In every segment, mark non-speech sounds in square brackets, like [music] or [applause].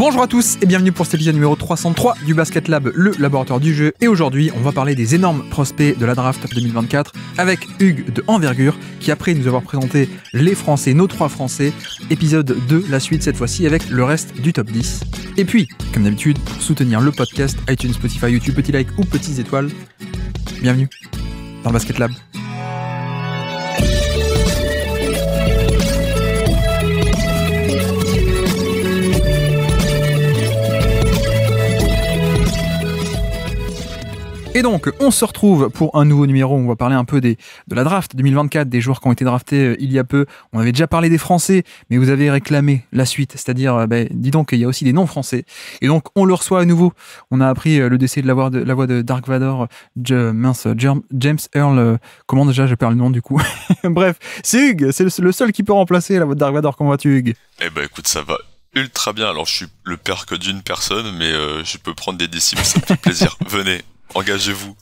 Bonjour à tous et bienvenue pour cette épisode numéro 303 du Basket Lab, le laboratoire du jeu. Et aujourd'hui, on va parler des énormes prospects de la draft 2024 avec Hugues de Envergure qui, après nous avoir présenté les Français, nos trois Français, épisode 2, la suite cette fois-ci avec le reste du top 10. Et puis, comme d'habitude, pour soutenir le podcast, iTunes, Spotify, YouTube, petit like ou petites étoiles, bienvenue dans Basket Lab. Et donc, on se retrouve pour un nouveau numéro. On va parler un peu de la draft 2024, des joueurs qui ont été draftés euh, il y a peu. On avait déjà parlé des Français, mais vous avez réclamé la suite, c'est-à-dire, euh, ben, dis donc, il y a aussi des non-Français. Et donc, on le reçoit à nouveau. On a appris euh, le décès de la voix de, la Dark Vador, James Earl. Comment déjà je perds le nom du coup [laughs] Bref, c'est Hugues, c'est le, seul qui peut remplacer la voix de Dark Vador. Comment vas-tu, Hugues Eh ben, écoute, ça va ultra bien. Alors, je suis le père que d'une personne, mais je peux prendre des décimes, ça me fait plaisir. [laughs] Venez. Engagez-vous.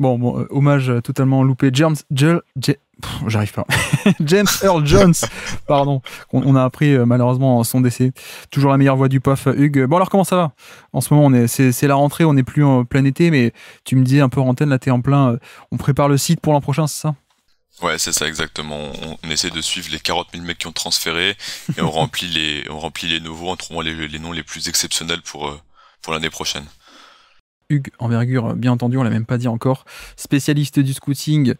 Bon, euh, hommage totalement loupé. James, j'arrive pas. [laughs] James Earl Jones, pardon. On, a appris euh, malheureusement son décès. Toujours la meilleure voix du POF euh, Hugues. Bon alors comment ça va En ce moment, c'est, la rentrée, on n'est plus en plein été, mais tu me dis un peu en antenne, là t'es en plein. On prépare le site pour l'an prochain, c'est ça Ouais, c'est ça exactement. On essaie de suivre les 40 000 mecs qui ont transféré et on [laughs] remplit les, on les nouveaux en trouvant les, les noms les plus exceptionnels pour, pour l'année prochaine. Envergure, bien entendu, on l'a même pas dit encore, spécialiste du scouting,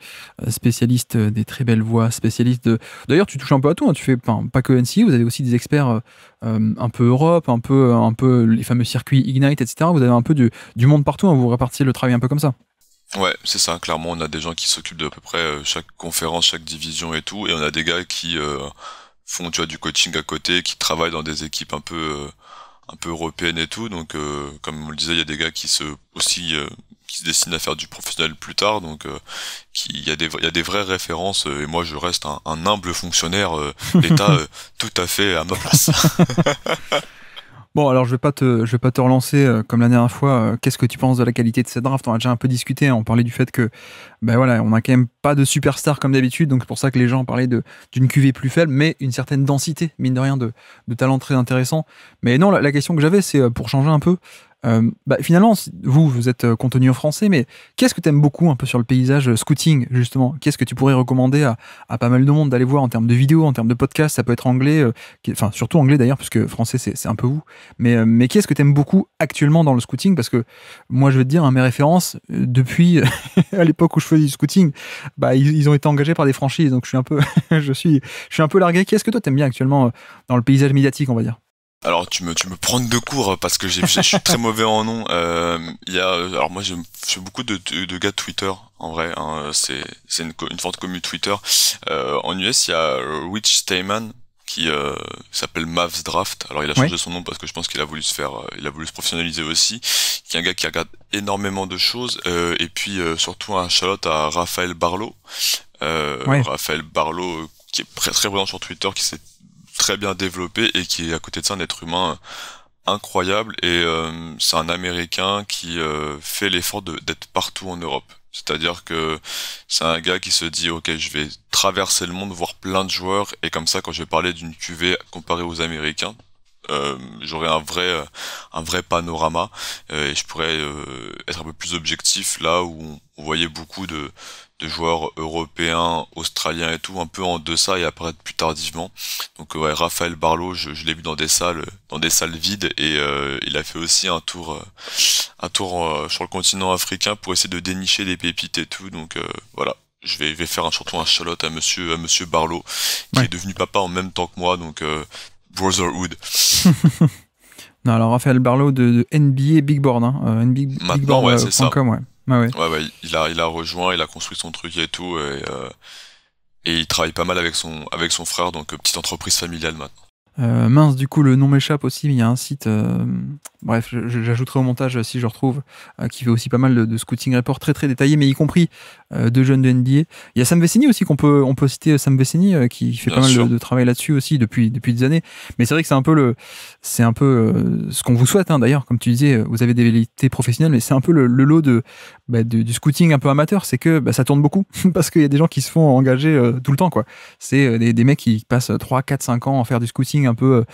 euh, spécialiste euh, des très belles voix, spécialiste de... D'ailleurs, tu touches un peu à tout, hein. tu fais pas que NCI, vous avez aussi des experts euh, un peu Europe, un peu, un peu les fameux circuits Ignite, etc. Vous avez un peu du, monde partout, hein. vous répartissez le travail un peu comme ça. Ouais, c'est ça. Clairement, on a des gens qui s'occupent de à peu près chaque conférence, chaque division et tout, et on a des gars qui font tu vois, du coaching à côté, qui travaillent dans des équipes un peu un peu européenne et tout. Donc, euh, comme on le disait, il y a des gars qui se aussi euh, qui se destinent à faire du professionnel plus tard. Donc, euh, il y, y, a des vraies références. Euh, et moi, je reste un, un humble fonctionnaire [laughs] d'État tout à fait à ma place. [laughs] Bon, alors je vais pas te, je vais pas te relancer euh, comme la dernière fois. Euh, qu'est-ce que tu penses de la qualité de cette draft On a déjà un peu discuté. Hein. on parlait du fait que, ben voilà, on n'a quand même pas de superstar comme d'habitude. Donc c'est pour ça que les gens parlaient d'une cuvée plus faible, mais une certaine densité, mine de rien, de, talent très intéressant. Mais non, la question que j'avais, c'est euh, pour changer un peu. Euh, bah, finalement, vous, vous êtes euh, contenu en français, mais qu'est-ce que tu aimes beaucoup un peu sur le paysage euh, scouting, justement Qu'est-ce que tu pourrais recommander à, pas mal de monde d'aller voir en termes de vidéos, en termes de podcasts Ça peut être anglais, enfin, surtout anglais d'ailleurs, puisque français, c'est un peu vous. Mais, qu'est-ce que tu aimes beaucoup actuellement dans le scouting Parce que moi, je veux te dire, hein, mes références, depuis [laughs] à l'époque où je faisais du scouting, bah, ils, ont été engagés par des franchises, donc je suis un peu, [laughs] je suis, je suis un peu largué. Qu'est-ce que toi, tu aimes bien actuellement dans le paysage médiatique, on va dire alors tu me tu me prends de cours parce que je suis très [laughs] mauvais en nom. Euh, il y a alors moi je fais beaucoup de, de, gars de Twitter en vrai. Hein. c'est c'est une, une, forte commune Twitter. Euh, en US il y a euh, Rich Steyman qui s'appelle Mavs Draft. Alors il a changé son nom parce que je pense qu'il a voulu se faire, il a voulu se professionnaliser aussi. Qui est un gars qui regarde énormément de choses et puis surtout un charlotte à Raphaël Barlow. Raphaël Barlow qui est très très présent sur Twitter qui s'est très bien développé et qui est à côté de ça un être humain euh, incroyable et euh, c'est un américain qui euh, fait l'effort d'être partout en Europe. C'est-à-dire que c'est un gars qui se dit ok je vais traverser le monde, voir plein de joueurs et comme ça quand je vais parler d'une QV comparée aux Américains, j'aurai un vrai un vrai panorama et je pourrais être un peu plus objectif là où on voyait beaucoup de de joueurs européens, australiens et tout, un peu en deçà et apparaître plus tardivement. Donc euh, ouais, Raphaël Barlow, je, l'ai vu dans des salles, dans des salles vides et euh, il a fait aussi un tour, euh, un tour sur le continent africain pour essayer de dénicher des pépites et tout. Donc voilà. Je vais, vais, faire un chanton à Charlotte, à monsieur, à monsieur Barlow, qui est devenu papa en même temps que moi, donc euh, Brotherhood. [laughs] non, alors Raphaël Barlow de, NBA Big Board, NBA hein, Big ouais. Ah il a, il a rejoint, il a construit son truc et tout, et, euh, et il travaille pas mal avec son, avec son frère, donc euh, petite entreprise familiale maintenant. Euh, mince, du coup, le nom m'échappe aussi, il y a un site, bref, j'ajouterai au montage si je retrouve, qui fait aussi pas mal de, de, scouting report très très détaillé, mais y compris euh, de jeunes de NBA. Il y a Sam Vecini aussi qu'on peut, on peut citer euh, Sam Vecini euh, qui fait pas mal de, travail là-dessus aussi depuis, depuis des années. Mais c'est vrai que c'est un peu le, c'est un peu ce qu'on vous souhaite hein, d'ailleurs. Comme tu disais, vous avez des vérités professionnelles, mais c'est un peu le, lot bah, de, du scouting un peu amateur, c'est que bah, ça tourne beaucoup [laughs] parce qu'il y a des gens qui se font engager tout le temps quoi. C'est des, mecs qui passent 3, 4, 5 ans à faire du scouting un peu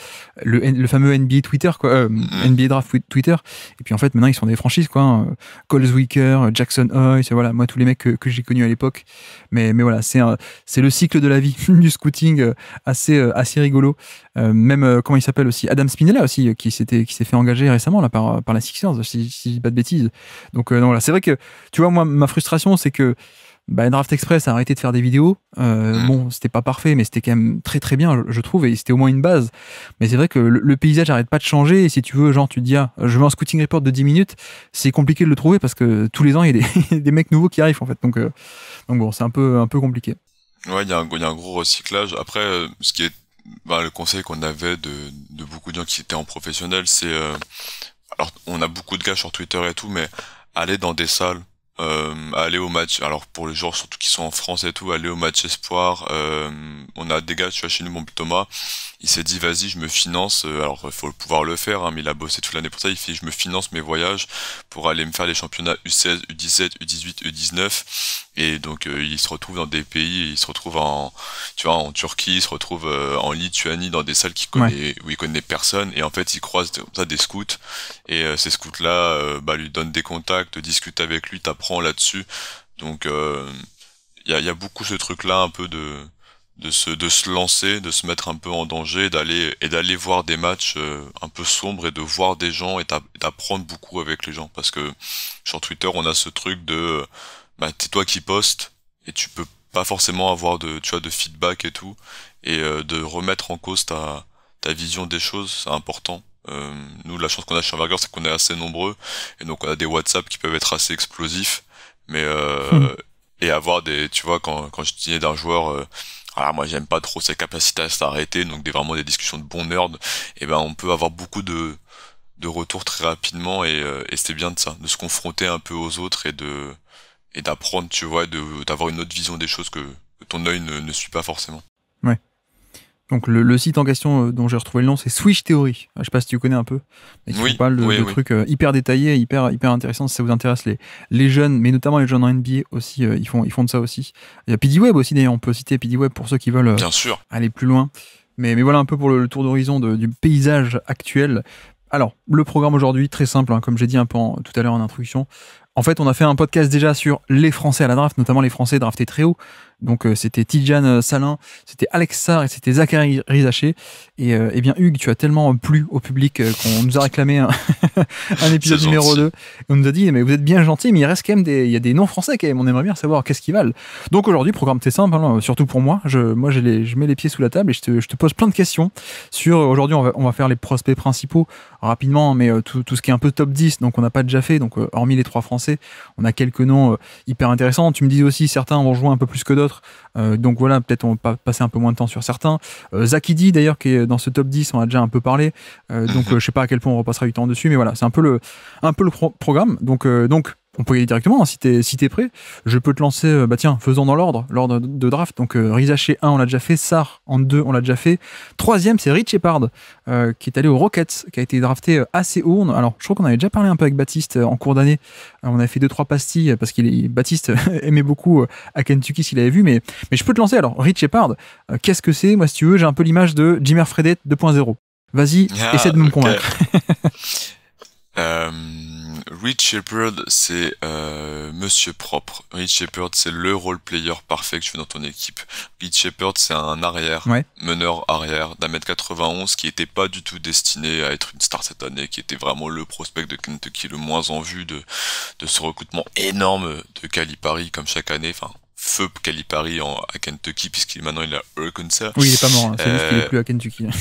le, fameux NBA Twitter quoi, mm-hmm. NBA draft Twitter. Et puis en fait maintenant ils sont des franchises quoi, hein. Coleswicker, Jackson Hoy, voilà moi tous les mecs que j'ai connu à l'époque. Mais, mais voilà, c'est c'est le cycle de la vie [laughs] du scouting euh, assez, euh, assez rigolo. Euh, même, comment il s'appelle aussi Adam Spinella aussi, qui s'était qui s'est fait engager récemment là, par, par la Sixers, si, si je dis pas de bêtises. Donc, non, voilà, c'est vrai que, tu vois, moi, ma frustration, c'est que bah, Draft Express a arrêté de faire des vidéos. Euh, hmm. bon, c'était pas parfait, mais c'était quand même très très bien, je trouve, et c'était au moins une base. Mais c'est vrai que le, paysage n'arrête pas de changer. Et si tu veux, genre, tu te dis, ah, je veux un scouting report de 10 minutes, c'est compliqué de le trouver parce que tous les ans, il y a des, [laughs] mecs nouveaux qui arrivent, en fait. Donc, euh, donc bon, c'est un peu, un peu compliqué. Ouais, il y, a un gros recyclage. Après, euh, ce qui est bah, le conseil qu'on avait de, beaucoup de gens qui étaient en professionnel, c'est. alors, on a beaucoup de gars sur Twitter et tout, mais aller dans des salles euh, aller au match. Alors pour les joueurs surtout qui sont en France et tout, aller au match espoir. Euh, on a des gars, tu vois, chez nous, mon petit Thomas, il s'est dit vas-y je me finance, euh, alors il euh, faut pouvoir le faire, hein, mais il a bossé toute l'année pour ça, il fait je me finance mes voyages pour aller me faire les championnats U16, U17, U18, U19, et donc euh, il se retrouve dans des pays, il se retrouve en, tu vois, en Turquie, il se retrouve en Lituanie, dans des salles qui où il connaît personne, et en fait il croise des scouts, et ces scouts-là bah, lui donnent des contacts, discutent avec lui, t'apprends là-dessus, donc il y a, y a beaucoup ce truc-là un peu de de se, de se lancer, de se mettre un peu en danger, d'aller et d'aller voir des matchs euh, un peu sombres et de voir des gens et d'apprendre beaucoup avec les gens. Parce que sur Twitter, on a ce truc de euh, bah, t'es toi qui postes et tu peux pas forcément avoir de tu vois de feedback et tout et euh, de remettre en cause ta ta vision des choses, c'est important. nous, la chance qu'on a chez Envergure, c'est qu'on est assez nombreux et donc on a des WhatsApp qui peuvent être assez explosifs, mais euh, hmm. et avoir des tu vois quand quand je disais d'un joueur alors ah, moi j'aime pas trop sa capacité à s'arrêter, donc des, vraiment des discussions de bon nerd, et eh ben on peut avoir beaucoup de, de retours très rapidement et, c'était euh, bien de ça, de se confronter un peu aux autres et de et d'apprendre, tu vois, d'avoir une autre vision des choses que, ton œil ne, ne suit pas forcément. Ouais. Donc le, site en question euh, dont j'ai retrouvé le nom, c'est Switch Theory. Ah, je ne sais pas si tu connais un peu, mais qui parle de, trucs euh, hyper détaillés, hyper hyper intéressants. Si ça vous intéresse, les les jeunes, mais notamment les jeunes en NBA aussi, euh, ils font ils font de ça aussi. Il y a PD Web aussi d'ailleurs. On peut citer PD pour ceux qui veulent aller plus loin. Mais, mais voilà un peu pour le, tour d'horizon du paysage actuel. Alors, le programme aujourd'hui, très simple, hein, comme j'ai dit un peu tout à l'heure en introduction. En fait, on a fait un podcast déjà sur les Français à la draft, notamment les Français draftés très haut. Donc, euh, c'était Tidjane euh, Salin, c'était Alex Sarr et c'était Zachary Rizaché. Et euh, eh bien, Hugues, tu as tellement plu au public qu'on nous a réclamé un, [laughs] épisode numéro 2. On nous a dit, mais vous êtes bien gentil, mais il reste quand même des, il y a des noms français quand même. On aimerait bien savoir qu'est-ce qu'ils valent. Donc, aujourd'hui, programme très simple, hein, surtout pour moi. Je, moi, je, mets les pieds sous la table et je te, pose plein de questions sur, aujourd'hui, on va, faire les prospects principaux rapidement, mais tout, tout, ce qui est un peu top 10, donc on n'a pas déjà fait, donc hormis les trois Français on a quelques noms euh, hyper intéressants. Tu me dis aussi, certains vont jouer un peu plus que d'autres. Euh, donc voilà, peut-être on va passer un peu moins de temps sur certains. Euh, Zakidi, d'ailleurs, qui est dans ce top 10, on a déjà un peu parlé. donc [laughs] je sais pas à quel point on repassera du temps dessus, mais voilà, c'est un peu le, programme. Donc, donc on peut y aller directement hein, si t'es prêt. Je peux te lancer, euh, bah tiens, faisons dans l'ordre, l'ordre de draft. Donc euh, Rizaché 1, on l'a déjà fait. Sar en 2, on l'a déjà fait. Troisième, c'est Rich Shepard, euh, qui est allé aux Rockets, qui a été drafté assez haut. Alors, je crois qu'on avait déjà parlé un peu avec Baptiste en cours d'année. On avait fait 2 trois pastilles parce qu'il Baptiste [laughs] aimait beaucoup à Kentucky s'il avait vu. Mais, je peux te lancer. Alors, Rich Shepard, qu'est-ce que c'est Moi, si tu veux, j'ai un peu l'image de Jimmer Fredette 2.0. Vas-y, ah, essaie de me convaincre. [laughs] Reed Shepard, c'est euh, Monsieur Propre. Rich Shepard, c'est le role-player parfait que tu veux dans ton équipe. Reed Shepard, c'est un arrière, meneur arrière d'un mètre 91 qui n'était pas du tout destiné à être une star cette année, qui était vraiment le prospect de Kentucky le moins en vue de, de ce recrutement énorme de Calipari comme chaque année. Enfin, feu Calipari en, à Kentucky puisqu'il maintenant il a Arkansas. Oui, il est pas mort. Hein. C'est juste qu'il est euh, plus à Kentucky. Hein. [laughs]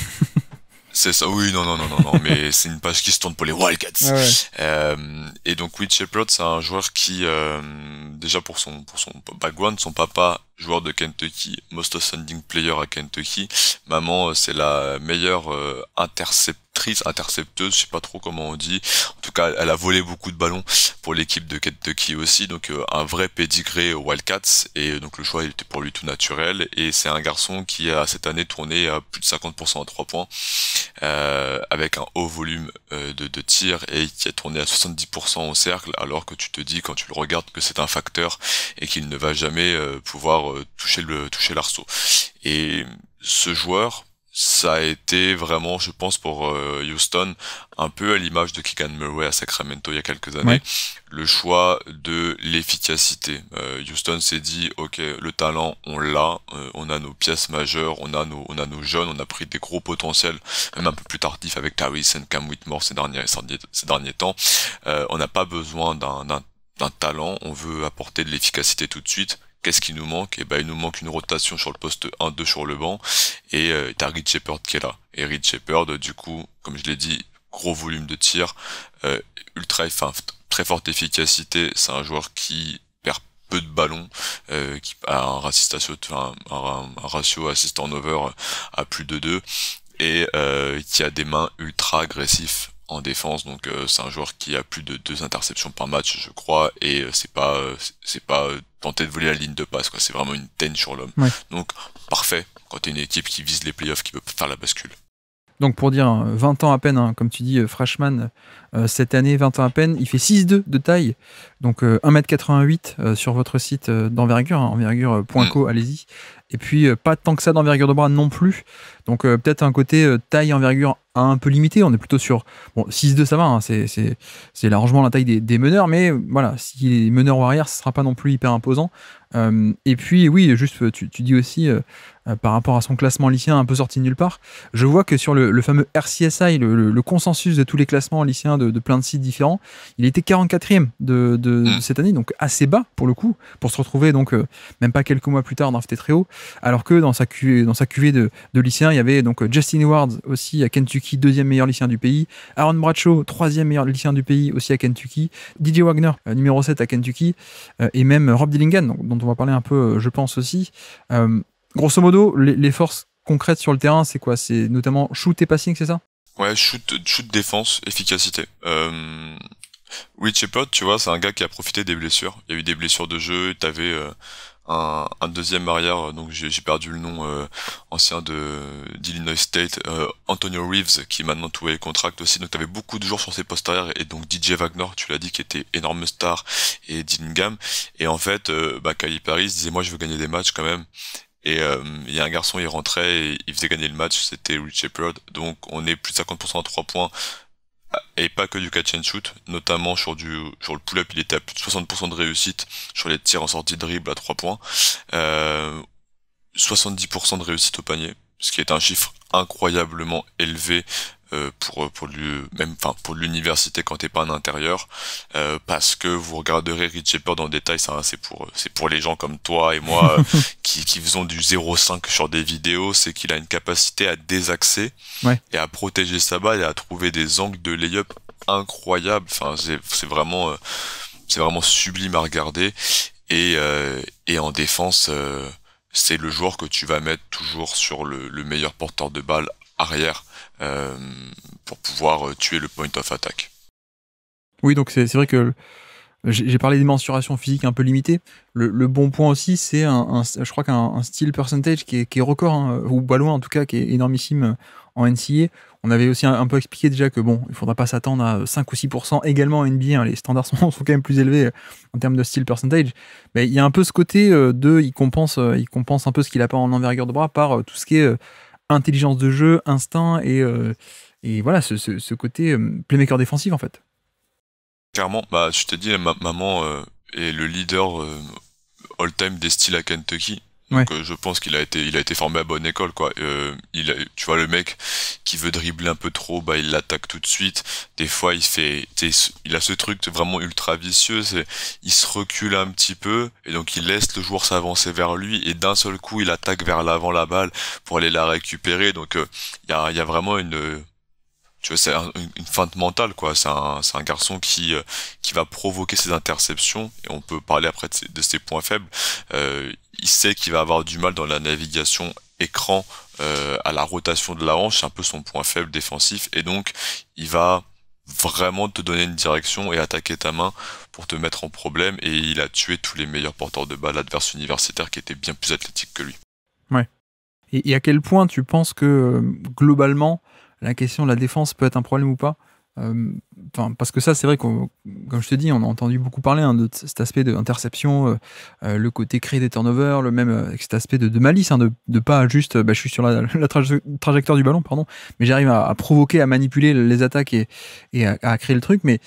C'est ça, oui, non, non, non, non, non mais [laughs] c'est une page qui se tourne pour les Wildcats. euh, et donc, Will c'est un joueur qui, euh, déjà pour son, pour son background, son papa, joueur de Kentucky, most outstanding player à Kentucky, maman, euh, c'est la meilleure euh, intercept intercepteuse, je sais pas trop comment on dit. En tout cas, elle a volé beaucoup de ballons pour l'équipe de Kentucky aussi, donc euh, un vrai pédigré Wildcats, et euh, donc le choix était pour lui tout naturel, et c'est un garçon qui a cette année tourné à plus de 50% à 3 points, euh, avec un haut volume de, de tir, et qui a tourné à 70% au cercle, alors que tu te dis quand tu le regardes que c'est un facteur, et qu'il ne va jamais pouvoir toucher le toucher l'arceau. Et ce joueur, ça a été vraiment, je pense, pour euh, Houston, un peu à l'image de Keegan Murray à Sacramento il y a quelques années, le choix de l'efficacité. Euh, Houston s'est dit, ok, le talent, on l'a, euh, on a nos pièces majeures, on a nos, on a nos jeunes, on a pris des gros potentiels, même un peu plus tardifs avec Tyrese et Cam Whitmore ces derniers, ces derniers temps. on n'a pas besoin d'un talent, on veut apporter de l'efficacité tout de suite Qu'est-ce qui nous manque eh ben, il nous manque une rotation sur le poste 1-2 sur le banc et euh, t'as Reed Shepard qui est là. Et Reed Shepard, du coup, comme je l'ai dit, gros volume de tir, euh, ultra, enfin, très forte efficacité. C'est un joueur qui perd peu de ballons, euh, qui a un ratio, assistant over à plus de 2 et euh, qui a des mains ultra agressives en défense. Donc euh, c'est un joueur qui a plus de deux interceptions par match, je crois, et euh, c'est pas euh, c'est pas tenter de voler la ligne de passe, quoi. C'est vraiment une teigne sur l'homme. Donc parfait quand t'es une équipe qui vise les playoffs, qui peut faire la bascule. Donc pour dire, 20 hein, ans à peine, hein, comme tu dis, freshman, cette année, 20 ans à peine, il fait 6-2 de taille, donc 1m88 sur votre site d'envergure, hein, envergure.co, mm. allez-y. Et puis pas tant que ça d'envergure de bras non plus, donc euh, peut-être un côté euh, taille envergure un peu limité. On est plutôt sur bon 6-2 ça va, hein, c'est largement la taille des, meneurs, mais euh, voilà, si est meneur ou arrière, ce sera pas non plus hyper imposant. et puis oui, juste tu, dis aussi par rapport à son classement lycéen un peu sorti de nulle part, je vois que sur le, fameux RCSI, le, consensus de tous les classements lycéens de, plein de sites différents, il était 44e de, hmm. cette année, donc assez bas pour le coup, pour se retrouver donc même pas quelques mois plus tard drafté très haut, alors que dans sa cuvée, dans sa cuvée de, lycéens, avait donc euh, Justin Ward, aussi à Kentucky, deuxième meilleur lycéen du pays. Aaron Bradshaw, troisième meilleur lycéen du pays aussi à Kentucky. DJ Wagner, euh, numéro 7 à Kentucky. Euh, et même Rob Dillingham, dont on va parler un peu, je pense aussi. grosso modo, les, forces concrètes sur le terrain, c'est quoi C'est notamment shoot et passing, c'est ça Ouais, shoot, shoot, défense, efficacité. Oui, tu vois, c'est un gars qui a profité des blessures. Il y a eu des blessures de jeu, tu avais un, deuxième arrière, euh, donc j'ai perdu le nom euh, ancien de d'Illinois State, euh, Antonio Reeves, qui maintenant tout les contract aussi. Donc tu beaucoup de joueurs sur ses postes arrière et donc DJ Wagner, tu l'as dit, qui était énorme star et Dillingham. Et en fait, Cali bah, Paris disait moi je veux gagner des matchs quand même. Et il y a un garçon, il rentrait, et il faisait gagner le match, c'était Rich Shepard. Donc on est plus de 50% à 3 points et pas que du catch and shoot, notamment sur du sur le pull-up, il était à plus de 60% de réussite sur les tirs en sortie de dribble à 3 points, 70% euh, de réussite au panier, ce qui est un chiffre incroyablement élevé euh, pour pour lui même enfin pour l'université quand t'es pas en intérieur euh, parce que vous regarderez Rich Shepard en détail ça c'est pour c'est pour les gens comme toi et moi euh, [laughs] qui qui faisons du 0,5 sur des vidéos c'est qu'il a une capacité à désaxer et à protéger sa balle et à trouver des angles de layup incroyables enfin c'est vraiment euh, c'est vraiment sublime à regarder et et en défense c'est le joueur que tu vas mettre toujours sur le, le meilleur porteur de balle arrière euh, pour pouvoir euh, tuer le point of attack. Oui, donc c'est vrai que j'ai parlé des mensurations physiques un peu limitées. Le, bon point aussi, c'est un, je crois qu'un style percentage qui est, record, hein, ou pas en tout cas, qui est énormissime euh, en NCA. On avait aussi un, peu expliqué déjà que bon, il faudra pas s'attendre à 5 ou 6% également en NBA. Hein, les standards [laughs] sont, quand même plus élevés en termes de style percentage. Mais il y a un peu ce côté de, il compense, il compense un peu ce qu'il a pas en envergure de bras par tout ce qui est intelligence de jeu, instinct et, euh, et voilà, ce, côté euh, playmaker défensif en fait. Clairement, bah, je te dis, maman euh, est le leader all-time des styles à Kentucky. Donc, euh, je pense qu'il a été, il a été formé à bonne école, quoi. Euh, il, tu vois, le mec qui veut dribbler un peu trop, bah, il l'attaque tout de suite. Des fois, il fait, il a ce truc vraiment ultra vicieux, il se recule un petit peu et donc il laisse le joueur s'avancer vers lui et d'un seul coup, il attaque vers l'avant la balle pour aller la récupérer. Donc, euh, il y, a, y a vraiment une, tu vois, c'est une feinte mentale, quoi. C'est un, un, garçon qui, euh, qui va provoquer ses interceptions, et on peut parler après de ses, de points faibles. Euh, il sait qu'il va avoir du mal dans la navigation écran euh, à la rotation de la hanche, c'est un peu son point faible défensif, et donc il va vraiment te donner une direction et attaquer ta main pour te mettre en problème, et il a tué tous les meilleurs porteurs de balles adverses universitaires qui étaient bien plus athlétiques que lui. Ouais. et à quel point tu penses que euh, globalement, la question de la défense peut être un problème ou pas. Euh, parce que ça, c'est vrai qu'on comme je te dis, on a entendu beaucoup parler hein, de cet aspect d'interception, euh, euh, le côté créer des turnovers, le même cet aspect de, malice, hein, de, pas juste, bah, je suis sur la, [laughs] trajectoire du ballon, pardon, mais j'arrive à, provoquer, à manipuler les attaques et, à, créer le truc, mais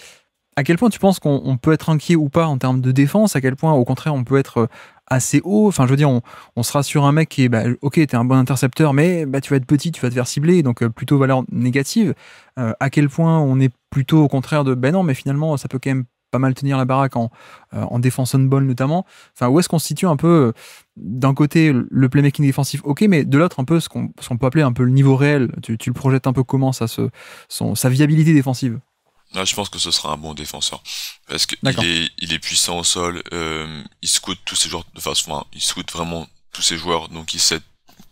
à quel point tu penses qu'on peut être inquiet ou pas en termes de défense À quel point, au contraire, on peut être euh, assez haut Enfin, je veux dire, on, on sera sur un mec qui est, bah, ok, t'es un bon intercepteur, mais bah, tu vas être petit, tu vas te faire cibler, donc euh, plutôt valeur négative. Euh, à quel point on est plutôt au contraire de, ben non, mais finalement, ça peut quand même pas mal tenir la baraque en, défense on-ball notamment. Enfin, où est-ce qu'on se situe un peu d'un côté le playmaking défensif, ok, mais de l'autre un peu ce qu'on peut appeler un peu le niveau réel. Tu, le projettes un peu comment ça, se son, sa viabilité défensive ah, je pense que ce sera un bon défenseur parce qu'il est, puissant au sol. Euh, il scoute tous ses joueurs, enfin, il scoute vraiment tous ses joueurs, donc il sait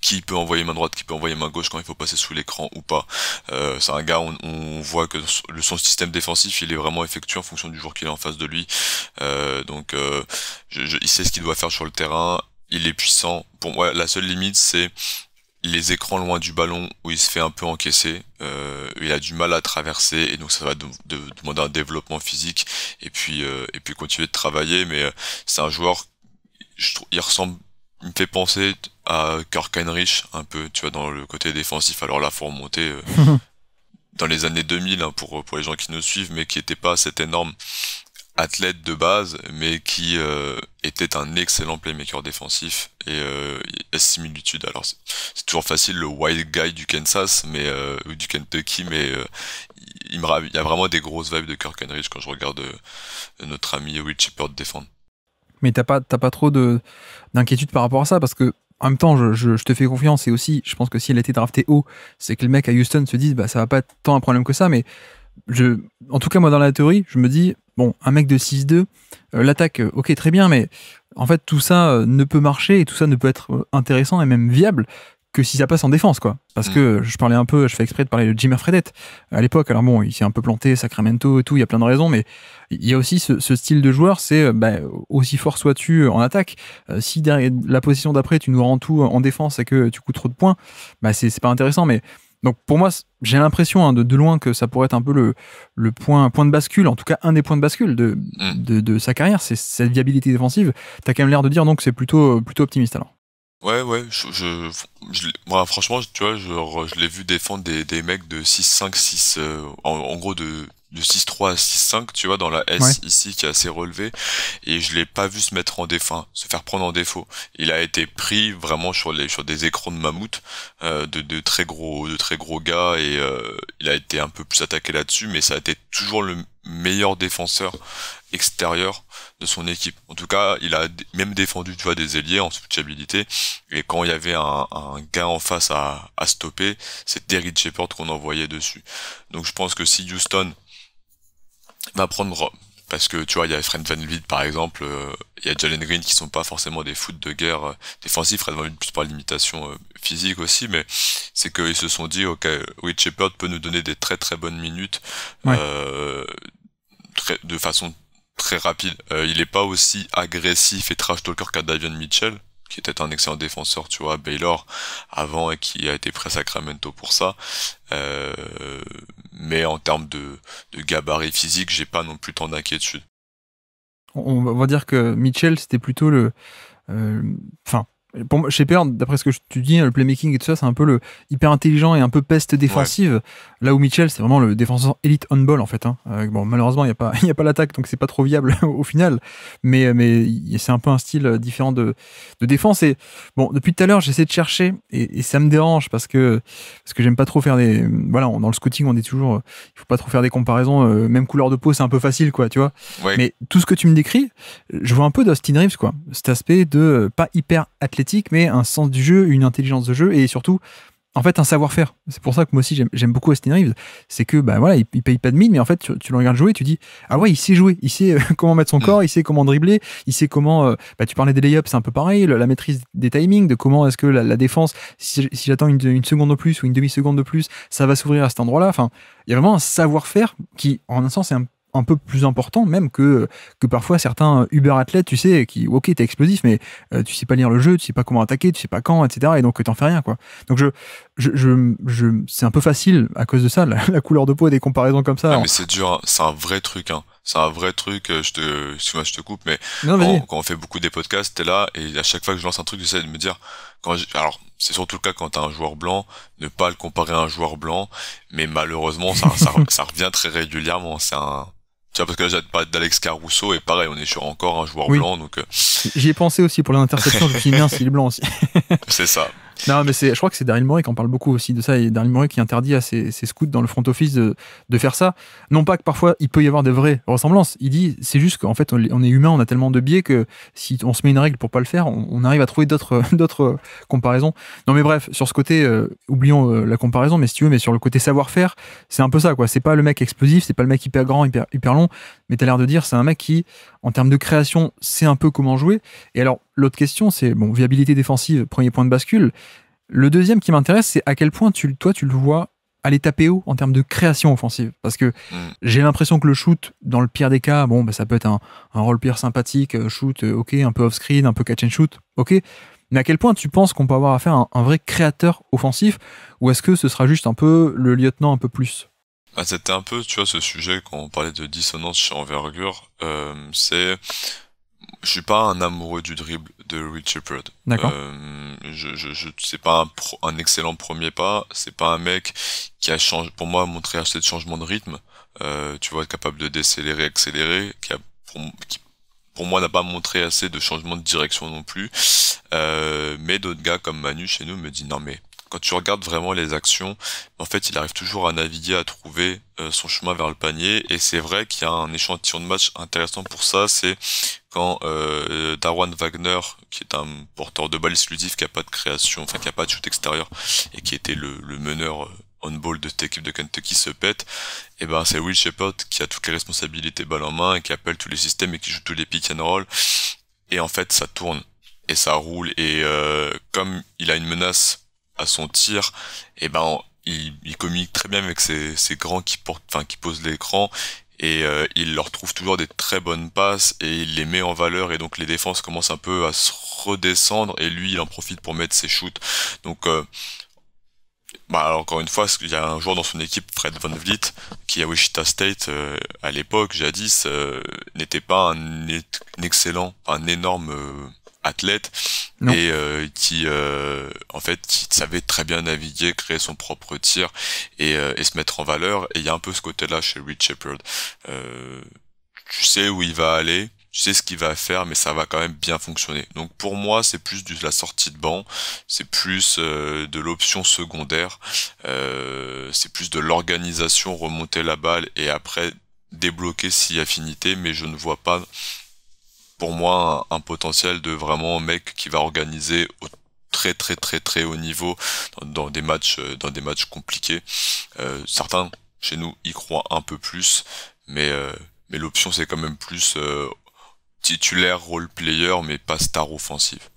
qui peut envoyer main droite, qui peut envoyer main gauche quand il faut passer sous l'écran ou pas. Euh, c'est un gars, on, on, voit que le, son système défensif, il est vraiment effectué en fonction du joueur qu'il est en face de lui. Euh, donc, il sait ce qu'il doit faire sur le terrain. Il est puissant. Pour moi, la seule limite, c'est les écrans loin du ballon où il se fait un peu encaisser, euh, il a du mal à traverser et donc ça va demander un développement physique et puis euh, et puis continuer de travailler. Mais euh, c'est un joueur, je trouve, il ressemble, me fait penser à Kirk Heinrich un peu, tu vois, dans le côté défensif. Alors là, faut remonter euh, [laughs] dans les années 2000 hein, pour pour les gens qui nous suivent, mais qui n'étaient pas cet énorme athlète de base, mais qui euh, était un excellent playmaker défensif et euh, similitude. Alors c'est toujours facile le wild guy du Kansas, mais euh, ou du Kentucky, mais il, me il y a vraiment des grosses vibes de Kirk Henrich quand je regarde notre ami Richie Shepard défendre. Mais t'as pas pas trop de d'inquiétude par rapport à ça parce que en même temps, je, te fais confiance et aussi, je pense que si a été draftée haut, c'est que le mec à Houston se disent, bah, ça va pas être tant un problème que ça, mais je, en tout cas, moi, dans la théorie, je me dis, Bon, un mec de 6-2, euh, l'attaque, euh, ok, très bien, mais en fait, tout ça euh, ne peut marcher et tout ça ne peut être intéressant et même viable que si ça passe en défense, quoi. Parce mm. que je parlais un peu, je fais exprès de parler de Jim Fredette à l'époque. Alors bon, il s'est un peu planté, Sacramento et tout, il y a plein de raisons, mais il y a aussi ce, style de joueur, c'est bah, aussi fort sois-tu en attaque. si derrière la position d'après, tu nous rends tout en défense et que tu coûtes trop de points, bah c'est pas intéressant, mais donc pour moi, j'ai l'impression hein, de, loin que ça pourrait être un peu le, point, point de bascule, en tout cas un des points de bascule mm. de, sa carrière, c'est cette viabilité défensive. T'as quand même l'air de dire donc c'est plutôt, plutôt optimiste alors. Ouais, ouais, je, je, moi, franchement, tu vois, je je l'ai vu défendre des, des mecs de 6-5, 6, euh, en, gros de, de 6-3 à 6-5, tu vois, dans la S ici qui est assez relevée, et je l'ai pas vu se mettre en défaut, se faire prendre en défaut. Il a été pris vraiment sur les sur des écrans de mammouth, euh, de, de très gros de très gros gars, et euh, il a été un peu plus attaqué là-dessus, mais ça a été toujours le meilleur défenseur extérieur de son équipe. En tout cas, il a même défendu, tu vois, des ailiers en switchabilité. Et quand il y avait un, un gain en face à, stopper, c'est Derrick Shepard qu'on envoyait dessus. Donc je pense que si Houston va prendre parce que tu vois, il y a Fred Van Vliet par exemple, euh, il y a Jalen Green qui sont pas forcément des foot de guerre euh, défensifs, Fred Van Vliet plus par limitation euh, physique aussi, mais c'est qu'ils se sont dit, ok, oui, Shepard peut nous donner des très très bonnes minutes de façon très rapide. Euh, il est pas aussi agressif et trash talker qu'un Mitchell, qui était un excellent défenseur, tu vois, Baylor avant et qui a été prêt à Sacramento pour ça. Euh, mais en termes de, de gabarit physique, j'ai pas non plus tant d'inquiétude. On va dire que Mitchell, c'était plutôt le, euh, enfin, pour moi, pas d'après ce que tu dis, hein, le playmaking et tout ça, c'est un peu le hyper intelligent et un peu peste défensive. Là où Mitchell, c'est vraiment le défenseur élite on-ball en fait. Hein. Euh, bon, malheureusement, il n'y a pas, [laughs] a pas l'attaque, donc c'est pas trop viable [laughs] au final. Mais, euh, mais c'est un peu un style euh, différent de, de défense. Et bon, depuis tout à l'heure, j'essaie de chercher et, ça me dérange parce que parce que j'aime pas trop faire des. Voilà, dans le scouting, on est toujours, il faut pas trop faire des comparaisons. même couleur de peau, c'est un peu facile, quoi, tu vois. Mais tout ce que tu me décris, je vois un peu d'Austin Reeves, quoi. Cet aspect de pas hyper athlète mais un sens du jeu, une intelligence de jeu et surtout, en fait, un savoir-faire. C'est pour ça que moi aussi, j'aime beaucoup Austin Reeves. C'est que, bah voilà, il, paye pas de mine, mais en fait, tu, tu, le regardes jouer, tu dis, ah ouais, il sait jouer, il sait euh, [laughs] comment mettre son mm. corps, il sait comment dribbler, il sait comment, euh, bah tu parlais des layups, c'est un peu pareil, la, maîtrise des timings, de comment est-ce que la, défense, si, j'attends une, seconde de plus ou une demi-seconde de plus, ça va s'ouvrir à cet endroit-là. Enfin, il y a vraiment un savoir-faire qui, en un sens, est un un peu plus important même que que parfois certains Uber athlètes, tu sais, qui ok t'es explosif, mais euh, tu sais pas lire le jeu, tu sais pas comment attaquer, tu sais pas quand, etc. Et donc t'en fais rien quoi. Donc je je, je, c'est un peu facile à cause de ça la, couleur de peau et des comparaisons comme ça. Ah, hein. mais c'est dur, hein. c'est un vrai truc hein. C'est un vrai truc, euh, je te, excuse-moi, je te coupe, mais quand, on fait beaucoup des podcasts, t'es là, et à chaque fois que je lance un truc, j'essaie de me dire, quand alors, c'est surtout le cas quand t'as un joueur blanc, ne pas le comparer à un joueur blanc, mais malheureusement, ça, ça, [laughs] ça revient très régulièrement, c'est un, vois parce que là, j'ai d'Alex Caruso, et pareil, on est sur encore un joueur blanc, donc. Euh, J'y ai pensé aussi pour l'interception, je me suis dit, blanc aussi. [laughs] c'est ça. Non, mais je crois que c'est Daryl Morey qui en parle beaucoup aussi de ça, et Daryl Morey qui interdit à ses, scouts dans le front office de, de, faire ça. Non pas que parfois il peut y avoir des vraies ressemblances, il dit c'est juste qu'en fait on, est humain, on a tellement de biais que si on se met une règle pour pas le faire, on, arrive à trouver d'autres [laughs] d'autres comparaisons. Non mais bref, sur ce côté, euh, oublions euh, la comparaison, mais si tu veux, mais sur le côté savoir-faire, c'est un peu ça quoi. C'est pas le mec explosif, c'est pas le mec hyper grand, hyper, hyper long, mais t'as l'air de dire c'est un mec qui, en termes de création, sait un peu comment jouer. Et alors L'autre question, c'est bon, viabilité défensive, premier point de bascule. Le deuxième qui m'intéresse, c'est à quel point tu, toi, tu le vois à l'état PO en termes de création offensive. Parce que mm. j'ai l'impression que le shoot, dans le pire des cas, bon, bah, ça peut être un, un roll pire sympathique, euh, shoot, euh, ok, un peu off-screen, un peu catch and shoot, ok. Mais à quel point tu penses qu'on peut avoir affaire à un, un vrai créateur offensif ou est-ce que ce sera juste un peu le lieutenant un peu plus ah, C'était un peu, tu vois, ce sujet quand on parlait de dissonance chez Envergure, euh, c'est je suis pas un amoureux du dribble de Richard Shepard. D'accord. Euh, je, je, je c'est pas un, excellent premier pas. C'est pas un mec qui a changé, pour moi, montré assez de changement de rythme. Euh, tu vois, capable de décélérer, accélérer, qui a, pour, moi, n'a pas montré assez de changement de direction non plus. Euh, mais d'autres gars comme Manu chez nous me disent non mais quand tu regardes vraiment les actions, en fait, il arrive toujours à naviguer, à trouver euh, son chemin vers le panier. Et c'est vrai qu'il y a un échantillon de match intéressant pour ça. C'est quand euh, euh, Darwin Wagner, qui est un porteur de balle exclusif, qui a pas de création, enfin qui a pas de shoot extérieur, et qui était le, meneur on-ball de cette équipe de Kentucky se pète, et eh ben c'est Will Shepard qui a toutes les responsabilités balle en main, et qui appelle tous les systèmes et qui joue tous les pick and roll. Et en fait, ça tourne et ça roule. Et comme il a une menace à son tir, et ben il, communique très bien avec ses, grands qui portent, enfin qui posent l'écran et euh, il leur trouve toujours des très bonnes passes et il les met en valeur et donc les défenses commencent un peu à se redescendre et lui il en profite pour mettre ses shoots. Donc euh, bah, encore une fois, il y a un joueur dans son équipe, Fred Van Vliet, qui à Wichita State euh, à l'époque, jadis, n'était pas un, excellent, un énorme athlète et euh, qui euh, en fait qui savait très bien naviguer, créer son propre tir euh, et, se mettre en valeur. Et il y a un peu ce côté-là chez Reed Shepard. tu sais où il va aller, tu sais ce qu'il va faire, mais ça va quand même bien fonctionner. Donc pour moi, c'est plus de la sortie de banc, c'est plus de l'option secondaire, c'est plus de l'organisation, remonter la balle et après débloquer si affinité, mais je ne vois pas pour moi un, potentiel de vraiment mec qui va organiser au très très très très haut niveau dans, des matchs euh, dans des matchs compliqués. Euh, certains chez nous y croient un peu plus, mais euh, mais l'option c'est quand même plus titulaire role player mais pas star offensive.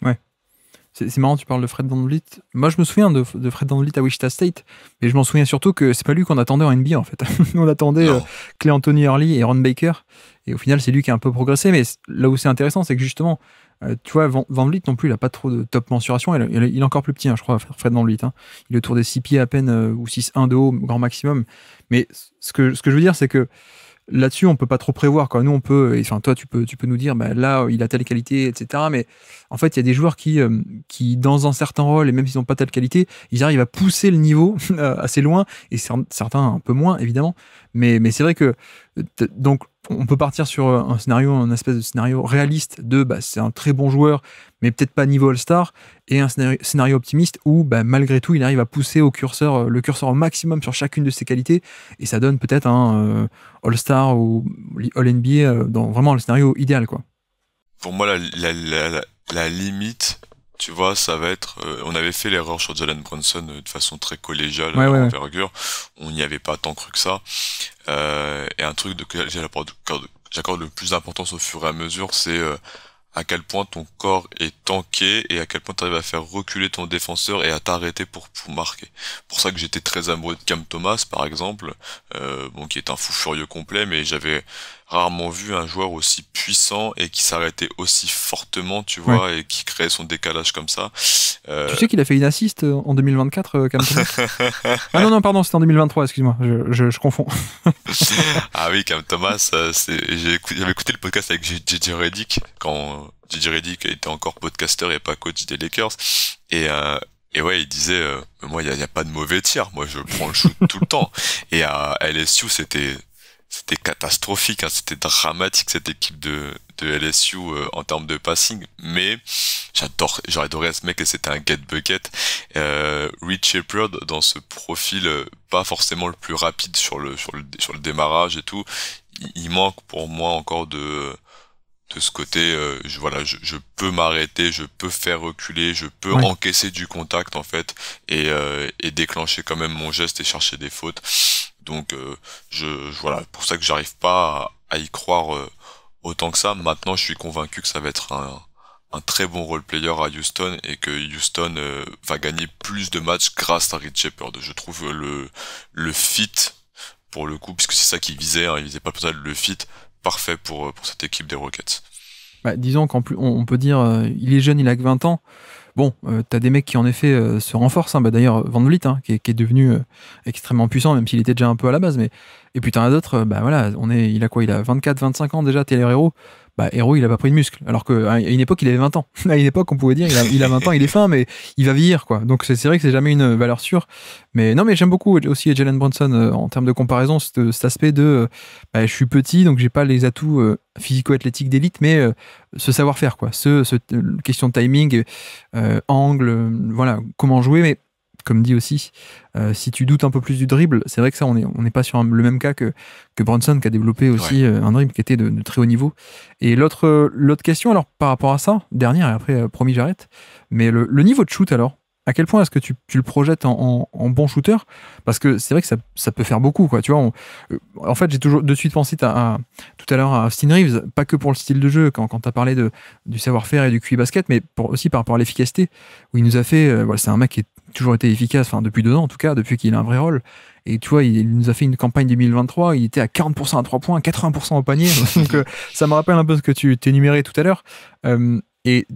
Ouais. C'est marrant, tu parles de Fred Van Moi, je me souviens de, de Fred Van à Wichita State, mais je m'en souviens surtout que c'est pas lui qu'on attendait en NBA, en fait. [laughs] on attendait Clay Anthony Early et Ron Baker. Et au final, c'est lui qui a un peu progressé. Mais là où c'est intéressant, c'est que justement, euh, tu vois, Van, Van, Vliet non plus, il n'a pas trop de top mensuration. Il, est encore plus petit, hein, je crois, Fred Van Vliet. Hein. Il est autour des 6 pieds à peine euh, ou 6-1 de haut, grand maximum. Mais ce que, ce que je veux dire, c'est que là-dessus, on peut pas trop prévoir. Quoi. Nous, on peut, enfin, toi, tu peux, tu peux nous dire, bah, là, il a telle qualité, etc. Mais en fait, il y a des joueurs qui, euh, qui, dans un certain rôle, et même s'ils n'ont pas telle qualité, ils arrivent à pousser le niveau [laughs] assez loin, et certains un peu moins, évidemment. Mais, mais c'est vrai que, donc, on peut partir sur euh, un scénario, un espèce de scénario réaliste de bah, c'est un très bon joueur, mais peut-être pas niveau All-Star, et un scénario, optimiste où bah, malgré tout il arrive à pousser au curseur, euh, le curseur au maximum sur chacune de ses qualités, et ça donne peut-être un euh, All-Star ou All-NBA dans vraiment le scénario idéal. Quoi. Pour moi, la limite, tu vois, ça va être. Euh, on avait fait l'erreur sur Jalen Brunson euh, de façon très collégiale, envergure. On n'y avait pas tant cru que ça. Euh, et un truc de j'accorde le plus d'importance au fur et à mesure, c'est à quel point ton corps est tanké et à quel point tu arrives à faire reculer ton défenseur et à t'arrêter pour, pour marquer. Pour ça que j'étais très amoureux de Cam Thomas, par exemple, bon, qui est un fou furieux complet, mais j'avais rarement vu un joueur aussi puissant et qui s'arrêtait aussi fortement, tu vois, et qui créait son décalage comme ça. Euh, tu sais qu'il a fait une assiste euh, en 2024, euh, Thomas [laughs] Ah non, non, pardon, c'était en 2023, excuse-moi, je, je, je, confonds. [laughs] ah oui, Cam Thomas, j'avais écouté le podcast avec JJ Reddick quand JJ Reddick était encore podcasteur et pas coach des Lakers. Et, euh, et ouais, il disait, moi, il n'y a, a, pas de mauvais tir. Moi, je prends le shoot tout le temps. Et à LSU, c'était c'était catastrophique, hein. c'était dramatique cette équipe de, de LSU euh, en termes de passing. Mais j'adore, j'aurais adoré ce mec et c'était un get bucket. Euh, Shepard dans ce profil euh, pas forcément le plus rapide sur le sur le sur le démarrage et tout, il, manque pour moi encore de de ce côté, euh, je, voilà, je, peux m'arrêter, je peux faire reculer, je peux encaisser du contact en fait et, et déclencher quand même mon geste et chercher des fautes. Donc euh, je, voilà, pour ça que j'arrive pas à, y croire euh, autant que ça. Maintenant, je suis convaincu que ça va être un, très bon role player à Houston et que Houston euh, va gagner plus de matchs grâce à Reed Shepard. Je trouve le fit pour le coup, puisque c'est ça qu'il visait, hein, il visait pas peut-être le fit parfait pour pour cette équipe des Rockets. Bah, disons qu'en plus on, peut dire il est jeune, il a que 20 ans. Bon, euh, t'as des mecs qui en effet euh, se renforcent. Hein. Bah, d'ailleurs, Van Vliet, hein, qui, est, devenu euh, extrêmement puissant, même s'il était déjà un peu à la base. Mais et puis t'en as d'autres. bah voilà, on est, il a quoi Il a 24, 25 ans déjà. T'es bah, Héros, il a pas pris de muscle. Alors qu'à une époque, il avait 20 ans. [laughs] À une époque, on pouvait dire, il a, 20 ans, il est fin, mais il va vieillir, quoi. Donc, c'est vrai que c'est jamais une valeur sûre. Mais non, mais j'aime beaucoup aussi Jalen Brunson euh, en termes de comparaison, cet, aspect de euh, bah, je suis petit, donc j'ai pas les atouts euh, physico-athlétiques d'élite, mais ce savoir-faire, quoi. Ce, question de timing, angle, voilà, comment jouer. Mais comme dit aussi, euh, si tu doutes un peu plus du dribble, c'est vrai que ça, on n'est pas sur le même cas que, que Bronson qui a développé aussi euh, un dribble qui était de, très haut niveau. Et l'autre euh, l'autre question, alors par rapport à ça, dernière, et après, promis, j'arrête, mais le, niveau de shoot alors à quel point est-ce que tu, le projettes en, bon shooter Parce que c'est vrai que ça, peut faire beaucoup, quoi. Tu vois, en fait, j'ai toujours de suite pensé à, tout à l'heure à Austin Reeves, pas que pour le style de jeu, quand, tu as parlé de, du savoir-faire et du QI basket, mais aussi par rapport à l'efficacité, où il nous a fait. voilà, c'est un mec qui est toujours été efficace, enfin depuis deux ans en tout cas, depuis qu'il a un vrai rôle. Et tu vois, il nous a fait une campagne 2023, il était à 40% à 3 points, 80% au panier. [laughs] donc euh, ça me rappelle un peu ce que tu t'énumérais tout à l'heure. Euh, et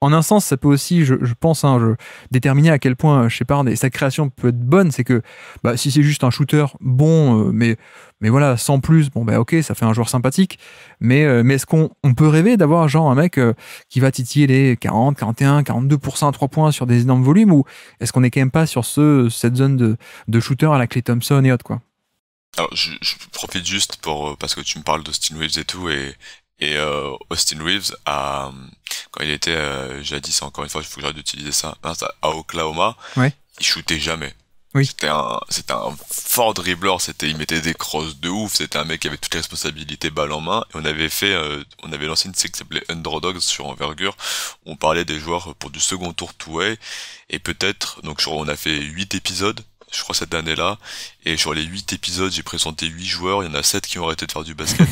en un sens, ça peut aussi, je, pense, hein, déterminer à quel point euh, Shepard et sa création peut être bonne. C'est que bah, si c'est juste un shooter bon, euh, mais, mais voilà, sans plus, bon, bah, ok, ça fait un joueur sympathique. Mais, euh, mais est-ce qu'on peut rêver d'avoir genre un mec qui va titiller les 40, 41, 42% à 3 points sur des énormes volumes Ou est-ce qu'on n'est quand même pas sur ce, cette zone de, shooter à la clé Thompson et autres, quoi alors, je, profite juste pour parce que tu me parles de Steel Waves et tout et, et euh, Austin Reeves, euh, quand il était, euh, jadis, encore une fois, il faut que j'arrête d'utiliser hein, ça, à Oklahoma, ouais. il shootait jamais. Oui. C'était un, c'était un fort dribbler, c'était, il mettait des crosses de ouf, c'était un mec qui avait toutes les responsabilités balle en main, on avait fait, euh, on avait lancé une série qui s'appelait Underdogs sur envergure, on parlait des joueurs pour du second tour tout et peut-être, donc on a fait huit épisodes, je crois cette année-là. Et sur les 8 épisodes, j'ai présenté 8 joueurs, il y en a 7 qui ont arrêté de faire du basket.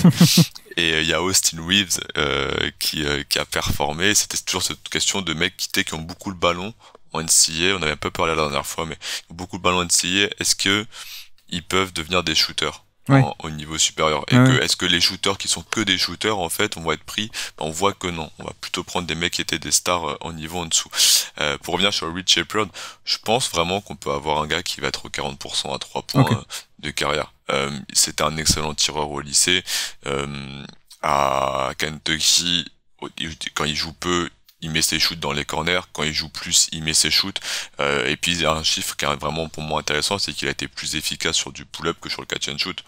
[laughs] et euh, il y a Austin Reeves euh, euh, qui, a performé. C'était toujours cette question de mecs étaient qui ont beaucoup le ballon en NCA. On avait un peu parlé la dernière fois, mais beaucoup de ballon en NCA. Est-ce que ils peuvent devenir des shooters au niveau supérieur. Et ah que est-ce que les shooters qui sont que des shooters, en fait, on va être pris ben, On voit que non. On va plutôt prendre des mecs qui étaient des stars euh, en niveau en dessous. Euh, pour revenir sur Rich Shepard, je pense vraiment qu'on peut avoir un gars qui va être au 40% à 3 points euh, de carrière. Euh, C'était un excellent tireur au lycée. à Kentucky, quand il joue peu, il met ses shoots dans les corners. Quand il joue plus, il met ses shoots. Euh, et puis il y a un chiffre qui est vraiment pour moi intéressant, c'est qu'il a été plus efficace sur du pull-up que sur le catch and shoot.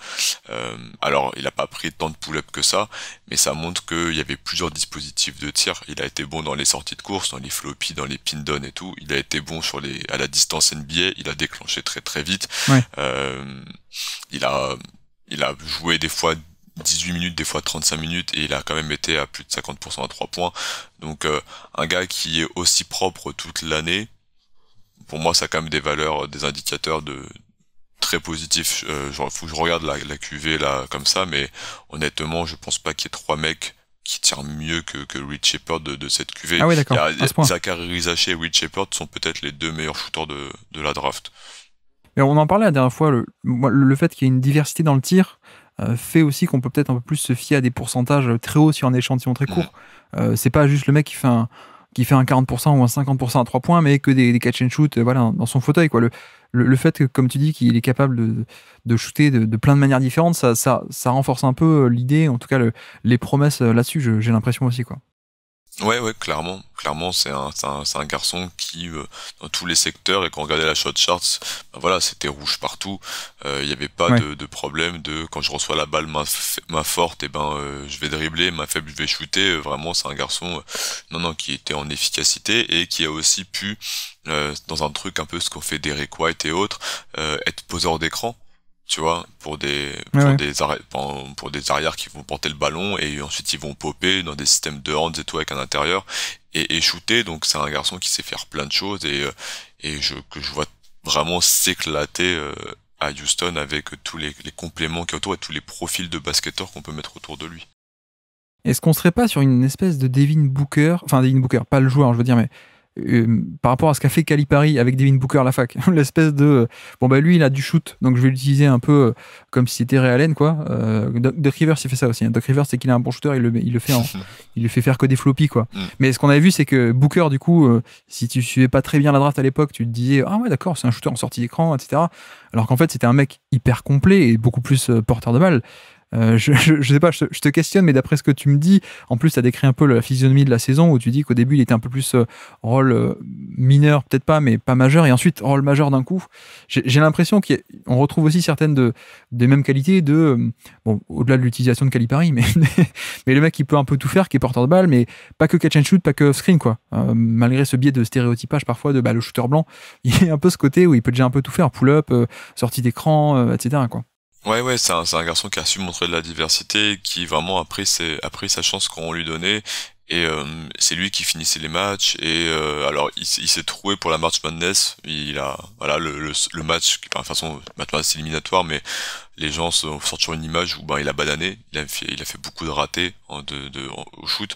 Euh, alors il n'a pas pris tant de pull-up que ça, mais ça montre qu'il y avait plusieurs dispositifs de tir. Il a été bon dans les sorties de course, dans les floppies, dans les pin-down et tout. Il a été bon sur les à la distance NBA. Il a déclenché très très vite. Euh, il a il a joué des fois 18 minutes, des fois 35 minutes, et il a quand même été à plus de 50% à 3 points. Donc euh, un gars qui est aussi propre toute l'année, pour moi ça a quand même des valeurs, euh, des indicateurs de très positifs. Euh, faut que je regarde la, la QV là comme ça, mais honnêtement je pense pas qu'il y ait trois mecs qui tirent mieux que, que Reed Shepard de, cette QV. Ah oui d'accord. Zachary Rizaché et Reed Shepard sont peut-être les deux meilleurs shooters de, de la draft. Mais on en parlait la dernière fois, le, le fait qu'il y ait une diversité dans le tir, euh, fait aussi qu'on peut peut-être un peu plus se fier à des pourcentages très hauts sur un échantillon très court. Euh, c'est pas juste le mec qui fait un qui fait un 40% ou un 50% à trois points, mais que des, catch and shoot euh, voilà, dans son fauteuil. Quoi. Le, le, fait que, comme tu dis, qu'il est capable de, de shooter de, plein de manières différentes, ça, ça, ça renforce un peu l'idée, en tout cas les promesses là-dessus, j'ai l'impression aussi. Quoi. Ouais, ouais, clairement. Clairement, c'est un, c'est un, un garçon qui, euh, dans tous les secteurs, et quand on regardait la shot charts, ben voilà, c'était rouge partout. Euh, il n'y avait pas de, de problème de quand je reçois la balle ma forte, et eh ben euh, je vais dribbler, ma faible, je vais shooter. Vraiment, c'est un garçon non, non, qui était en efficacité et qui a aussi pu, dans un truc un peu ce qu'on fait Derek White et autres, être poseur d'écran tu vois, pour des pour, des pour des arrières qui vont porter le ballon et ensuite ils vont popper dans des systèmes de hands et tout avec un intérieur et, et shooter. Donc c'est un garçon qui sait faire plein de choses et euh, et je que je vois vraiment s'éclater euh, à Houston avec tous les, les compléments qu'il a autour et tous les profils de basketteurs qu'on peut mettre autour de lui. Est-ce qu'on serait pas sur une espèce de Devin Booker, enfin Devin Booker, pas le joueur, je veux dire, mais euh, par rapport à ce qu'a fait Paris avec Devin Booker à la fac, [laughs] l'espèce de euh, bon bah lui il a du shoot, donc je vais l'utiliser un peu euh, comme si c'était Ray Allen quoi. Doc, Rivers il fait ça aussi. Hein. Doc Rivers c'est qu'il a un bon shooter, il le, fait [laughs] il le fait faire que des floppies quoi. Mm. Mais ce qu'on avait vu c'est que Booker du coup, si tu suivais pas très bien la draft à l'époque, tu te disais ah ouais d'accord c'est un shooter en sortie d'écran etc. Alors qu'en fait c'était un mec hyper complet et beaucoup plus porteur de balles euh, je, ne sais pas, je te, questionne, mais d'après ce que tu me dis, en plus, ça décrit un peu la physionomie de la saison où tu dis qu'au début, il était un peu plus euh, rôle euh, mineur, peut-être pas, mais pas majeur, et ensuite rôle majeur d'un coup. J'ai l'impression qu'on retrouve aussi certaines de, des mêmes qualités de, bon, au-delà de l'utilisation de Calipari, [laughs] mais, mais le mec qui peut un peu tout faire, qui est porteur de balle, mais pas que catch and shoot, pas que off screen, quoi. malgré ce biais de stéréotypage parfois de bah, le shooter blanc, [laughs] il y a un peu ce côté où il peut déjà un peu tout faire, pull-up, sortie d'écran, etc., quoi. Ouais, ouais, c'est un, c'est un garçon qui a su montrer de la diversité, qui vraiment a pris, ses- a pris sa chance qu'on lui donnait et euh, c'est lui qui finissait les matchs. Et euh, alors, il, s'est troué pour la March Madness. Il a, voilà, le, match, enfin, de façon, maintenant éliminatoire, mais les gens sortent sur une image où ben, il a banané. Il a fait, beaucoup de ratés en, de, au shoot.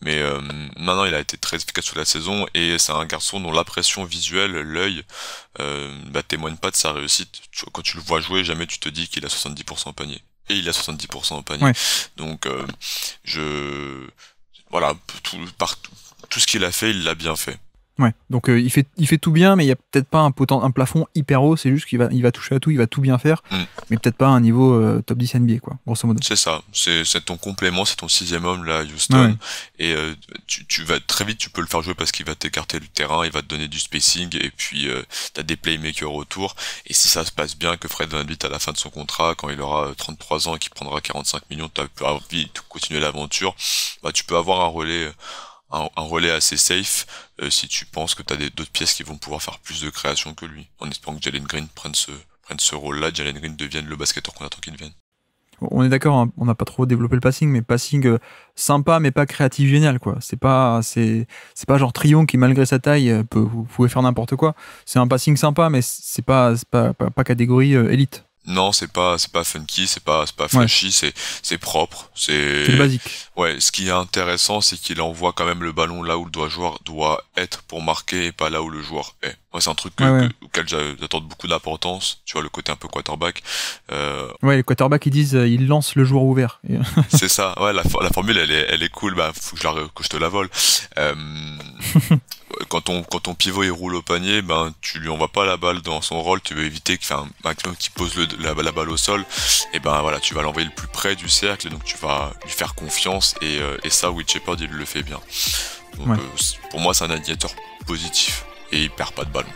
Mais euh, maintenant, il a été très efficace sur la saison. Et c'est un garçon dont la pression visuelle, l'œil, bah, témoigne pas de sa réussite. Quand tu le vois jouer, jamais tu te dis qu'il a 70% au panier. Et il a 70% au panier. Donc, je voilà, tout, par, tout ce qu'il a fait, il l'a bien fait. Ouais. Donc euh, il fait il fait tout bien, mais il y a peut-être pas un potent, un plafond hyper haut. C'est juste qu'il va il va toucher à tout, il va tout bien faire, mm. mais peut-être pas à un niveau euh, top 10 NBA quoi, grosso modo. C'est ça. C'est ton complément, c'est ton sixième homme là, Houston, et euh, tu, tu, vas très vite, tu peux le faire jouer parce qu'il va t'écarter du terrain, il va te donner du spacing, et puis t'as des playmakers autour. Et si ça se passe bien, que Fred VanVleet à la fin de son contrat, quand il aura 33 ans et qu'il prendra 45 millions, t'as envie de continuer l'aventure, bah tu peux avoir un relais un, relais assez safe euh, si tu penses que tu as d'autres pièces qui vont pouvoir faire plus de création que lui, en espérant que Jalen Green prenne ce, prenne ce rôle-là, Jalen Green devienne le basketteur qu'on attend qu'il devienne. On est d'accord, hein, on n'a pas trop développé le passing, mais passing euh, sympa, mais pas créatif génial, quoi. C'est pas, c'est, c'est pas genre Trion qui, malgré sa taille, euh, peut, vous pouvez faire n'importe quoi. C'est un passing sympa, mais c'est pas, pas, pas, pas, catégorie élite non, c'est pas c'est pas funky, c'est pas c'est pas flashy, c'est c'est propre, c'est basique. Ouais, ce qui est intéressant, c'est qu'il envoie quand même le ballon là où le joueur doit être pour marquer et pas là où le joueur est. c'est un truc auquel j'attends beaucoup d'importance. Tu vois le côté un peu quarterback. Euh, ouais, les quarterbacks ils disent il euh, ils lancent le joueur ouvert. [laughs] c'est ça. Ouais, la, formule elle est cool. Bah faut que je, te la vole. Euh, [laughs] quand on quand ton pivot il roule au panier, ben tu lui envoies pas la balle dans son rôle, tu veux éviter fasse un maximum qui pose le, la, balle au sol, et ben voilà, tu vas l'envoyer le plus près du cercle, donc tu vas lui faire confiance et, euh, ça, Will Shepard il le fait bien. Donc, euh, pour moi, c'est un indicateur positif et il perd pas de balle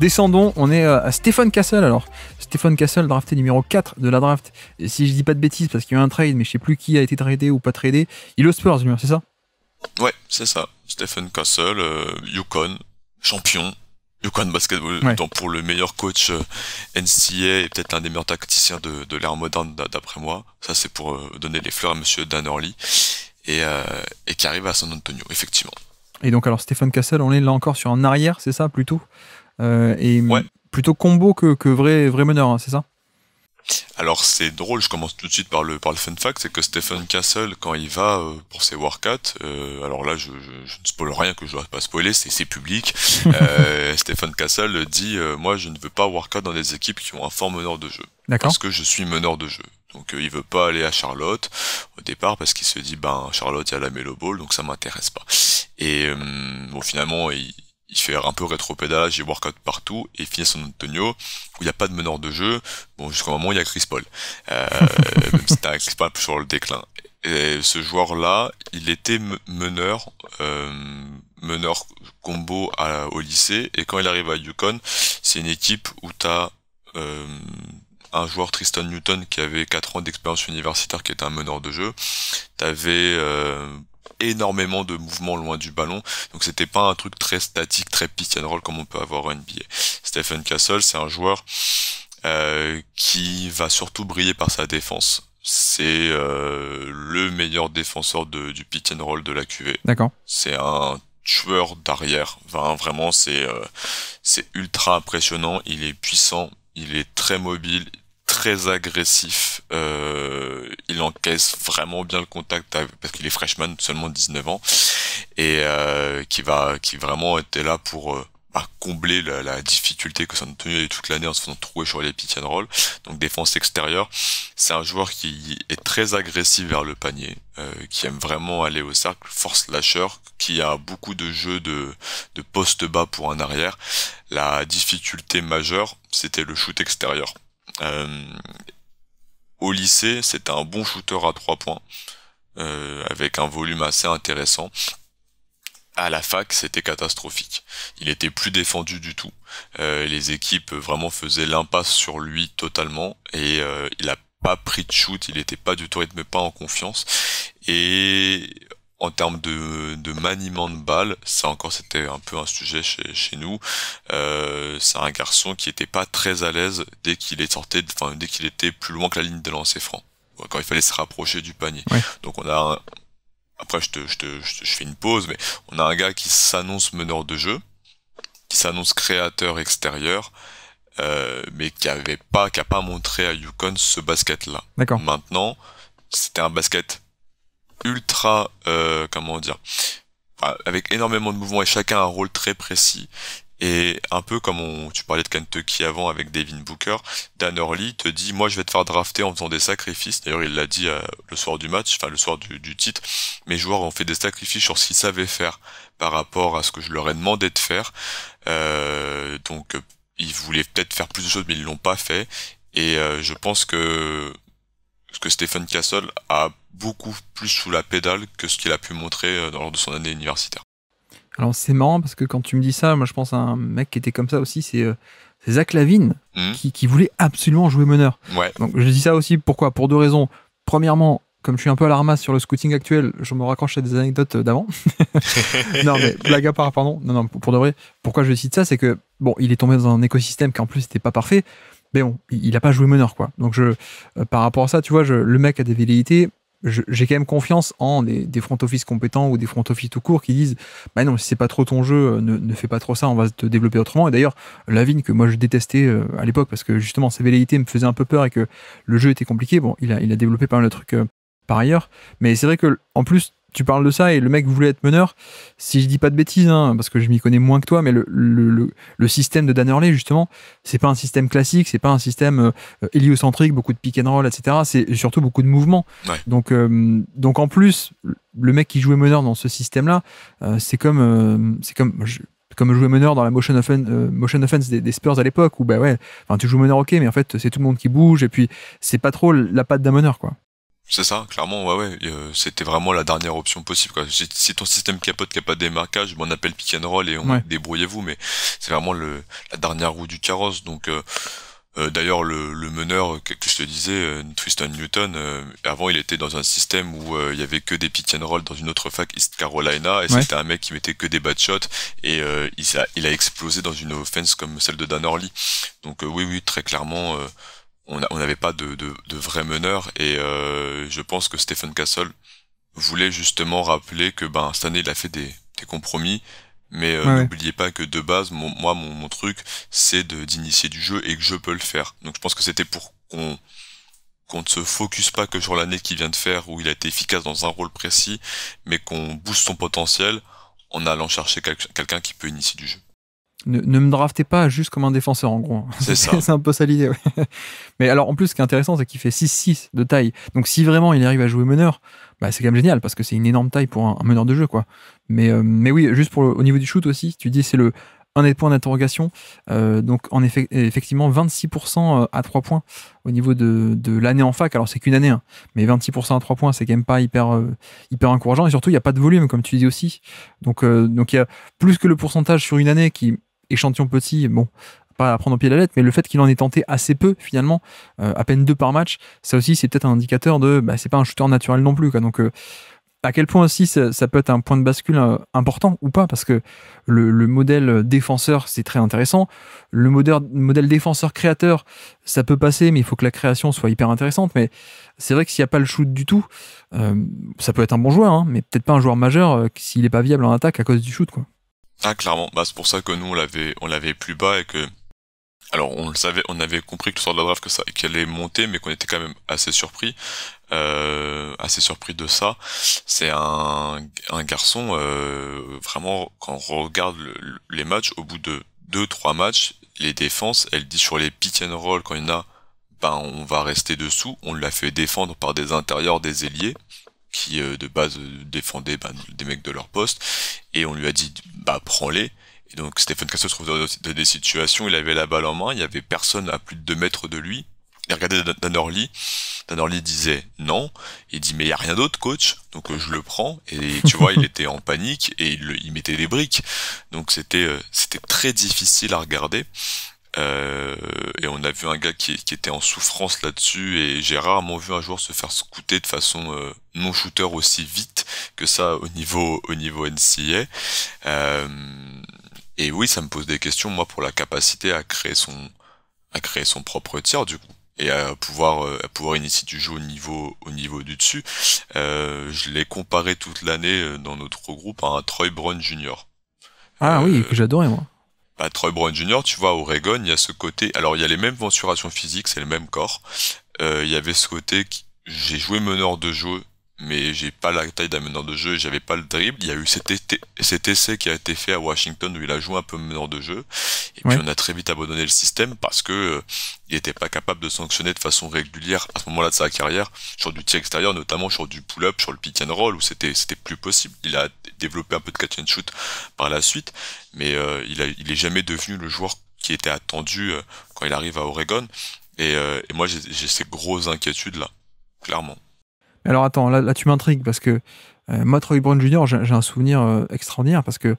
Descendons, on est euh, à Stephen Castle alors. Stephen Castle, drafté numéro 4 de la draft. Et si je dis pas de bêtises, parce qu'il y a eu un trade, mais je sais plus qui a été tradé ou pas tradé. Il est au Spurs, c'est ça Ouais, c'est ça. Stephen Castle, euh, Yukon, champion. Yukon Basketball, pour le meilleur coach euh, NCA et peut-être l'un des meilleurs tacticiens de, l'ère moderne, d'après moi. Ça, c'est pour donner les fleurs à monsieur Dan Orly. Et, qui arrive à San Antonio, effectivement. Et donc, alors, Stephen Castle, on est là encore sur un arrière, c'est ça, plutôt euh, et plutôt combo que, que vrai, vrai meneur, hein, c'est ça alors c'est drôle, je commence tout de suite par le par le fun fact, c'est que Stephen Castle quand il va euh, pour ses workouts, euh, alors là je, je, je, ne spoil rien que je dois pas spoiler, c'est public. [laughs] euh, Stephen Castle dit moi je ne veux pas workout dans des équipes qui ont un fort meneur de jeu, parce que je suis meneur de jeu. Donc il veut pas aller à Charlotte au départ parce qu'il se dit ben Charlotte il y a la Melo Ball donc ça m'intéresse pas. Et bon finalement il il fait un peu rétro-pédalage work workout partout, et il finit son Antonio, où il n'y a pas de meneur de jeu, bon, jusqu'au moment où il y a Chris Paul, euh, [laughs] même si t'as Chris Paul sur le déclin. Et ce joueur-là, il était meneur, euh, meneur combo au lycée, et quand il arrive à Yukon, c'est une équipe où t'as euh, un joueur Tristan Newton qui avait 4 ans d'expérience universitaire qui était un meneur de jeu, t'avais euh, énormément de mouvements loin du ballon. Donc c'était pas un truc très statique, très pick and roll comme on peut avoir en NBA. Stephen Castle, c'est un joueur euh, qui va surtout briller par sa défense. C'est euh, le meilleur défenseur du pick and roll de la QV. D'accord. C'est un tueur d'arrière. vraiment, c'est euh, c'est ultra impressionnant. Il est puissant, il est très mobile, très agressif. Euh, il encaisse vraiment bien le contact parce qu'il est freshman, seulement 19 ans, et euh, qui va, qui vraiment était là pour euh, bah, combler la, la, difficulté que ça nous tenait toute l'année en se faisant trouver sur les pick and roll, donc défense extérieure. C'est un joueur qui est très agressif vers le panier, euh, qui aime vraiment aller au cercle, force lâcheur, qui a beaucoup de jeux de, de poste bas pour un arrière. La difficulté majeure, c'était le shoot extérieur. Euh, au lycée, c'était un bon shooter à trois points, euh, avec un volume assez intéressant à la fac, c'était catastrophique. Il était plus défendu du tout. Euh, les équipes vraiment faisaient l'impasse sur lui totalement et il a pas pris de shoot, il était pas du tout rythme, pas en confiance. Et en termes de, maniement de balles, ça encore c'était un peu un sujet chez, nous. Euh, c'est un garçon qui était pas très à l'aise dès qu'il est sorti, enfin dès qu'il était plus loin que la ligne de lancer franc, quand il fallait se rapprocher du panier. Donc on a après je te, je te, je fais une pause, mais on a un gars qui s'annonce meneur de jeu, qui s'annonce créateur extérieur. Euh, mais qui avait pas, qui a pas montré à Yukon ce basket-là. Maintenant, c'était un basket ultra, euh, comment dire, ah, avec énormément de mouvements et chacun un rôle très précis. Et un peu comme on, tu parlais de Kentucky avant avec Devin Booker, Dan Orly te dit moi je vais te faire drafter en faisant des sacrifices. D'ailleurs il l'a dit euh, le soir du match, enfin le soir du, titre, mes joueurs ont fait des sacrifices sur ce qu'ils savaient faire par rapport à ce que je leur ai demandé de faire. Euh, donc ils voulaient peut-être faire plus de choses mais ils l'ont pas fait. Et euh, je pense que ce que Stephen Castle a beaucoup plus sous la pédale que ce qu'il a pu montrer euh, lors de son année universitaire. Alors c'est marrant parce que quand tu me dis ça, moi je pense à un mec qui était comme ça aussi, c'est euh, Zach Lavine hmm. qui, voulait absolument jouer meneur. Ouais. Donc je dis ça aussi pourquoi Pour deux raisons. Premièrement, comme je suis un peu à sur le scouting actuel, je me raccroche à des anecdotes d'avant. [laughs] non mais blague à part, pardon. Non non, pour de vrai. Pourquoi je cite ça, c'est que bon, il est tombé dans un écosystème qui en plus n'était pas parfait mais bon, il n'a pas joué meneur, quoi. Donc, je, euh, par rapport à ça, tu vois, je, le mec a des velléités j'ai quand même confiance en des, front office compétents ou des front office tout court qui disent bah non si c'est pas trop ton jeu euh, ne, ne, fais pas trop ça on va te développer autrement et d'ailleurs la vigne que moi je détestais euh, à l'époque parce que justement sa velléité me faisait un peu peur et que le jeu était compliqué bon il a, il a développé pas mal de trucs euh, par ailleurs mais c'est vrai que en plus tu parles de ça et le mec voulait être meneur. Si je dis pas de bêtises, hein, parce que je m'y connais moins que toi, mais le, système de Dan Hurley, justement, c'est pas un système classique, c'est pas un système euh, héliocentrique, beaucoup de pick and roll, etc. C'est surtout beaucoup de mouvements. Donc, euh, donc en plus, le mec qui jouait meneur dans ce système-là, euh, c'est comme, c'est comme, comme jouer meneur dans la motion, motion offense des, Spurs à l'époque où bah ouais, enfin tu joues meneur ok, mais en fait c'est tout le monde qui bouge et puis c'est pas trop la patte d'un meneur quoi. C'est ça, clairement, ouais, ouais. c'était vraiment la dernière option possible. Quoi. Si, ton système capote qui a pas de démarquage, on appelle pick and roll et on débrouillez-vous, mais c'est vraiment le, la dernière roue du carrosse. Donc euh, euh, d'ailleurs le, le, meneur que, je te disais, euh, Tristan Newton, avant il était dans un système où il y avait que des pick and roll dans une autre fac East Carolina et c'était un mec qui mettait que des bad shots et il, a, il a explosé dans une offense comme celle de Dan Orly. Donc oui, oui, très clairement on n'avait pas de, de, de, vrai meneur et euh, je pense que Stephen Castle voulait justement rappeler que ben cette année il a fait des, compromis mais euh, n'oubliez pas que de base mon, moi mon, truc c'est d'initier du jeu et que je peux le faire donc je pense que c'était pour qu'on ne se focus pas que sur l'année qu'il vient de faire où il a été efficace dans un rôle précis mais qu'on booste son potentiel en allant chercher quelqu'un qui peut initier du jeu ne, me draftez pas juste comme un défenseur, en gros. C'est [laughs] un peu ça l'idée. [laughs] Mais alors, en plus, ce qui est intéressant, c'est qu'il fait 6-6 de taille. Donc, si vraiment il arrive à jouer meneur, bah, c'est quand même génial parce que c'est une énorme taille pour un, meneur de jeu, quoi. Mais, euh, mais oui, juste pour au niveau du shoot aussi, tu dis c'est le un des points d'interrogation. Euh, donc, en effet, effectivement, 26% euh, à 3 points au niveau de, l'année en fac. Alors, c'est qu'une année, hein, mais 26% à 3 points, c'est quand même pas hyper, hyper encourageant. Et surtout, il n'y a pas de volume, comme tu dis aussi. Donc, donc, il y a plus que le pourcentage sur une année qui échantillon petit, bon, pas à prendre au pied de la lettre, mais le fait qu'il en ait tenté assez peu finalement, euh, à peine deux par match, ça aussi c'est peut-être un indicateur de, bah, c'est pas un shooter naturel non plus. Quoi. Donc euh, à quel point aussi ça, peut être un point de bascule euh, important ou pas, parce que le, modèle défenseur c'est très intéressant, le modèle, défenseur créateur ça peut passer, mais il faut que la création soit hyper intéressante. Mais c'est vrai que s'il n'y a pas le shoot du tout, ça peut être un bon joueur, hein, mais peut-être pas un joueur majeur s'il n'est pas viable en attaque à cause du shoot. Quoi. Ah clairement, bah, c'est pour ça que nous on l'avait on l'avait plus bas et que alors on le savait, on avait compris que le sort de la draft que ça qu'elle allait monter, mais qu'on était quand même assez surpris, euh, assez surpris de ça. C'est un, un garçon euh, vraiment quand on regarde les matchs, au bout de deux trois matchs, les défenses, elle dit sur les pick and roll quand il y en a, ben on va rester dessous. On l'a fait défendre par des intérieurs, des ailiers qui euh, de base euh, défendait ben, des mecs de leur poste, et on lui a dit bah prends-les. Et donc Stéphane Castro se trouve dans des situations, il avait la balle en main, il y avait personne à plus de 2 mètres de lui. Il regardait Dan Orly, Dan Orly disait non, il dit mais il y a rien d'autre coach, donc euh, je le prends et tu vois il [laughs] était en panique et il, il mettait des briques, donc c'était c'était très difficile à regarder euh, et on a vu un gars qui, qui était en souffrance là-dessus et j'ai rarement vu un joueur se faire scouter de façon euh, non shooter aussi vite que ça au niveau au niveau NCA. Euh, et oui, ça me pose des questions moi pour la capacité à créer son à créer son propre tir du coup et à pouvoir euh, à pouvoir initier du jeu au niveau au niveau du dessus. Euh, je l'ai comparé toute l'année dans notre groupe à un Troy Brown Junior. Ah oui, que j'adorais moi bah, Troy Brown Jr., tu vois, au Oregon, il y a ce côté. Alors, il y a les mêmes venturations physiques, c'est le même corps. Euh, il y avait ce côté. J'ai joué meneur de jeu, mais j'ai pas la taille d'un meneur de jeu, et j'avais pas le dribble. Il y a eu cet, cet, essai qui a été fait à Washington où il a joué un peu meneur de jeu. Et puis on a très vite abandonné le système parce que euh, il était pas capable de sanctionner de façon régulière à ce moment-là de sa carrière sur du tir extérieur, notamment sur du pull-up, sur le pick and roll où c'était c'était plus possible. Il a développé un peu de catch and shoot par la suite, mais euh, il a il est jamais devenu le joueur qui était attendu euh, quand il arrive à Oregon. et moi j'ai ces grosses inquiétudes là, clairement. Alors attends, là, tu m'intrigues parce que euh, moi Troy Brown Jr., j'ai un souvenir euh, extraordinaire parce que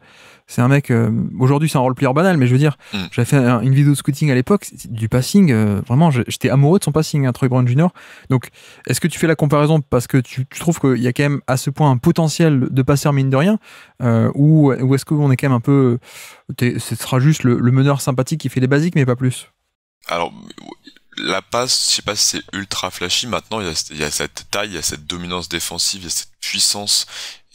c'est un mec. Euh, aujourd'hui, c'est un roleplayer banal, mais je veux dire, mm. j'avais fait une vidéo de scouting à l'époque, du passing. vraiment, j'étais amoureux de son passing, hein, Troy Brown Jr. Donc, est-ce que tu fais la comparaison parce que tu, trouves qu'il y a quand même à ce point un potentiel de passeur mine de rien Ou, est-ce qu'on est quand même un peu. ce sera juste le, meneur sympathique qui fait les basiques, mais pas plus alors, la passe, je sais pas si c'est ultra flashy. Maintenant, il y, a, cette taille, il y a cette dominance défensive, il y a cette puissance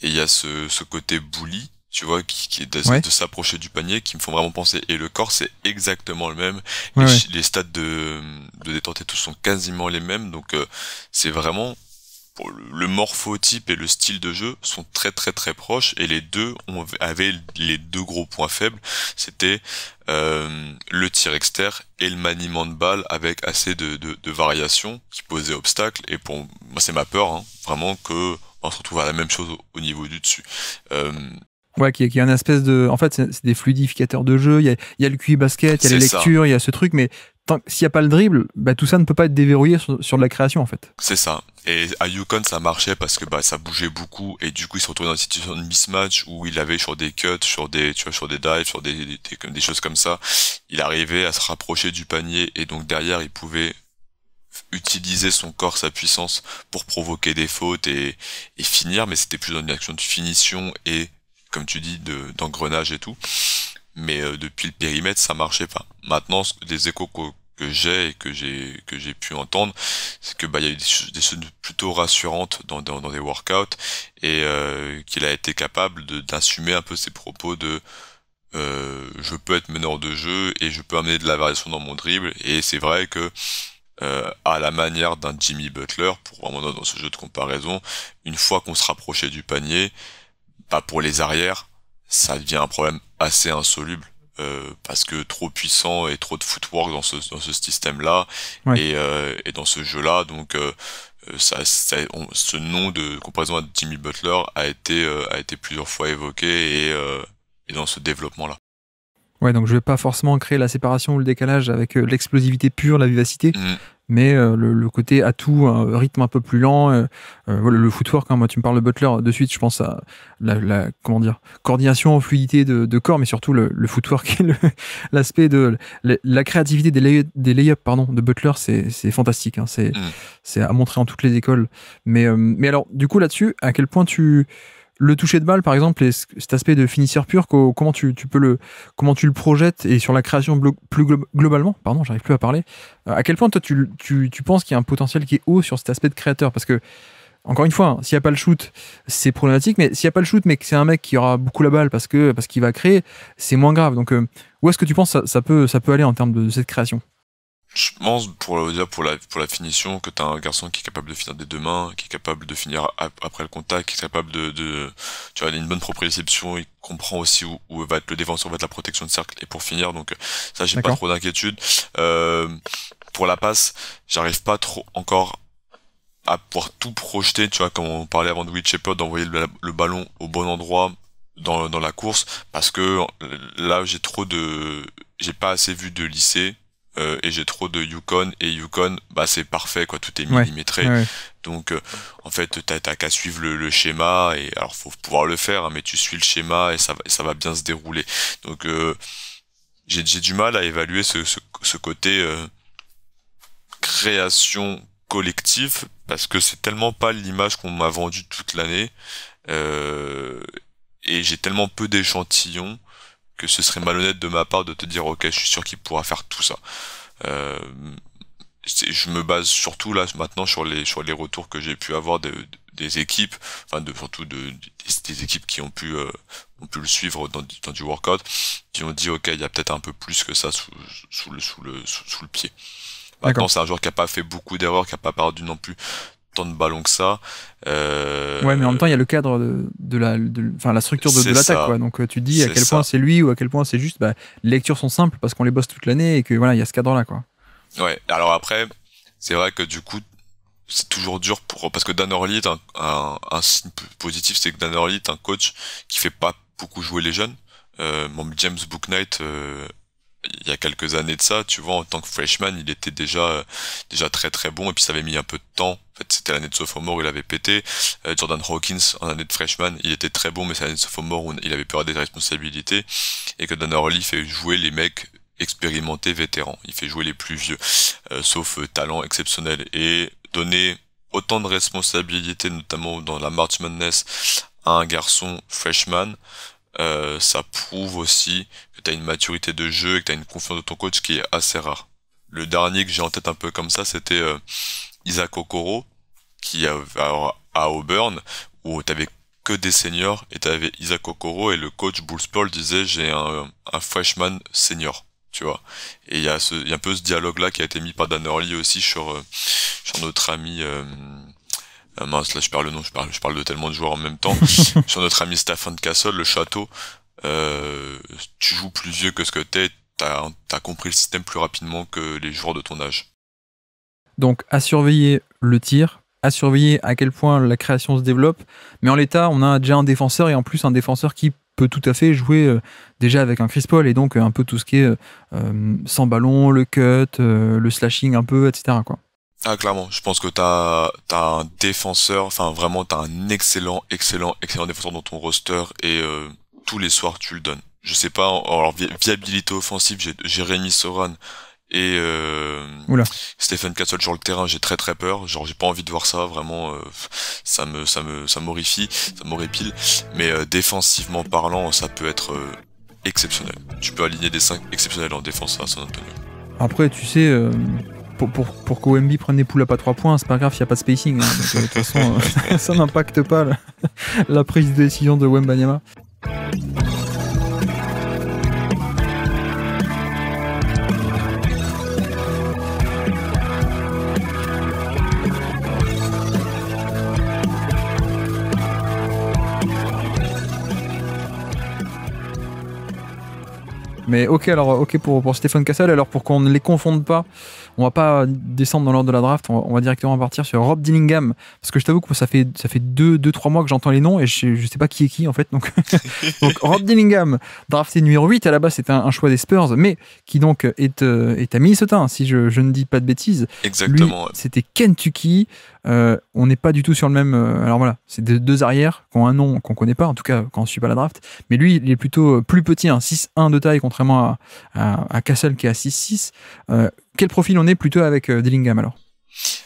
et il y a ce, côté bully, tu vois, qui, est de, s'approcher du panier, qui me font vraiment penser. Et le corps, c'est exactement le même. les, stades stats de, de détente et tout sont quasiment les mêmes. Donc, euh, c'est vraiment le morphotype et le style de jeu sont très très très proches et les deux avaient les deux gros points faibles, c'était euh, le tir externe et le maniement de balle avec assez de, de, variations qui posaient obstacle et pour moi c'est ma peur hein, vraiment que on se retrouve à la même chose au, niveau du dessus. Euh, Ouais, qui, un espèce de. En fait, c'est des fluidificateurs de jeu. Il y a, le QI basket, il y a les lectures, il y a ce truc, mais s'il n'y a pas le dribble, bah, tout ça ne peut pas être déverrouillé sur, de la création en fait. C'est ça. Et à Yukon, ça marchait parce que bah, ça bougeait beaucoup et du coup, il se retrouvait dans une situation de mismatch où il avait sur des cuts, sur des, tu vois, sur des dives, sur des, des, des, choses comme ça, il arrivait à se rapprocher du panier et donc derrière, il pouvait utiliser son corps, sa puissance pour provoquer des fautes et, finir, mais c'était plus dans une action de finition et, comme tu dis, d'engrenage et tout mais euh, depuis le périmètre ça marchait pas. Maintenant, des échos que, j'ai et que j'ai pu entendre, c'est que bah, il y a eu des, choses, plutôt rassurantes dans des workouts et euh, qu'il a été capable d'assumer un peu ses propos de euh, je peux être meneur de jeu et je peux amener de la variation dans mon dribble et c'est vrai que à la manière d'un Jimmy Butler, pour un moment dans ce jeu de comparaison, une fois qu'on se rapprochait du panier, pas bah, pour les arrières, ça devient un problème assez insoluble euh, parce que trop puissant et trop de footwork dans ce, dans ce système-là et, euh, et, dans ce jeu-là. Donc euh, ça, ça ce nom de comparaison à Jimmy Butler a été, a été plusieurs fois évoqué et, et dans ce développement-là. Ouais, donc je vais pas forcément créer la séparation ou le décalage avec euh, l'explosivité pure, la vivacité, mm. mais euh, le, côté atout, un rythme un peu plus lent, euh, le footwork. Hein. moi, tu me parles de Butler de suite, je pense à la, comment dire coordination, fluidité de, corps, mais surtout le, footwork et [laughs] l'aspect de la créativité des, lay layups, pardon, de Butler, c'est fantastique. Hein. Mm. c'est à montrer en toutes les écoles. mais alors, du coup là-dessus, à quel point tu le toucher de balle, par exemple, et cet aspect de finisseur pur, comment tu, peux le, comment tu le projettes et sur la création plus globalement, pardon, j'arrive plus à parler. Euh, à quel point toi tu, penses qu'il y a un potentiel qui est haut sur cet aspect de créateur Parce que encore une fois, hein, s'il n'y a pas le shoot, c'est problématique, mais s'il n'y a pas le shoot, mais que c'est un mec qui aura beaucoup la balle parce que parce qu'il va créer, c'est moins grave. Donc, euh, où est-ce que tu penses ça, ça, peut ça peut aller en termes de cette création je pense pour dire pour la pour la finition que t'as un garçon qui est capable de finir des deux mains, qui est capable de finir après le contact, qui est capable de, tu vois, il a une bonne proprioception, il comprend aussi où, va être le défenseur, va être la protection de cercle et pour finir. Donc euh, ça j'ai pas trop d'inquiétude. Euh, pour la passe, j'arrive pas trop encore à pouvoir tout projeter, tu vois, comme on parlait avant de Will Shepard, d'envoyer le, le ballon au bon endroit dans, dans la course, parce que euh, là j'ai trop de j'ai pas assez vu de lycée euh, et j'ai trop de Yukon et Yukon bah c'est parfait quoi tout est millimétré donc euh, en fait t'as qu'à suivre le, schéma et alors faut pouvoir le faire hein, mais tu suis le schéma et ça va, ça va bien se dérouler donc euh, j'ai du mal à évaluer ce, ce, ce côté création collective parce que c'est tellement pas l'image qu'on m'a vendue toute l'année et j'ai tellement peu d'échantillons que ce serait malhonnête de ma part de te dire ok je suis sûr qu'il pourra faire tout ça. Euh, je me base surtout là maintenant sur les sur les retours que j'ai pu avoir des équipes, enfin de, surtout de, des, équipes qui ont pu euh, ont pu le suivre dans, dans, du workout, qui ont dit ok il y a peut-être un peu plus que ça sous, sous le sous le sous, le pied. Maintenant c'est un joueur qui a pas fait beaucoup d'erreurs, qui a pas perdu non plus tant de ballons que ça. Euh, ouais, mais en même temps, il y a le cadre de, la, la structure de, l'attaque, Donc, euh, tu dis à quel point c'est lui ou à quel point c'est juste. Bah, les lectures sont simples parce qu'on les bosse toute l'année et que voilà, il y a ce cadre-là, quoi. Ouais. Alors après, c'est vrai que du coup, c'est toujours dur pour parce que Dan Orly un, signe positif, c'est que Dan Orly est un coach qui fait pas beaucoup jouer les jeunes. Euh, mon James Booknight euh, il y a quelques années de ça, tu vois, en tant que freshman, il était déjà euh, déjà très très bon et puis ça avait mis un peu de temps. En fait, c'était l'année de sophomore, il avait pété. Euh, Jordan Hawkins, en année de freshman, il était très bon, mais c'est l'année de sophomore où il avait peur des responsabilités et que Dan Orly fait jouer les mecs expérimentés vétérans. Il fait jouer les plus vieux, euh, sauf talent exceptionnel et donner autant de responsabilités, notamment dans la March Madness, à un garçon freshman, ça prouve aussi tu as une maturité de jeu et que tu as une confiance de ton coach qui est assez rare. Le dernier que j'ai en tête un peu comme ça, c'était euh, Isaac Okoro, qui a, à, Auburn, où tu avais que des seniors et tu avais Isaac Okoro et le coach Bulls Paul disait j'ai un, freshman senior tu vois. Et il y, a un peu ce dialogue-là qui a été mis par Dan Orly aussi sur, euh, sur notre ami... Euh, mince, là je parle le nom, je parle, je parle de tellement de joueurs en même temps. [laughs] sur notre ami Stephen Castle, le château, euh, tu joues plus vieux que ce que t'es, t'as compris le système plus rapidement que les joueurs de ton âge. Donc à surveiller le tir, à surveiller à quel point la création se développe, mais en l'état, on a déjà un défenseur et en plus un défenseur qui peut tout à fait jouer euh, déjà avec un Chris Paul et donc euh, un peu tout ce qui est sans ballon, le cut, le slashing un peu, etc. Quoi. Ah clairement, je pense que t'as as un défenseur, enfin vraiment t'as un excellent, excellent, excellent défenseur dans ton roster et les soirs tu le donnes. Je sais pas, alors viabilité offensive, j'ai Jérémy Soran et euh, Stephen Castle sur le terrain, j'ai très très peur. Genre j'ai pas envie de voir ça, vraiment euh, ça me ça me ça m'horrifie, ça m'horripile. Mais euh, défensivement parlant, ça peut être exceptionnel. Tu peux aligner des 5 exceptionnels en défense à Antonio. Après, tu sais, pour, pour, pour qu'OMB prenne des poules à pas 3 points, c'est pas grave, il n'y a pas de spacing. Hein. de toute façon, [laughs] ça, n'impacte pas [laughs] la, prise de décision de Wembanyama. Mais ok, alors ok pour, pour Stéphane Cassel, alors pour qu'on ne les confonde pas on va pas descendre dans l'ordre de la draft, on, va directement partir sur Rob Dillingham, parce que je t'avoue que ça fait, ça fait 2-3 deux, mois que j'entends les noms et je, ne sais pas qui est qui en fait. Donc, [laughs] Rob Dillingham, drafté numéro 8, à la base c'était un, choix des Spurs, mais qui donc est, euh, est à Minnesota, hein, si je, ne dis pas de bêtises. Exactement. C'était Kentucky. Euh, on n'est pas du tout sur le même. Euh, alors voilà, c'est deux, arrières qui ont un nom qu'on connaît pas, en tout cas quand on suit pas la draft. Mais lui, il est plutôt plus petit, un 6-1 de taille, contrairement à, à, Castle qui est à 6-6 quel profil on est plutôt avec euh, Dillingham alors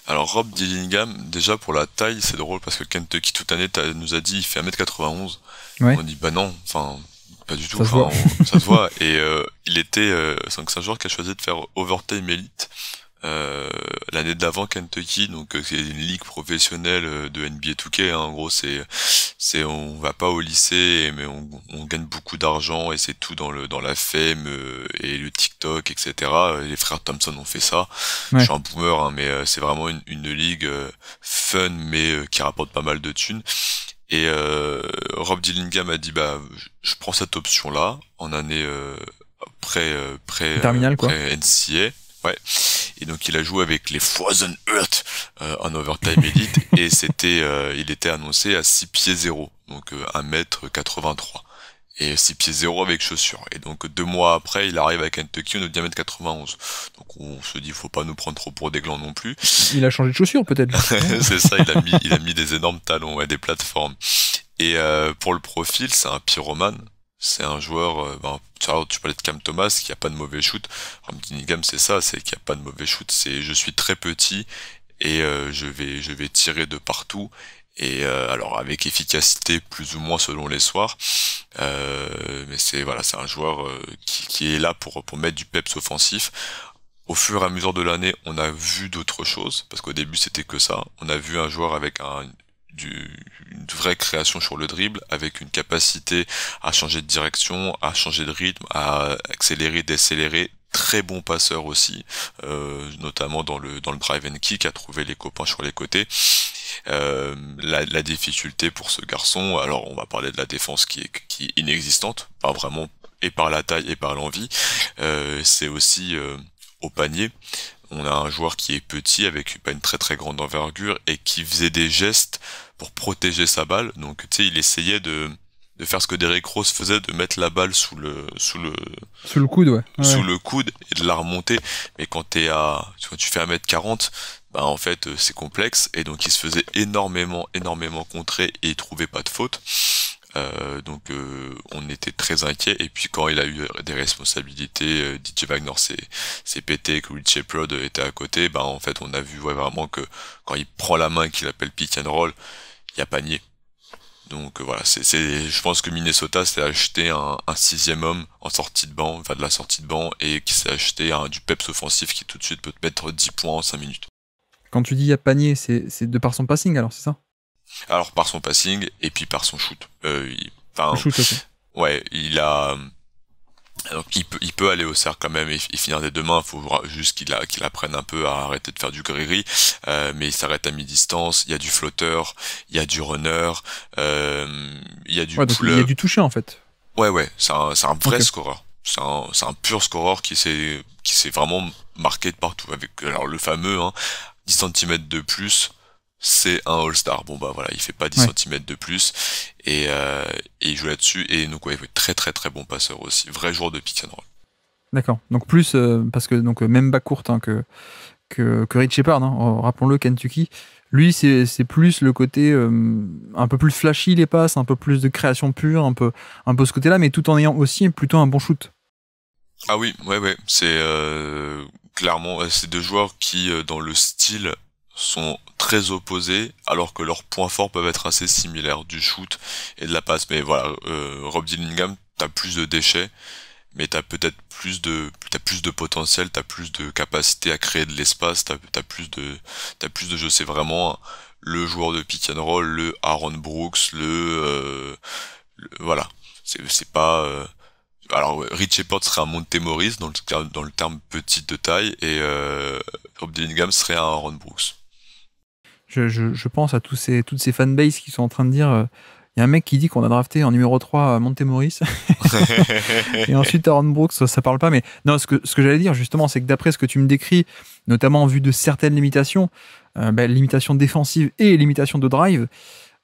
alors Rob Dillingham, déjà pour la taille, c'est drôle parce que Kentucky toute l'année nous a dit il fait 1m91. On dit bah non, enfin pas du tout, ça, se, voit. Et euh, il était, 5-5 euh, jours qui a choisi de faire Overtime Elite euh, l'année d'avant Kentucky, donc euh, c'est une ligue professionnelle euh, de NBA 2K. Hein, en gros, c'est c'est on va pas au lycée, mais on, on gagne beaucoup d'argent et c'est tout dans le dans la fame euh, et le TikTok, etc. Les frères Thompson ont fait ça. Je suis un boomer, hein, mais c'est vraiment une, une ligue fun, mais qui rapporte pas mal de thunes. Et Rob Dillingham a dit bah je prends cette option là en année après après, NCA et donc il a joué avec les Frozen Earth euh, en overtime edit [laughs] et c'était, euh, il était annoncé à 6 pieds 0, donc 1 euh, mètre 83 et 6 pieds 0 avec chaussures. Et donc deux mois après, il arrive à Kentucky au diamètre 91. Donc on se dit, faut pas nous prendre trop pour des glands non plus. Il a changé de chaussures peut-être. [laughs] c'est ça, il a mis, il a mis des énormes talons, et des plateformes. Et pour le profil, c'est un pyromane c'est un joueur, euh, ben, tu parlais de Cam Thomas, qui a pas de mauvais shoot. Ramdinigam, c'est ça, c'est qu'il n'y a pas de mauvais shoot. C'est je suis très petit et euh, je vais je vais tirer de partout. Et euh, alors avec efficacité plus ou moins selon les soirs, mais c'est voilà c'est un joueur qui, qui est là pour pour mettre du peps offensif. Au fur et à mesure de l'année, on a vu d'autres choses, parce qu'au début c'était que ça. On a vu un joueur avec un, du, une vraie création sur le dribble avec une capacité à changer de direction, à changer de rythme, à accélérer, décélérer. Très bon passeur aussi, euh, notamment dans le dans le drive and kick, à trouver les copains sur les côtés. Euh, la, difficulté pour ce garçon, alors on va parler de la défense qui est, qui inexistante, pas vraiment et par la taille et par l'envie, euh, c'est aussi au panier. On a un joueur qui est petit avec pas une très très grande envergure et qui faisait des gestes pour protéger sa balle. Donc tu sais, il essayait de, de faire ce que Derrick Rose faisait, de mettre la balle sous le sous le sous le coude, ouais. Sous le coude et de la remonter. Mais quand t'es à tu tu fais 1m40, bah en fait euh, c'est complexe et donc il se faisait énormément énormément contrer et il trouvait pas de faute. Euh, donc euh, on était très inquiet et puis quand il a eu des responsabilités, euh, DJ Wagner s'est pété, que Rich Shepard était à côté, bah en fait on a vu vraiment que quand il prend la main qu'il appelle pick and roll, il y a panier. Donc euh, voilà, c'est, je pense que Minnesota s'est acheté un, sixième homme en sortie de banc, enfin de la sortie de banc, et qui s'est acheté un, du peps offensif qui tout de suite peut te mettre 10 points en 5 minutes. Quand tu dis il y a panier, c'est, de par son passing alors, c'est ça Alors par son passing et puis par son shoot. Euh, shoot aussi. Ouais, il a donc il peut, il peut aller au cercle quand même et, finir dès demain, il faut juste qu'il qu'il apprenne un peu à arrêter de faire du gris euh, mais il s'arrête à mi-distance, il y a du flotteur, il y a du runner, euh, il y a du Il y a du toucher en fait. Ouais ouais, c'est un, vrai scoreur. C'est un, un pur scoreur qui s'est qui s'est vraiment marqué de partout avec alors le fameux hein, 10 cm de plus, c'est un All-Star. Bon bah voilà, il fait pas 10 cm de plus euh, et, il joue là-dessus et donc est très très très bon passeur aussi, vrai joueur de pick and roll. D'accord. Donc plus euh, parce que donc même bas courte hein, que que, Rich Shepard, hein, rappelons-le Kentucky. Lui, c'est plus le côté euh, un peu plus flashy les passes, un peu plus de création pure, un peu un peu ce côté-là, mais tout en ayant aussi plutôt un bon shoot. Ah oui, ouais ouais, c'est clairement c'est deux joueurs qui dans le style sont très opposés alors que leurs points forts peuvent être assez similaires du shoot et de la passe mais voilà euh, Rob Dillingham t'as plus de déchets mais t'as peut-être plus de t'as plus de potentiel t'as plus de capacité à créer de l'espace t'as as plus de t'as plus de jeu c'est vraiment le joueur de pick and roll le Aaron Brooks le, euh, voilà c'est pas euh, alors Richie Rich serait un dans le, dans le terme petite de taille et euh, Rob Dillingham serait un Aaron Brooks. Je, pense à tous ces, toutes ces fanbases qui sont en train de dire. il euh, y a un mec qui dit qu'on a drafté en numéro 3 euh, Monte Montemoris. [laughs] [laughs] et ensuite Aaron Brooks, ça, parle pas. Mais non, ce que, j'allais dire justement, c'est que d'après ce que tu me décris, notamment en vue de certaines limitations, euh, ben, limitations défensives et limitations de drive,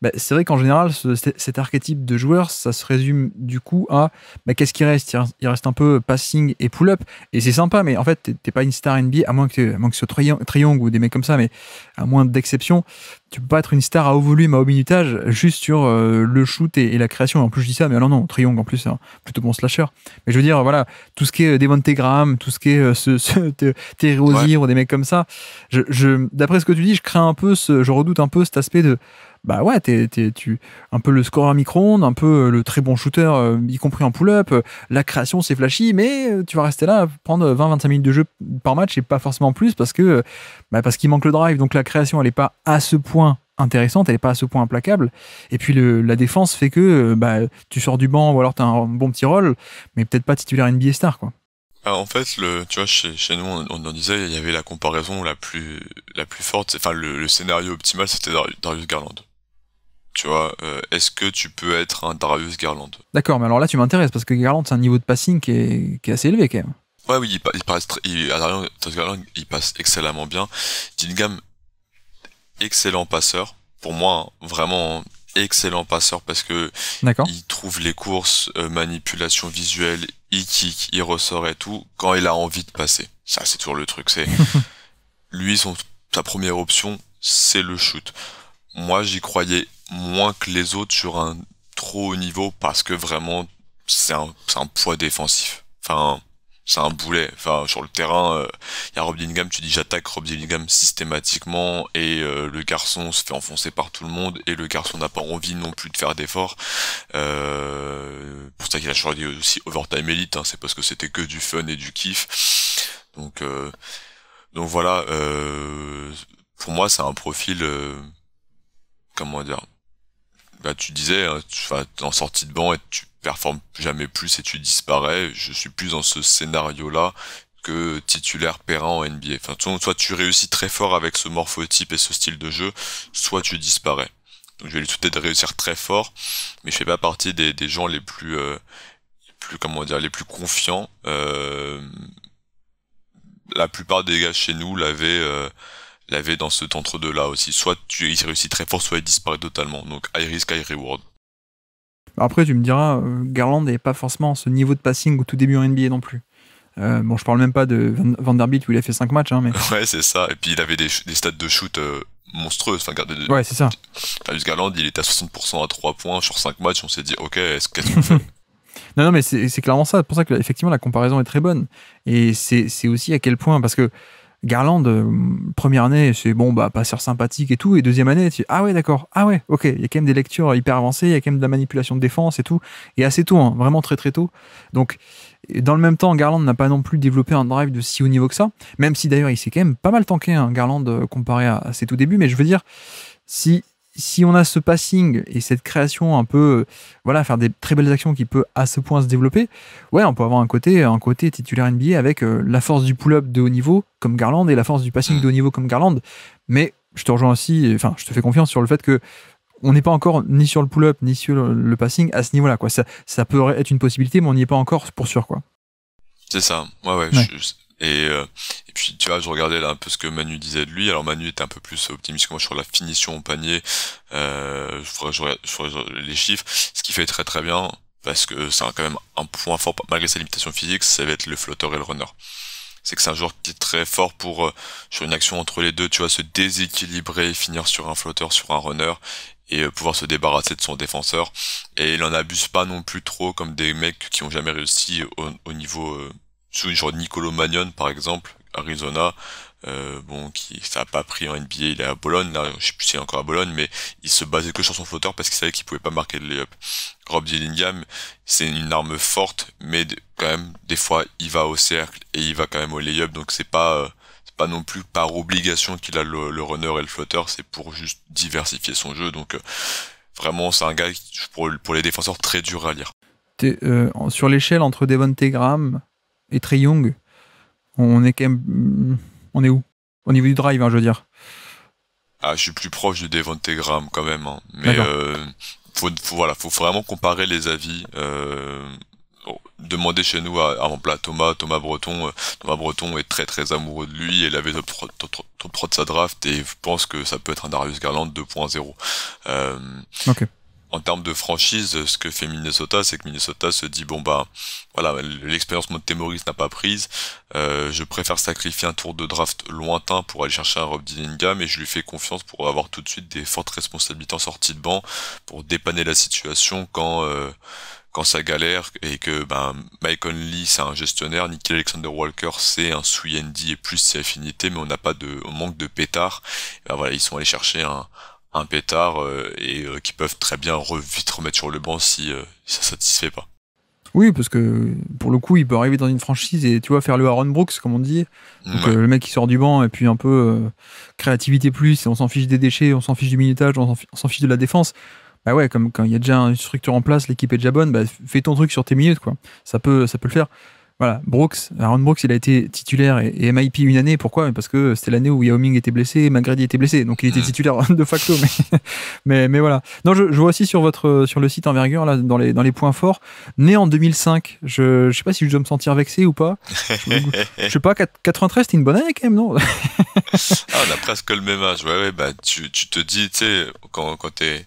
bah, c'est vrai qu'en général, ce, cet archétype de joueur, ça se résume du coup à Mais bah, qu'est-ce qui reste Il reste un peu passing et pull-up. Et c'est sympa, mais en fait, t'es pas une star NBA, à moins que, à moins que ce triangle ou des mecs comme ça, mais à moins d'exception, tu peux pas être une star à haut volume, à haut minutage, juste sur euh, le shoot et, la création. En plus, je dis ça, mais non, non, triangle en plus, hein, plutôt bon slasher. Mais je veux dire, voilà, tout ce qui est euh, Devon Graham, tout ce qui est euh, ce, ce ou des mecs comme ça, je, d'après ce que tu dis, je crains un peu, ce, je redoute un peu cet aspect de bah ouais, t'es, tu un peu le score à micro-ondes, un peu euh, le très bon shooter, euh, y compris en pull-up. Euh, la création, c'est flashy, mais tu vas rester là, prendre 20-25 minutes de jeu par match et pas forcément plus parce que bah parce qu'il manque le drive. Donc la création, elle n'est pas à ce point intéressante, elle n'est pas à ce point implacable. Et puis le, la défense fait que bah, tu sors du banc ou alors tu as un bon petit rôle, mais peut-être pas titulaire NBA star. quoi. Ah, en fait, le, tu vois, chez, chez nous, on, en disait, il y avait la comparaison la plus, la plus forte. Enfin, le, le, scénario optimal, c'était Darius Garland. Tu vois, euh, est-ce que tu peux être un Darius Garland D'accord, mais alors là tu m'intéresses parce que Garland c'est un niveau de passing qui est, qui est assez élevé quand même. Ouais, oui, il, passe, il, il passe excellemment bien. D'Ingam excellent passeur. Pour moi, vraiment excellent passeur parce que il trouve les courses, euh, manipulation visuelle, il kick, il ressort et tout quand il a envie de passer. Ça, c'est toujours le truc. C'est [laughs] lui, son, sa première option, c'est le shoot. Moi, j'y croyais moins que les autres sur un trop haut niveau parce que vraiment c'est un, un, poids défensif. Enfin, c'est un boulet. Enfin, sur le terrain, il euh, y a Rob Dillingham, tu dis j'attaque Rob Dillingham systématiquement et euh, le garçon se fait enfoncer par tout le monde et le garçon n'a pas envie non plus de faire d'efforts. Euh, pour ça qu'il a choisi aussi Overtime Elite, hein, c'est parce que c'était que du fun et du kiff. Donc, euh, donc voilà, pour moi c'est un profil, comment dire, bah, tu disais, hein, tu tu, en sortie de banc, et tu performes jamais plus et tu disparais. Je suis plus dans ce scénario-là que titulaire périn en NBA. Enfin, soit tu réussis très fort avec ce morphotype et ce style de jeu, soit tu disparais. Donc je vais lui souhaiter de réussir très fort, mais je fais pas partie des, gens les plus, euh, plus comment dire, les plus confiants. Euh, la plupart des gars chez nous l'avaient. Euh, il avait dans cet entre-deux là aussi. Soit il il réussit très fort, soit il disparaît totalement. Donc high risk, high reward. Après, tu me diras, euh, Garland n'est pas forcément ce niveau de passing au tout début en NBA non plus. Euh, bon, je parle même pas de Vanderbilt où il a fait 5 matchs. Hein, mais... [laughs] Ouais, c'est ça. Et puis il avait des, stats de shoot monstrueux monstrueuses. Enfin, ouais, c'est ça. Garland, il était à 60% à 3 points sur 5 matchs. On s'est dit, ok, qu'est-ce qu'il fait [laughs] [laughs] Non, non, mais c'est clairement ça. C'est pour ça que, effectivement, la comparaison est très bonne. Et c'est aussi à quel point. Parce que Garland, euh, première année, c'est bon, bah, pas sympathique et tout. Et deuxième année, tu ah ouais, d'accord, ah ouais, ok, il y a quand même des lectures hyper avancées, il y a quand même de la manipulation de défense et tout. Et assez tôt, hein, vraiment très très tôt. Donc, dans le même temps, Garland n'a pas non plus développé un drive de si haut niveau que ça, même si d'ailleurs il s'est quand même pas mal tanké, hein, Garland, euh, comparé à, à ses tout débuts. Mais je veux dire, si si on a ce passing et cette création un peu, euh, voilà, faire des très belles actions qui peut à ce point se développer, ouais, on peut avoir un côté, un côté titulaire NBA avec euh, la force du pull-up de haut niveau comme Garland et la force du passing de haut niveau comme Garland. Mais je te rejoins aussi, enfin, je te fais confiance sur le fait que on n'est pas encore ni sur le pull-up ni sur le passing à ce niveau-là, quoi. Ça, ça peut être une possibilité, mais on n'y est pas encore pour sûr, quoi. C'est ça. Ouais, ouais. Euh, et, puis tu vois, je regardais là un peu ce que Manu disait de lui. Alors Manu était un peu plus optimiste que moi sur la finition au panier. Euh, je, regarde les chiffres, ce qui fait très très bien parce que c'est quand même un point fort malgré sa limitation physique, ça va être le flotteur et le runner. C'est que c'est un joueur qui est très fort pour euh, sur une action entre les deux, tu vois, se déséquilibrer, finir sur un flotteur, sur un runner et euh, pouvoir se débarrasser de son défenseur. Et il en abuse pas non plus trop comme des mecs qui ont jamais réussi au niveau genre Nicolo Magnon par exemple, Arizona, euh, bon, qui ça a pas pris en NBA, il est à Bologne, là, je sais plus s'il est encore à Bologne, mais il se basait que sur son flotteur parce qu'il savait qu'il pouvait pas marquer de layup. Rob Dillingham, c'est une arme forte, mais quand même, des fois, il va au cercle et il va quand même au layup, donc c'est pas, euh, c'est pas non plus par obligation qu'il a le, runner et le flotteur, c'est pour juste diversifier son jeu, donc euh, vraiment, c'est un gars pour, pour les défenseurs très dur à lire. Euh, sur l'échelle entre Devon Tegram, et très Young, on est quand même. Mm, on est où Au niveau du drive, hein, je veux dire. Ah, je suis plus proche du Devonte Graham quand même. Hein. Mais euh, faut, voilà, faut vraiment comparer les avis. Euh, oh, demandez chez nous à, mon Thomas, Thomas Breton. Euh, Thomas Breton est très très amoureux de lui. Il avait trop de sa draft et je pense que ça peut être un Darius Garland 2.0. Ok en termes de franchise, ce que fait Minnesota, c'est que Minnesota se dit bon bah voilà, l'expérience Montemoris n'a pas prise. Euh, je préfère sacrifier un tour de draft lointain pour aller chercher un Rob Dzinga, mais je lui fais confiance pour avoir tout de suite des fortes responsabilités en sortie de banc pour dépanner la situation quand euh, quand ça galère et que ben Mike Conley c'est un gestionnaire, Nicky Alexander Walker c'est un Sweendi et plus c'est affinité, mais on n'a pas de on manque de pétard. Ben voilà, ils sont allés chercher un, un pétard euh, et euh, qui peuvent très bien re vite remettre sur le banc euh, si ça satisfait pas. Oui, parce que pour le coup, il peut arriver dans une franchise et tu vois faire le Aaron Brooks comme on dit, Donc, le mec qui sort du banc et puis un peu créativité plus et on s'en fiche des déchets, on s'en fiche du minutage, on s'en fiche de la défense. Bah ouais, comme quand il y a déjà une structure en place, l'équipe est déjà bonne, bah, fais ton truc sur tes minutes quoi. Ça peut ça peut le faire. Voilà, Brooks, Aaron Brooks, il a été titulaire et, MIP une année. Pourquoi Parce que c'était l'année où yaoming était blessé, McGrady était blessé, donc il était hmm. titulaire [laughs] de facto. [laughs] Mais, mais, voilà. Non, je, vois aussi sur votre sur le site envergure là dans les dans les points forts. Né en 2005, je je sais pas si je dois me sentir vexé ou pas. Je, ne [laughs] sais pas. 93, c'était une bonne année quand même, non ah, On a presque le même âge. Ouais, ouais. Bah tu, te dis, tu sais, quand quand t'es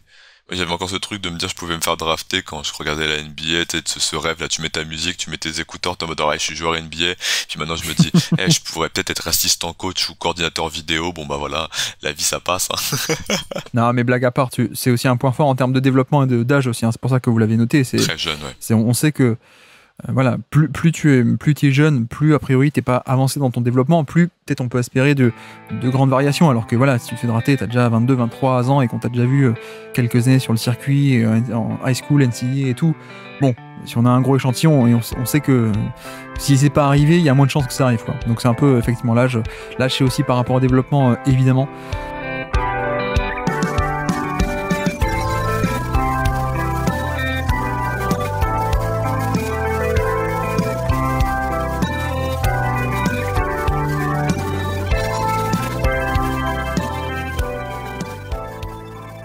j'avais encore ce truc de me dire je pouvais me faire drafter quand je regardais la NBA, tu ce, rêve là, tu mets ta musique, tu mets tes écouteurs, t'es en mode je suis joueur NBA. Puis maintenant je me dis, [laughs] eh, je pourrais peut-être être assistant coach ou coordinateur vidéo. Bon bah voilà, la vie ça passe. Hein. [laughs] non mais blague à part, c'est aussi un point fort en termes de développement et d'âge aussi. Hein. C'est pour ça que vous l'avez noté. C'est très jeune. Ouais. on sait que euh, voilà, plus, tu es, plus es jeune, plus a priori t'es pas avancé dans ton développement, plus peut-être on peut espérer de, grandes variations. Alors que voilà, si tu te fais drater, as déjà 22, 23 ans et qu'on t'a déjà vu euh, quelques années sur le circuit, euh, en high school, NCA et tout. Bon, si on a un gros échantillon et on, sait que si c'est pas arrivé, il y a moins de chances que ça arrive. Donc c'est un peu effectivement l'âge. L'âge c'est aussi par rapport au développement, évidemment.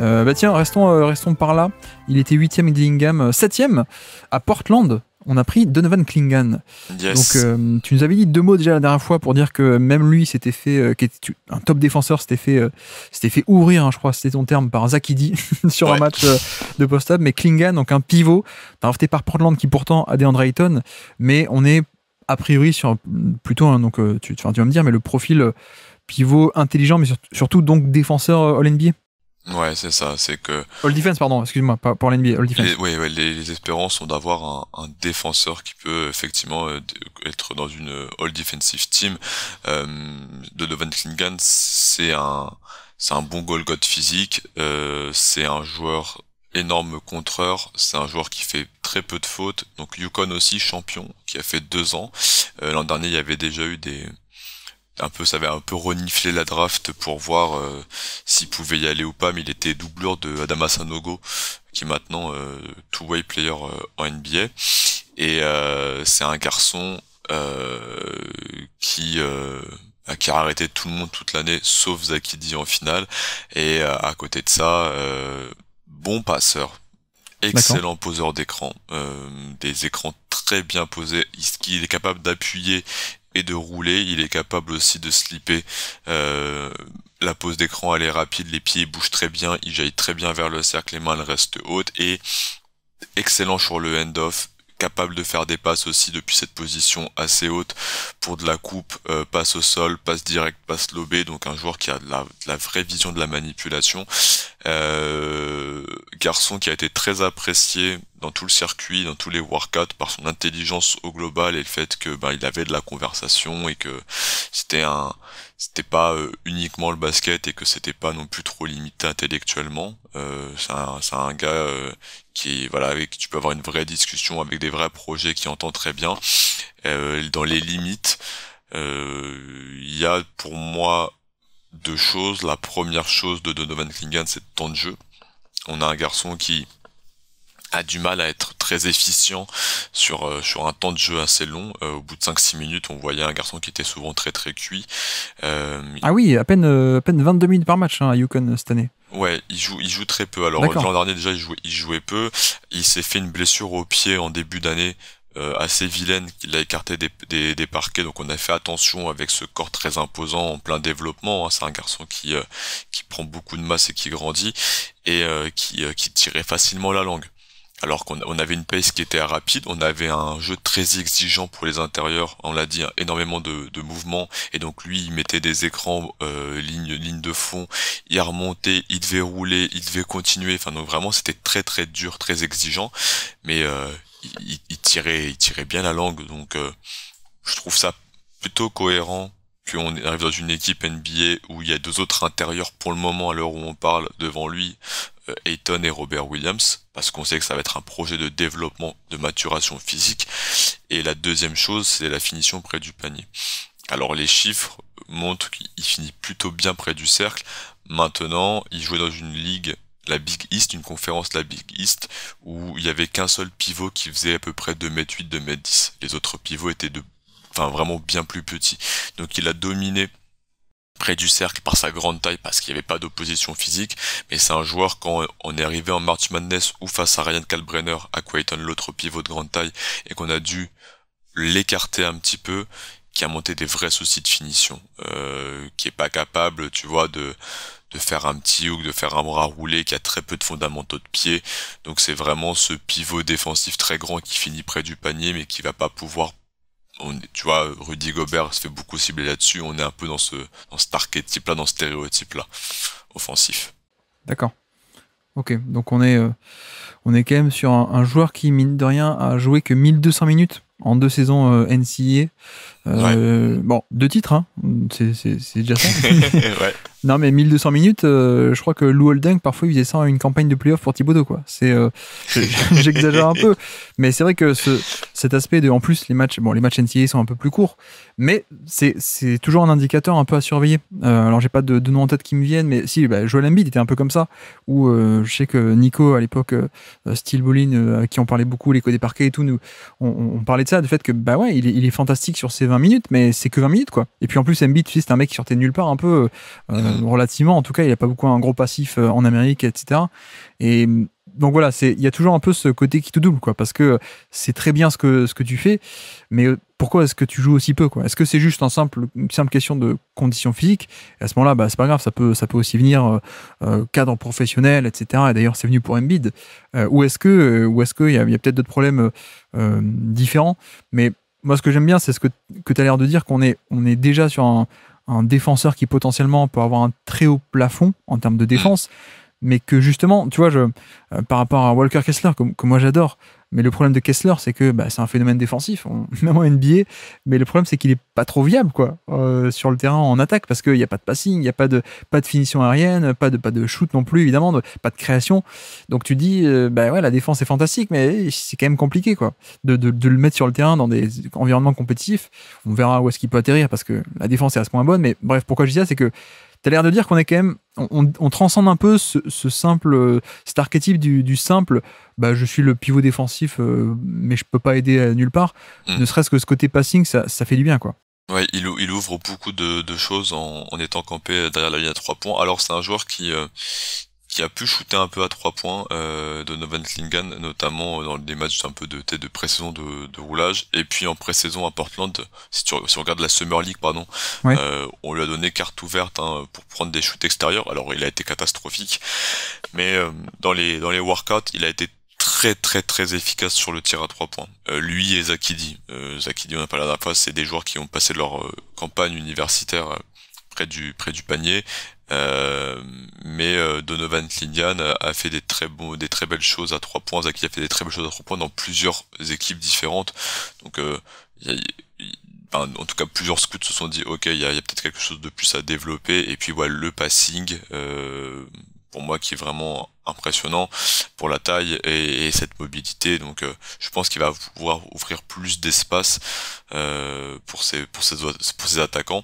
Euh, bah tiens, restons, euh, restons par là. Il était 8e Dillingham, 7 à Portland. On a pris Donovan Klingan. Donc, euh, tu nous avais dit deux mots déjà la dernière fois pour dire que même lui s'était fait, était un top défenseur, s'était fait, fait ouvrir, hein, je crois, c'était ton terme, par Zakidi [laughs] sur un match de post-up. Mais Klingan, donc un pivot, drafté par Portland qui pourtant a DeAndre Ayton, mais on est a priori sur plutôt, hein, donc tu, tu, vas me dire, mais le profil pivot intelligent, mais surtout donc défenseur All NBA Ouais, c'est ça. C'est que. All defense, pardon, excuse-moi, pour l'NBA, all defense. Oui, ouais, les, espérances sont d'avoir un, un, défenseur qui peut effectivement euh, être dans une euh, all defensive team. Euh, de Donovan c'est un, c'est un bon goal god physique. Euh, c'est un joueur énorme contreur. C'est un joueur qui fait très peu de fautes. Donc Yukon aussi champion, qui a fait deux ans. Euh, L'an dernier, il y avait déjà eu des un peu, ça avait un peu reniflé la draft pour voir euh, s'il pouvait y aller ou pas, mais il était doublure de Adama Sanogo, qui est maintenant euh, two-way player euh, en NBA. Et euh, c'est un garçon qui qui a arrêté tout le monde toute l'année, sauf Zakidi en finale. Et à côté de ça, bon passeur, excellent poseur d'écran, des écrans très bien posés, il est capable d'appuyer et de rouler. Il est capable aussi de slipper. Euh, la pose d'écran, elle est rapide, les pieds bougent très bien, il jaillit très bien vers le cercle, les mains restent hautes et excellent sur le end-off, capable de faire des passes aussi depuis cette position assez haute pour de la coupe, euh, passe au sol, passe direct, passe lobé, donc un joueur qui a de la, vraie vision de la manipulation. Euh, garçon qui a été très apprécié dans tout le circuit, dans tous les workouts, par son intelligence au global et le fait que ben il avait de la conversation et que c'était un c'était pas euh, uniquement le basket et que c'était pas non plus trop limité intellectuellement. Euh, c'est un, un, gars euh, qui voilà avec tu peux avoir une vraie discussion avec des vrais projets qui entend très bien euh, dans les limites. Euh, il y a pour moi deux choses. La première chose de Donovan Klingan, c'est le temps de jeu. On a un garçon qui a du mal à être très efficient sur euh, sur un temps de jeu assez long. Euh, au bout de 5-6 minutes, on voyait un garçon qui était souvent très très cuit. Euh, ah oui, à peine à peine 22 minutes par match à hein, Yukon cette année. Ouais, il joue, il joue très peu. Alors l'an dernier déjà, il jouait, il jouait peu. Il s'est fait une blessure au pied en début d'année assez vilaine qu'il a écarté des, des, des, parquets. Donc on a fait attention avec ce corps très imposant en plein développement. Hein. C'est un garçon qui, qui prend beaucoup de masse et qui grandit et qui, qui tirait facilement la langue alors qu'on on avait une pace qui était rapide, on avait un jeu très exigeant pour les intérieurs, on l'a dit, énormément de, mouvements, et donc lui il mettait des écrans, euh, ligne, ligne de fond, il remontait, il devait rouler, il devait continuer, enfin donc vraiment c'était très très dur, très exigeant, mais euh, il, tirait, il tirait bien la langue, donc euh, je trouve ça plutôt cohérent qu'on arrive dans une équipe NBA où il y a deux autres intérieurs pour le moment à l'heure où on parle devant lui, euh, Ayton et Robert Williams, parce qu'on sait que ça va être un projet de développement, de maturation physique. Et la deuxième chose, c'est la finition près du panier. Alors les chiffres montrent qu'il finit plutôt bien près du cercle. Maintenant, il jouait dans une ligue, la Big East, une conférence la Big East, où il n'y avait qu'un seul pivot qui faisait à peu près 2m8, 2m10. Les autres pivots étaient de, enfin, vraiment bien plus petits. Donc il a dominé près du cercle par sa grande taille parce qu'il n'y avait pas d'opposition physique, mais c'est un joueur quand on est arrivé en March Madness ou face à Ryan Kalbrenner, à quaiton l'autre pivot de grande taille, et qu'on a dû l'écarter un petit peu, qui a monté des vrais soucis de finition, euh, qui est pas capable, tu vois, de de faire un petit hook, de faire un bras roulé, qui a très peu de fondamentaux de pied. Donc c'est vraiment ce pivot défensif très grand qui finit près du panier, mais qui va pas pouvoir on, tu vois, Rudy Gobert se fait beaucoup cibler là-dessus. On est un peu dans ce dans cet archétype-là, dans ce stéréotype-là, offensif. D'accord. Ok, donc on est, euh, on est quand même sur un, joueur qui, mine de rien, a joué que 1200 minutes en deux saisons euh, NCAA. Euh, bon, deux titres, hein. c'est déjà ça. [laughs] ouais. Non, mais 1200 minutes, euh, je crois que Lou Holding, parfois, il faisait ça en une campagne de playoff pour Thibodeau, quoi. C'est, euh, [laughs] j'exagère un peu. Mais c'est vrai que cet aspect de, en plus, les matchs, bon, les matchs NCAA sont un peu plus courts, mais c'est, toujours un indicateur un peu à surveiller. Euh, alors, j'ai pas de, noms en tête qui me viennent, mais si, bah, Joel Embiid était un peu comme ça, ou je sais que Nico, à l'époque, Steel à qui on parlait beaucoup, les des parquets et tout, nous, on, parlait de ça, du fait que, bah ouais, il est, il est fantastique sur ses 20 minutes, mais c'est que 20 minutes, quoi. Et puis, en plus, Embiid, c'est un mec qui sortait nulle part un peu. Euh, relativement. En tout cas, il n'y a pas beaucoup un gros passif euh, en Amérique, etc. Et mm, donc voilà, il y a toujours un peu ce côté qui te double, quoi, parce que c'est très bien ce que, ce que tu fais, mais euh, pourquoi est-ce que tu joues aussi peu, quoi Est-ce que c'est juste un simple, une simple question de condition physique à ce moment-là, bah, c'est pas grave, ça peut, ça peut aussi venir cadre professionnel, etc. Et d'ailleurs, c'est venu pour Embiid. ou est-ce que, est qu'il y a, peut-être d'autres problèmes différents Mais moi, ce que j'aime bien, c'est ce que, que tu as l'air de dire, qu'on est, on est déjà sur un, un défenseur qui potentiellement peut avoir un très haut plafond en termes de défense, mm. mais que justement, tu vois, je, euh, par rapport à Walker Kessler, comme que moi j'adore, mais le problème de Kessler, c'est que bah, c'est un phénomène défensif, on, [laughs] même en NBA. Mais le problème, c'est qu'il est pas trop viable quoi euh, sur le terrain en attaque parce qu'il n'y a pas de passing, il n'y a pas de pas de finition aérienne, pas de pas de shoot non plus évidemment, pas de création. Donc tu dis euh, bah ouais la défense est fantastique, mais c'est quand même compliqué quoi de, de, de, le mettre sur le terrain dans des environnements compétitifs. On verra où est-ce qu'il peut atterrir parce que la défense est à ce point bonne. Mais bref, pourquoi je dis ça, c'est que tu as l'air de dire qu'on est quand même, on, transcende un peu ce, simple, euh, cet archétype du, simple. Bah, je suis le pivot défensif, euh, mais je peux pas aider nulle part. Mm. Ne serait-ce que ce côté passing, ça, fait du bien, quoi. Ouais, il, ouvre beaucoup de, choses en, étant campé derrière la ligne à trois points. Alors c'est un joueur qui euh, il a pu shooter un peu à trois points, euh, de Noventlingen, notamment euh, dans des matchs un peu de tête de pré-saison de, roulage. Et puis en pré-saison à Portland, si on regarde la Summer League, pardon, euh, on lui a donné carte ouverte hein, pour prendre des shoots extérieurs. Alors il a été catastrophique, mais dans les dans les workouts, il a été très très très efficace sur le tir à trois points. lui et Zakidi. Euh, Zakidi, on a parlé la dernière fois, c'est des joueurs qui ont passé leur campagne universitaire près du près du panier euh, mais euh, Donovan Klingan a fait des très bons des très belles choses à trois points. Zaki a fait des très belles choses à trois points dans plusieurs équipes différentes. Donc, euh, en tout cas, plusieurs scouts se sont dit, ok, il y a, peut-être quelque chose de plus à développer. Et puis, voilà, le passing, euh, pour moi, qui est vraiment impressionnant pour la taille et, cette mobilité. Donc je pense qu'il va pouvoir ouvrir plus d'espace euh, pour ses pour ses, pour ses attaquants.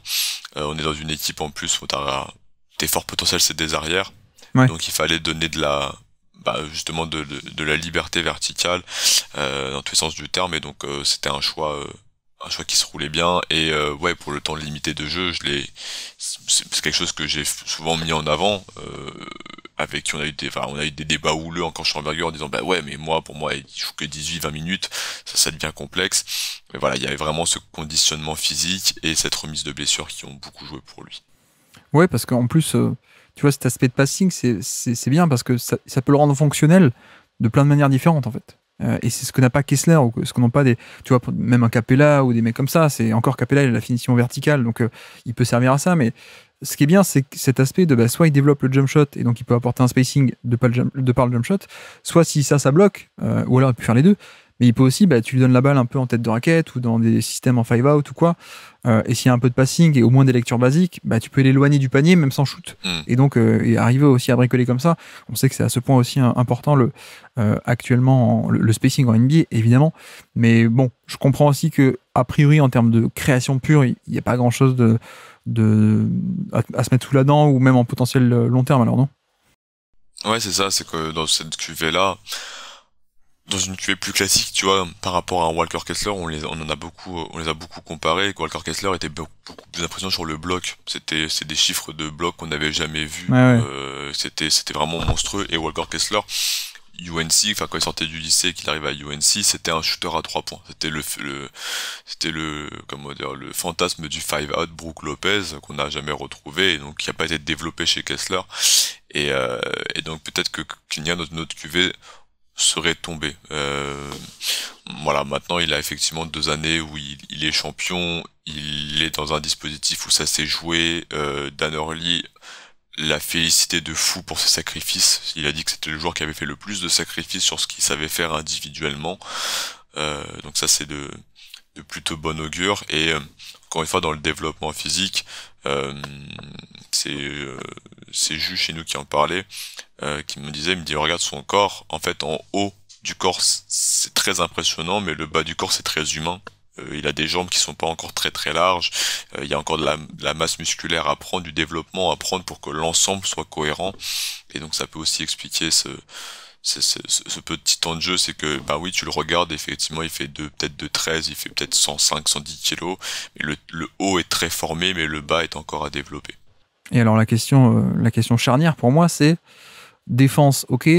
on est dans une équipe en plus où tu tes fort potentiel, c'est des arrières. Donc il fallait donner de la bah, justement de, la liberté verticale euh, dans tous les sens du terme et donc euh, c'était un choix euh, un choix qui se roulait bien et ouais pour le temps limité de jeu je l'ai c'est quelque chose que j'ai souvent mis en avant avec qui on a eu des on a eu des débats houleux en sur envergure en disant bah ouais mais moi pour moi il joue que 18 20 minutes ça ça devient complexe mais voilà il y avait vraiment ce conditionnement physique et cette remise de blessure qui ont beaucoup joué pour lui Ouais, parce qu'en plus, euh, tu vois, cet aspect de passing, c'est bien parce que ça, ça, peut le rendre fonctionnel de plein de manières différentes, en fait. Euh, et c'est ce que n'a pas Kessler ou ce qu'on n'a pas des, tu vois, même un Capella ou des mecs comme ça. C'est encore Capella, il a la finition verticale, donc euh, il peut servir à ça. Mais ce qui est bien, c'est cet aspect de bah, soit il développe le jump shot et donc il peut apporter un spacing de par le de par le jump shot, soit si ça, ça bloque, ou alors il peut faire les deux mais il peut aussi, bah, tu lui donnes la balle un peu en tête de raquette ou dans des systèmes en five out ou quoi. Euh, et s'il y a un peu de passing et au moins des lectures basiques, bah, tu peux l'éloigner du panier même sans shoot. Hmm. Et donc euh, et arriver aussi à bricoler comme ça. On sait que c'est à ce point aussi important le euh, actuellement le, spacing en NBA évidemment. Mais bon, je comprends aussi que a priori en termes de création pure, il n'y a pas grand chose de, de à, se mettre sous la dent ou même en potentiel long terme alors non. Ouais c'est ça, c'est que dans cette cuvée là dans une QV plus classique, tu vois, par rapport à Walker Kessler, on les, on en a beaucoup, euh, on les a beaucoup comparés. Walker Kessler était beaucoup, plus impressionnant sur le bloc. C'était, c'est des chiffres de bloc qu'on n'avait jamais vus. Euh, c'était, c'était vraiment monstrueux. Et Walker Kessler, UNC, enfin quand il sortait du lycée, qu'il arrive à UNC, c'était un shooter à trois points. C'était le, le c'était le, comment dire, le fantasme du five out Brooke Lopez qu'on n'a jamais retrouvé et donc qui n'a pas été développé chez Kessler. Et, euh, et donc peut-être que Kinyan, notre, notre QV, serait tombé. Euh, voilà, maintenant il a effectivement deux années où il, est champion, il est dans un dispositif où ça s'est joué. Euh, Dan l'a félicité de fou pour ses sacrifices. Il a dit que c'était le joueur qui avait fait le plus de sacrifices sur ce qu'il savait faire individuellement. Euh, donc ça c'est de, plutôt bon augure. Et euh, encore une fois dans le développement physique, c'est euh, juste chez nous qui en parlait. Euh, qui me disait, il me dit, regarde son corps, en fait, en haut du corps, c'est très impressionnant, mais le bas du corps, c'est très humain. Euh, il a des jambes qui sont pas encore très très larges. Euh, il y a encore de la, masse musculaire à prendre, du développement à prendre pour que l'ensemble soit cohérent. Et donc ça peut aussi expliquer ce, petit temps de jeu, c'est que bah oui tu le regardes effectivement il fait peut-être de 13, il fait peut-être 105, 110 kilos. Mais le, haut est très formé, mais le bas est encore à développer. Et alors la question, la question charnière pour moi c'est Défense, ok.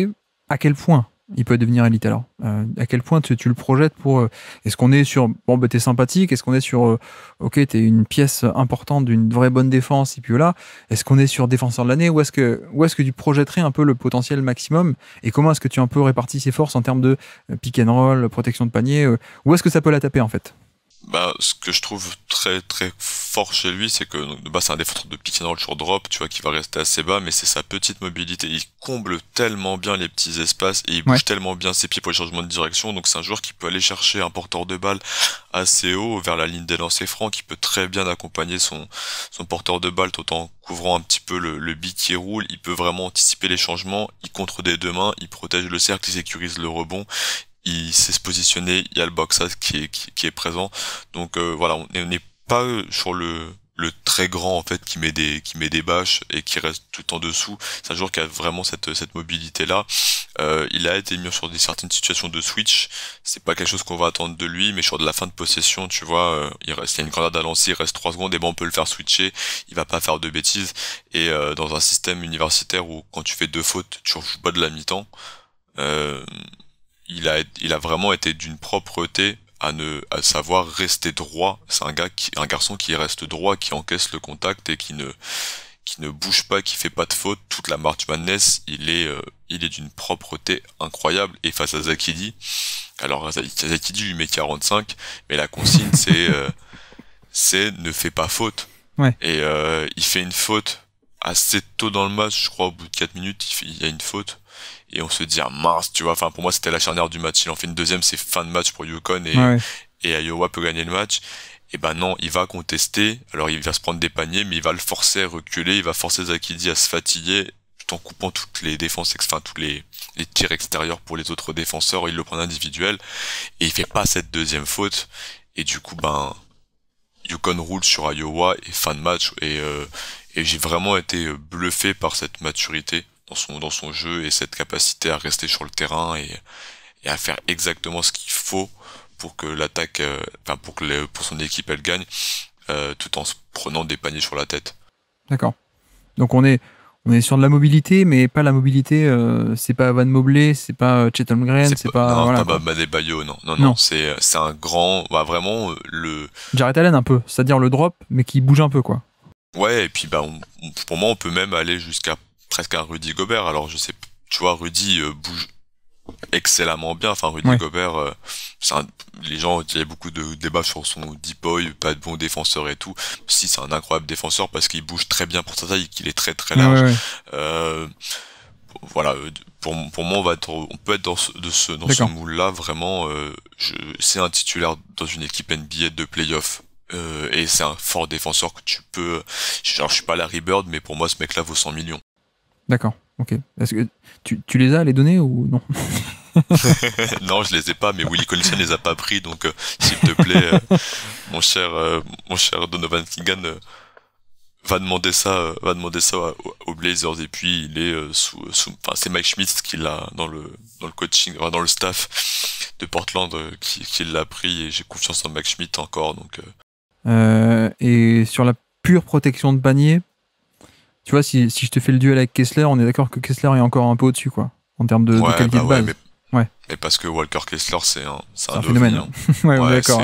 À quel point il peut devenir élite alors euh, À quel point tu, le projettes pour euh, Est-ce qu'on est sur bon, bah, t'es sympathique Est-ce qu'on est sur euh, ok, t'es une pièce importante d'une vraie bonne défense et puis là Est-ce qu'on est sur défenseur de l'année Ou est-ce que où est-ce que tu projetterais un peu le potentiel maximum Et comment est-ce que tu un peu répartis ses forces en termes de pick and roll, protection de panier Où est-ce que ça peut la taper en fait Bah, ce que je trouve très très chez lui, c'est que de base c'est un défenseur de pick and roll sur drop, tu vois, qui va rester assez bas, mais c'est sa petite mobilité. Il comble tellement bien les petits espaces et il bouge tellement bien ses pieds pour les changements de direction. Donc c'est un joueur qui peut aller chercher un porteur de balle assez haut vers la ligne des lancers francs, qui peut très bien accompagner son, son porteur de balle tout en couvrant un petit peu le, le qui roule. Il peut vraiment anticiper les changements. Il contre des deux mains, il protège le cercle, il sécurise le rebond il sait se positionner, il y a le box qui est, qui, est présent. Donc euh, voilà, on on est pas euh, sur le, le très grand en fait qui met des qui met des bâches et qui reste tout en dessous c'est un joueur qui a vraiment cette cette mobilité là euh, il a été mis sur des certaines situations de switch c'est pas quelque chose qu'on va attendre de lui mais sur de la fin de possession tu vois euh, il reste il y a une grenade à lancer il reste 3 secondes et ben on peut le faire switcher il va pas faire de bêtises et dans un système universitaire où quand tu fais deux fautes tu rejoues pas de la mi-temps il a il a vraiment été d'une propreté à ne à savoir rester droit. C'est un gars qui, un garçon qui reste droit, qui encaisse le contact et qui ne qui ne bouge pas, qui fait pas de faute. Toute la marche Madness, il est euh, il est d'une propreté incroyable. Et face à Zakidi, alors Zakidi lui met 45, mais la consigne [laughs] c'est euh, c'est ne fait pas faute. Et euh, il fait une faute assez tôt dans le match, je crois au bout de 4 minutes, il y a une faute et on se dit ah, mince tu vois enfin pour moi c'était la charnière du match il en fait une deuxième c'est fin de match pour Yukon et, et Iowa peut gagner le match et ben non il va contester alors il va se prendre des paniers mais il va le forcer à reculer il va forcer Zakidi à se fatiguer tout en coupant toutes les défenses enfin tous les, les tirs extérieurs pour les autres défenseurs il le prend individuel et il fait pas cette deuxième faute et du coup ben Yukon roule sur Iowa et fin de match et, euh, et j'ai vraiment été euh, bluffé par cette maturité dans son, dans son jeu et cette capacité à rester sur le terrain et, à faire exactement ce qu'il faut pour que l'attaque, euh, enfin pour que les, pour son équipe elle gagne, euh, tout en se prenant des paniers sur la tête. D'accord. Donc on est on est sur de la mobilité, mais pas la mobilité. Euh, c'est pas Van Mobley, c'est pas chatham Green, c'est pas, pas, non, Bayo, non, non, non. c'est c'est un grand, bah, vraiment le. Jared Allen un peu, c'est-à-dire le drop, mais qui bouge un peu quoi. Ouais, et puis bah, pour moi, on peut même aller jusqu'à presque un Rudy Gobert. Alors je sais, tu vois, Rudy euh, bouge excellemment bien. Enfin, Rudy Gobert, euh, un, les gens, il y a beaucoup de débats sur son deep boy, pas de bon défenseur et tout. Si c'est un incroyable défenseur parce qu'il bouge très bien pour sa taille, qu'il est très très large. Euh, voilà, pour, pour moi, on va on peut être dans ce, dans ce moule-là vraiment. c'est un titulaire dans une équipe NBA de playoff. et c'est un fort défenseur que tu peux. Genre, je suis pas Larry Bird, mais pour moi, ce mec-là vaut 100 millions. D'accord, ok. Est-ce que tu, les as, les données, ou non [laughs] [laughs] Non, je les ai pas, mais Willy ne les a pas pris, donc euh, s'il te plaît, euh, [laughs] mon, cher, euh, mon cher Donovan Kingan, va demander ça, va demander ça aux Blazers, et puis il est sous, c'est Mike Schmidt qui l'a dans le, dans le coaching, dans le staff de Portland qui, l'a pris, et j'ai confiance en Mike Schmidt encore, donc. et sur la pure protection de panier, tu vois, si, si je te fais le duel avec Kessler, on est d'accord que Kessler est encore un peu au-dessus, quoi, en termes de, ouais, bah de qualité de base. Ouais, parce que Walker Kessler, c'est un, c'est un, phénomène. d'accord.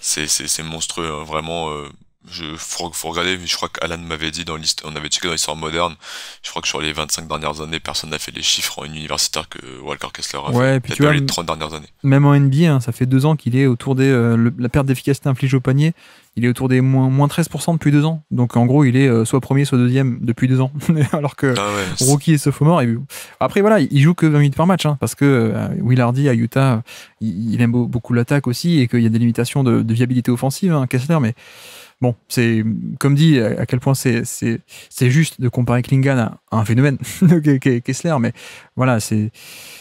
C'est, monstrueux, hein, vraiment. Euh, je, faut, regarder, je crois qu'Alan m'avait dit dans l'histoire, on avait checké dans l'histoire moderne, je crois que sur les 25 dernières années, personne n'a fait les chiffres en universitaire que Walker Kessler a fait. les 30 dernières années. Même en NBA, hein, ça fait deux ans qu'il est autour des. Euh, la perte d'efficacité infligée au panier, il est autour des moins, moins 13% depuis deux ans. Donc en gros, il est euh, soit premier, soit deuxième depuis deux ans. [laughs] Alors que ah Rookie ouais, est sophomore. Après, voilà, il joue que 20 minutes par match hein, parce que Willardy euh, Will Hardy à Utah, il, aime beaucoup l'attaque aussi et qu'il y a des limitations de, viabilité offensive, hein, Kessler. Mais bon, c'est comme dit à quel point c'est juste de comparer Klingan à un phénomène [laughs] Kessler, mais voilà, c'est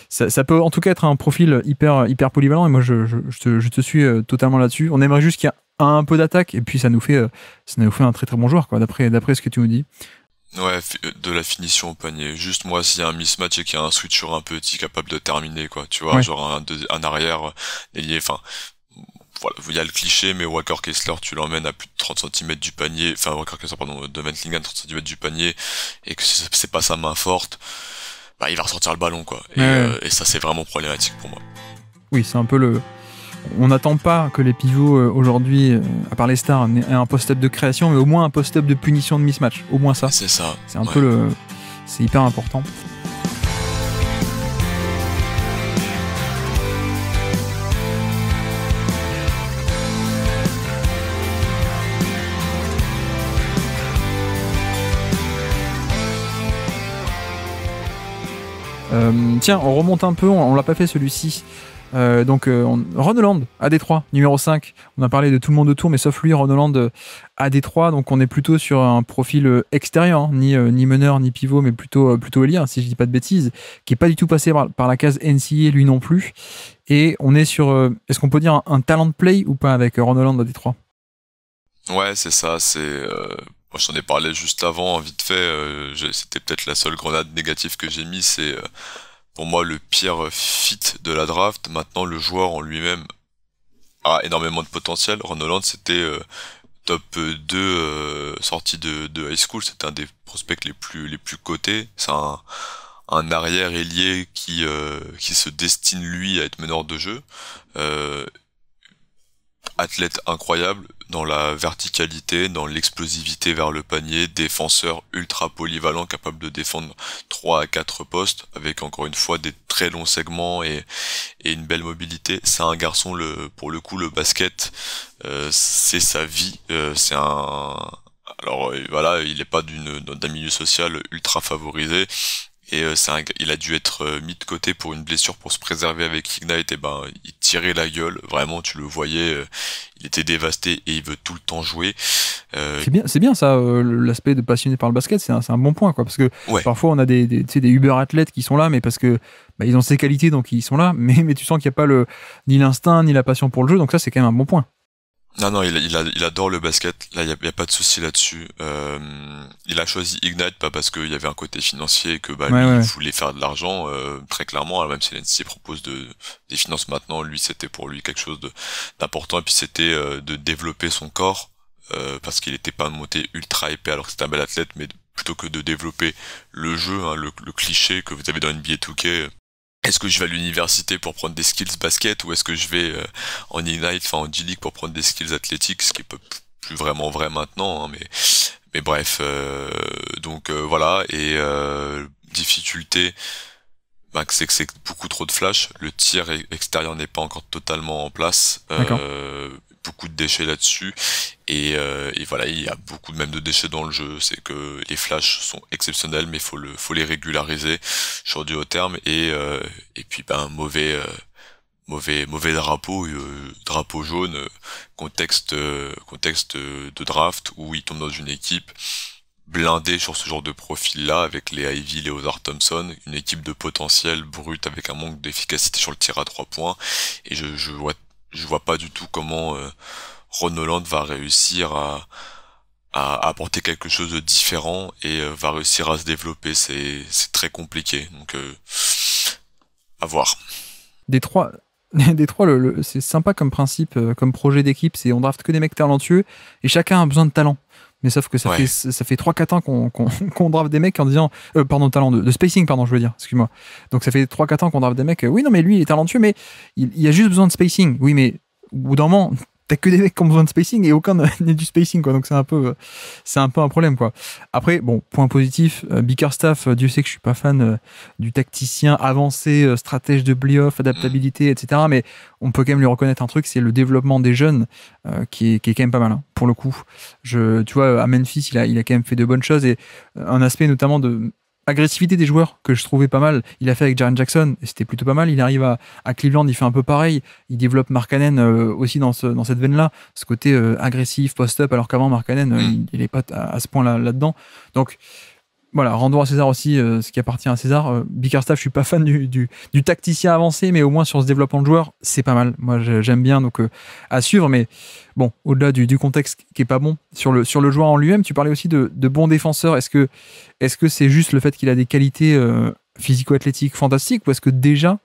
ça, peut en tout cas être un profil hyper hyper polyvalent et moi je, je, te, je te, suis euh, totalement là-dessus. On aimerait juste qu'il y ait un peu d'attaque et puis ça nous fait euh, ça nous fait un très très bon joueur quoi d'après d'après ce que tu nous dis. Ouais, euh, de la finition au panier. Juste moi, s'il y a un mismatch et qu'il y a un switch sur un petit capable de terminer, quoi. Tu vois, genre un, arrière, euh, enfin, voilà, il y a le cliché, mais Walker Kessler, tu l'emmènes à plus de 30 cm du panier, enfin Walker Kessler, pardon, de à 30 cm du panier, et que c'est pas sa main forte, bah il va ressortir le ballon, quoi. et ça, c'est vraiment problématique pour moi. Oui, c'est un peu le, on n'attend pas que les pivots euh, aujourd'hui, euh, à part les stars, aient un post-up de création, mais au moins un post-up de punition de mismatch. Au moins ça. C'est ça. C'est un peu le. C'est hyper important. Euh, tiens, on remonte un peu, on, on l'a pas fait celui-ci. Euh, donc euh, on, Ron Holland à Détroit, numéro 5. On a parlé de tout le monde autour, mais sauf lui, Ron Holland euh, à Détroit. Donc on est plutôt sur un profil extérieur, hein. ni, ni meneur, ni pivot, mais plutôt, plutôt hein, si je dis pas de bêtises, qui est pas du tout passé par, la case NCA lui non plus. Et on est sur, est-ce qu'on peut dire un, talent de play ou pas avec Ron Holland à Détroit Ouais, c'est ça, c'est... Moi, j'en ai parlé juste avant, hein, vite fait. c'était peut-être la seule grenade négative que j'ai mis, c'est pour moi le pire fit de la draft. Maintenant, le joueur en lui-même a énormément de potentiel. Ron c'était euh, top 2 euh, sorti de, high school. C'était un des prospects les plus, les plus cotés. C'est un, arrière ailier qui, euh, qui se destine lui à être meneur de jeu. athlète incroyable, dans la verticalité, dans l'explosivité vers le panier, défenseur ultra polyvalent capable de défendre 3 à 4 postes, avec encore une fois des très longs segments et, une belle mobilité. C'est un garçon, le, pour le coup, le basket, euh, c'est sa vie, euh, c'est un... Alors euh, voilà, il n'est pas d'un milieu social ultra favorisé, et euh, il a dû être euh, mis de côté pour une blessure pour se préserver avec Ignite et ben il tirait la gueule vraiment tu le voyais euh, il était dévasté et il veut tout le temps jouer c'est bien c'est bien ça l'aspect de passionné par le basket c'est un, un, bon point quoi parce que parfois on a des, sais des uber athlètes qui sont là mais parce que bah, ils ont ces qualités donc ils sont là [laughs] mais, mais tu sens qu'il n'y a pas le ni l'instinct ni la passion pour le jeu donc ça c'est quand même un bon point non, non, il, il, adore le basket. Là, il n'y a, pas de souci là-dessus. Euh, il a choisi Ignite pas parce qu'il y avait un côté financier et que bah, lui, voulait faire de l'argent. Euh, très clairement, même si l'NC propose de, des finances maintenant, lui, c'était pour lui quelque chose d'important. Et puis, c'était euh, de développer son corps parce qu'il n'était pas monté ultra épais alors que c'était un bel athlète, mais plutôt que de développer le jeu, hein, le, le, cliché que vous avez dans NBA 2K est-ce que je vais à l'université pour prendre des skills basket ou est-ce que je vais euh, en Ignite, enfin en G-League pour prendre des skills athlétiques, ce qui est plus vraiment vrai maintenant, hein, mais, mais bref. Euh, donc euh, voilà, et difficulté, bah, c'est que c'est beaucoup trop de flash, le tir e-, extérieur n'est pas encore totalement en place beaucoup de déchets là-dessus. Et, euh, et, voilà, il y a beaucoup même de déchets dans le jeu. C'est que les flashs sont exceptionnels, mais faut le, faut les régulariser. sur du haut terme. Et, euh, et puis ben mauvais, euh, mauvais, mauvais drapeau, drapeau jaune, contexte, contexte de draft où il tombe dans une équipe blindée sur ce genre de profil-là avec les Ivy, Ozar Thompson, une équipe de potentiel brut avec un manque d'efficacité sur le tir à trois points. Et je, je vois je vois pas du tout comment euh, Ron Holland va réussir à, apporter quelque chose de différent et euh, va réussir à se développer. C'est, très compliqué. Donc, euh, à voir. Des trois, [laughs] le, c'est sympa comme principe, comme projet d'équipe. C'est on draft que des mecs talentueux et chacun a besoin de talent. Mais sauf que ça fait, ça fait 3-4 ans qu'on qu [laughs] des mecs en disant. Euh, pardon, talent de, spacing, pardon, je veux dire, excuse-moi. Donc ça fait 3-4 ans qu'on drave des mecs. Euh, oui, non, mais lui, il est talentueux, mais il, y a juste besoin de spacing. Oui, mais ou bout d'un moment, t'as que des mecs qui ont besoin de spacing et aucun [laughs] n'est du spacing quoi donc c'est un peu c'est un peu un problème quoi après bon point positif euh, Bickerstaff euh, Dieu sait que je suis pas fan euh, du tacticien avancé stratège de playoff adaptabilité etc mais on peut quand même lui reconnaître un truc c'est le développement des jeunes qui, est, qui, est, quand même pas mal hein, pour le coup je tu vois à Memphis il a il a quand même fait de bonnes choses et un aspect notamment de agressivité des joueurs que je trouvais pas mal. Il a fait avec Jaren Jackson, et c'était plutôt pas mal. Il arrive à, Cleveland, il fait un peu pareil. Il développe Mark euh, aussi dans, ce, dans cette veine-là, ce côté euh, agressif, post-up, alors qu'avant Mark euh, mm. il n'est pas à, ce point-là là-dedans. Donc, voilà, rendons à César aussi euh, ce qui appartient à César. Euh, Bickerstaff, je suis pas fan du, du, tacticien avancé, mais au moins sur ce développement de joueur, c'est pas mal. Moi, j'aime bien, donc euh, à suivre. Mais bon, au-delà du, du, contexte qui est pas bon, sur le, sur le joueur en lui-même, tu parlais aussi de, de bons défenseurs. Est-ce que est-ce que c'est juste le fait qu'il a des qualités euh, physico-athlétiques fantastiques ou est-ce que déjà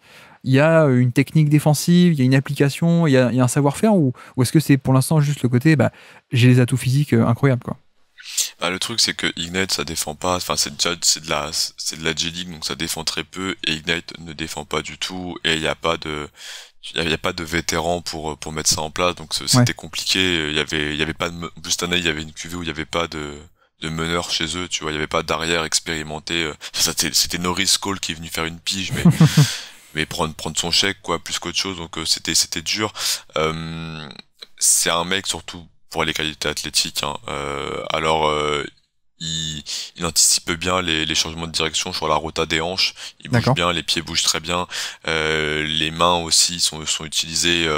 il y a une technique défensive, il y a une application, il y a, un savoir-faire ou, est-ce que c'est pour l'instant juste le côté bah, j'ai des atouts physiques incroyables quoi bah, le truc, c'est que Ignite, ça défend pas. Enfin, c'est déjà c'est de la c'est de la J-League, donc ça défend très peu. Et Ignite ne défend pas du tout. Et il n'y a pas de il a, pas de vétérans pour pour mettre ça en place, donc c'était compliqué. Il y avait il y avait pas de en il y avait une QV où il n'y avait pas de de meneur chez eux, tu vois, il n'y avait pas d'arrière expérimenté. Euh, c'était Norris Cole qui est venu faire une pige, mais [laughs] mais prendre prendre son chèque quoi, plus qu'autre chose. Donc euh, c'était c'était dur. Euh, c'est un mec surtout pour les qualités athlétiques. Hein. Euh, alors, euh, il, anticipe bien les, changements de direction sur la rota des hanches. Il bouge bien, les pieds bougent très bien. Euh, les mains aussi sont, sont utilisées.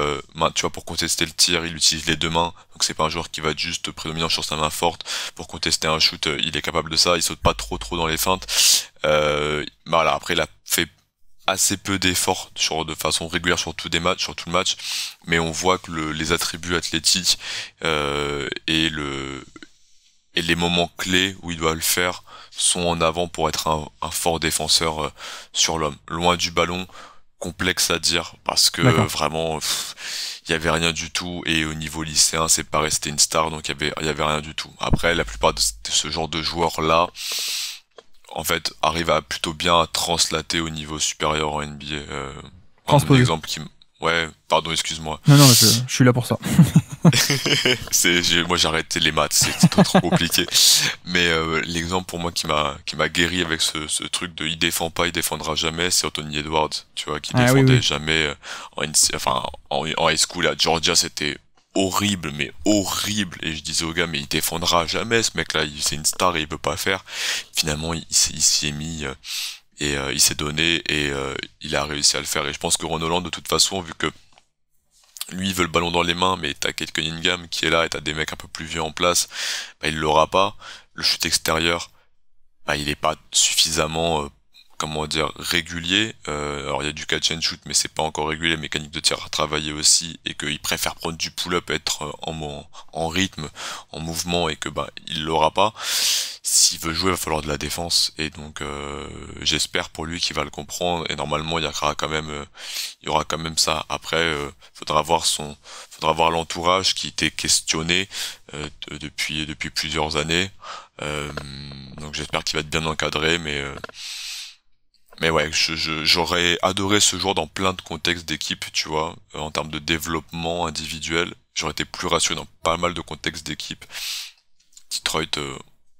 tu vois, pour contester le tir, il utilise les deux mains. Donc c'est pas un joueur qui va être juste prédominant sur sa main forte. Pour contester un shoot, il est capable de ça. Il saute pas trop trop dans les feintes. voilà, après la assez peu d'efforts sur, de façon régulière sur tous des matchs, sur tout le match, mais on voit que les attributs athlétiques euh, et, le, et les moments clés où il doit le faire sont en avant pour être un, fort défenseur euh, sur l'homme. Loin du ballon, complexe à dire, parce que vraiment, il y avait rien du tout, et au niveau lycéen, c'est pas resté une star, donc il y avait, y avait rien du tout. Après, la plupart de ce genre de joueurs-là, en fait, arrive à plutôt bien translater au niveau supérieur en NBA. Euh, Un exemple qui, ouais, pardon, excuse-moi. Non, non, je, suis là pour ça. [laughs] moi, j'ai arrêté les maths, c'est trop compliqué. Mais euh, l'exemple pour moi qui m'a qui m'a guéri avec ce, ce, truc de il défend pas, il défendra jamais, c'est Anthony Edwards, tu vois, qui ah défendait jamais euh, en, enfin, en high school à Georgia, c'était horrible, mais horrible. Et je disais au gars, mais il défendra jamais ce mec-là, c'est une star et il veut pas faire. Finalement, il, s'est s'y est mis euh, et euh, il s'est donné et euh, il a réussi à le faire. Et je pense que Ron de toute façon, vu que lui il veut le ballon dans les mains, mais t'as Kate Cunningham qui est là et t'as des mecs un peu plus vieux en place, bah, il l'aura pas. Le chute extérieur, bah, il est pas suffisamment comment dire régulier. Euh, alors il y a du catch and shoot, mais c'est pas encore régulier. Mécanique de tir à travailler aussi, et qu'il préfère prendre du pull-up, être euh, en, en, rythme, en mouvement, et que bah il l'aura pas. S'il veut jouer, il va falloir de la défense, et donc euh, j'espère pour lui qu'il va le comprendre. Et normalement, il y aura quand même, il y aura quand même ça. Après, faudra voir son, faudra voir l'entourage qui était questionné depuis depuis plusieurs années. donc j'espère qu'il va être bien encadré, mais mais ouais, j'aurais adoré ce joueur dans plein de contextes d'équipe, tu vois, euh, en termes de développement individuel. J'aurais été plus rassuré dans pas mal de contextes d'équipe. Detroit, euh,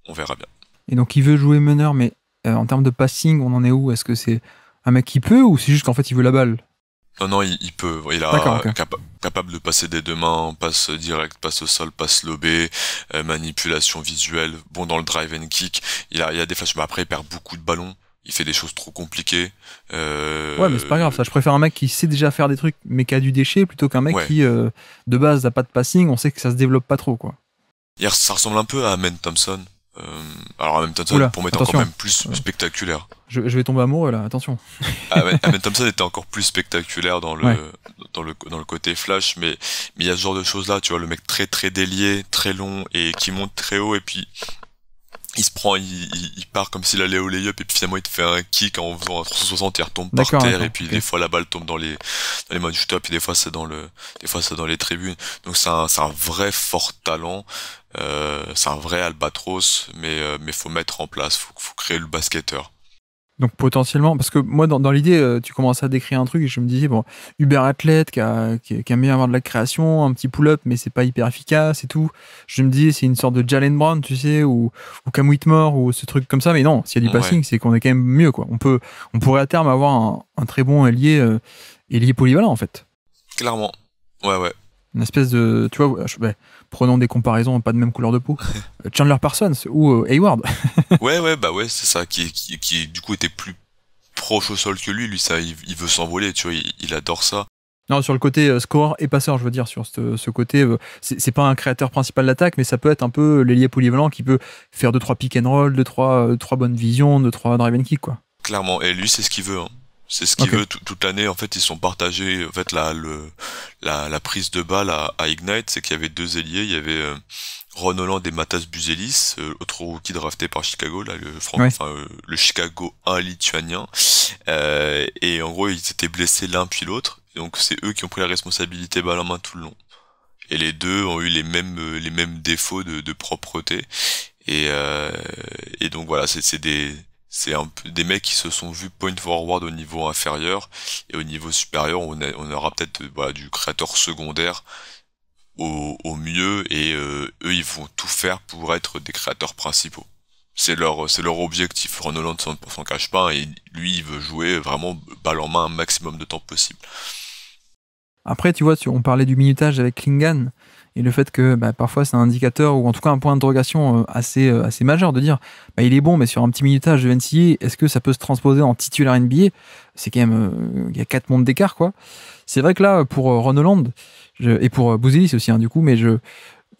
on verra bien. Et donc il veut jouer meneur, mais euh, en termes de passing, on en est où Est-ce que c'est un mec qui peut ou c'est juste qu'en fait il veut la balle non, non, il, peut. Il est capable de passer des deux mains, passe direct, passe au sol, passe lobé, manipulation visuelle, bon dans le drive and kick. Il a, il a des flashs, mais après il perd beaucoup de ballons il fait des choses trop compliquées. Euh, ouais, mais c'est pas grave, ça. Je préfère un mec qui sait déjà faire des trucs, mais qui a du déchet, plutôt qu'un mec qui, euh, de base, n'a pas de passing. On sait que ça se développe pas trop, quoi. Hier, ça ressemble un peu à Amen Thompson. Euh, alors, Amen Thompson, pour mettre encore même plus spectaculaire. Je, vais tomber amoureux, là, attention. [laughs] Ah Amen, Thompson était encore plus spectaculaire dans le, dans le, dans le côté flash, mais il y a ce genre de choses-là, tu vois, le mec très, très délié, très long, et qui monte très haut, et puis il se prend, il, part comme s'il allait au layup et puis finalement il te fait un kick en faisant un 360 et il retombe par terre et puis des fois la balle tombe dans les dans les mains du top et des fois c'est dans le des fois c'est dans les tribunes donc c'est un un vrai fort talent euh, c'est un vrai albatros mais euh, mais faut mettre en place faut faut créer le basketteur donc potentiellement, parce que moi dans, l'idée, euh, tu commençais à décrire un truc et je me disais, bon, Uber athlète qui, aime bien avoir de la création, un petit pull-up, mais c'est pas hyper efficace et tout. Je me disais, c'est une sorte de Jalen Brown, tu sais, ou, ou Cam Whitmore, ou ce truc comme ça, mais non, s'il y a du passing, c'est qu'on est quand même mieux, quoi. On, peut, on pourrait à terme avoir un, très bon ailier, euh, ailier polyvalent, en fait. Clairement. Ouais, ouais une espèce de. Tu vois, ben, prenons des comparaisons, pas de même couleur de peau. [laughs] Chandler Parsons ou euh, Hayward. [laughs] ouais, ouais, bah ouais, c'est ça, qui, qui, qui, du coup était plus proche au sol que lui. Lui, ça, il, veut s'envoler, tu vois, il, adore ça. Non, sur le côté euh, score et passeur, je veux dire, sur ce, côté, euh, c'est pas un créateur principal d'attaque, mais ça peut être un peu l'ailier polyvalent qui peut faire 2-3 pick and roll, 2-3 trois, trois bonnes visions, 2-3 drive and kick, quoi. Clairement, et lui, c'est ce qu'il veut. Hein. C'est ce qu'il veut toute l'année. En fait, ils sont partagés. En fait, la, le, la, la prise de balle à, Ignite, c'est qu'il y avait deux ailiers. Il y avait euh, Ron Holland et Matas Buzelis, euh, autre rookie drafté par Chicago, là, le, enfin, euh, le Chicago 1 lituanien. Euh, et en gros, ils étaient blessés l'un puis l'autre. Donc, c'est eux qui ont pris la responsabilité balle en main tout le long. Et les deux ont eu les mêmes, les mêmes défauts de, de propreté. Et, et donc, voilà, c'est des c'est des mecs qui se sont vus point forward au niveau inférieur et au niveau supérieur on, aura peut-être bah, du créateur secondaire au, mieux et euh, eux ils vont tout faire pour être des créateurs principaux c'est leur objectif Renoland 100% s'en cache pas et lui il veut jouer vraiment balle en main un maximum de temps possible après tu vois on parlait du minutage avec Klingan et le fait que bah, parfois c'est un indicateur ou en tout cas un point d'interrogation euh, assez, euh, assez majeur de dire bah, il est bon, mais sur un petit minutage de NCA, est-ce que ça peut se transposer en titulaire NBA C'est quand même, euh, il y a quatre mondes d'écart quoi. C'est vrai que là, pour Ron Holland et pour Bouzilis aussi, hein, du coup, mais je,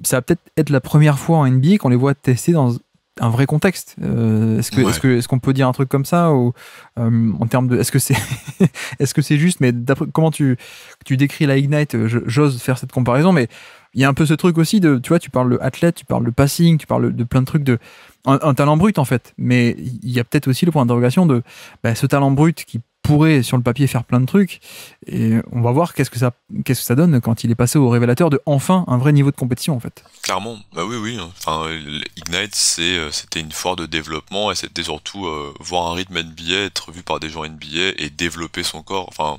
ça va peut-être être la première fois en NBA qu'on les voit tester dans un vrai contexte. Euh, est-ce que est-ce que est-ce qu'on peut dire un truc comme ça ou euh, en termes de est-ce que c'est [laughs] est-ce que c'est juste mais d'après comment tu tu décris la Ignite euh, j'ose faire cette comparaison mais il y a un peu ce truc aussi de tu vois tu parles de athlète tu parles de passing tu parles de plein de trucs de un, talent brut en fait mais il y a peut-être aussi le point d'interrogation de bah, ce talent brut qui pourrait sur le papier faire plein de trucs. Et on va voir qu'est-ce que ça, qu'est-ce que ça donne quand il est passé au révélateur de enfin un vrai niveau de compétition en fait. Clairement, bah oui oui. Hein. Enfin, Ignite c'est, euh, c'était une foire de développement et c'était surtout euh, voir un rythme NBA, être vu par des gens NBA et développer son corps. Enfin,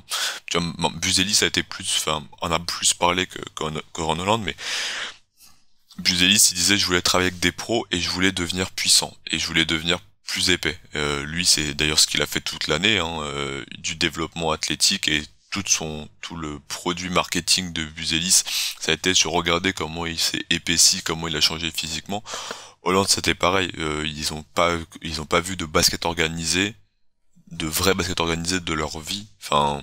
tu ça a été plus, enfin, on a plus parlé que qu'en Hollande, mais Buzelis, il disait je voulais travailler avec des pros et je voulais devenir puissant. Et je voulais devenir plus épais. Euh, lui, c'est d'ailleurs ce qu'il a fait toute l'année, hein, euh, du développement athlétique et tout son tout le produit marketing de Buzelis, ça a été sur regarder comment il s'est épaissi, comment il a changé physiquement. Hollande, c'était pareil. Euh, ils ont pas ils ont pas vu de basket organisé, de vrai basket organisé de leur vie. Enfin,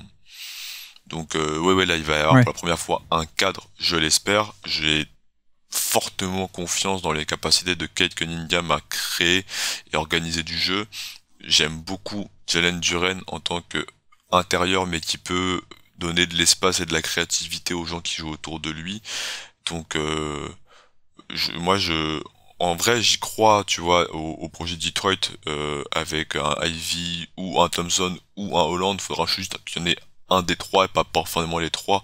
donc ouais ouais là il va avoir pour la première fois un cadre, je l'espère. J'ai fortement confiance dans les capacités de Kate Cunningham à créer et organiser du jeu. J'aime beaucoup Jalen Duren en tant que intérieur mais qui peut donner de l'espace et de la créativité aux gens qui jouent autour de lui. Donc euh, moi je en vrai j'y crois tu vois au, projet Detroit euh, avec un Ivy ou un Thompson ou un Holland, faudra juste qu'il y en ait un des trois et pas forcément les trois.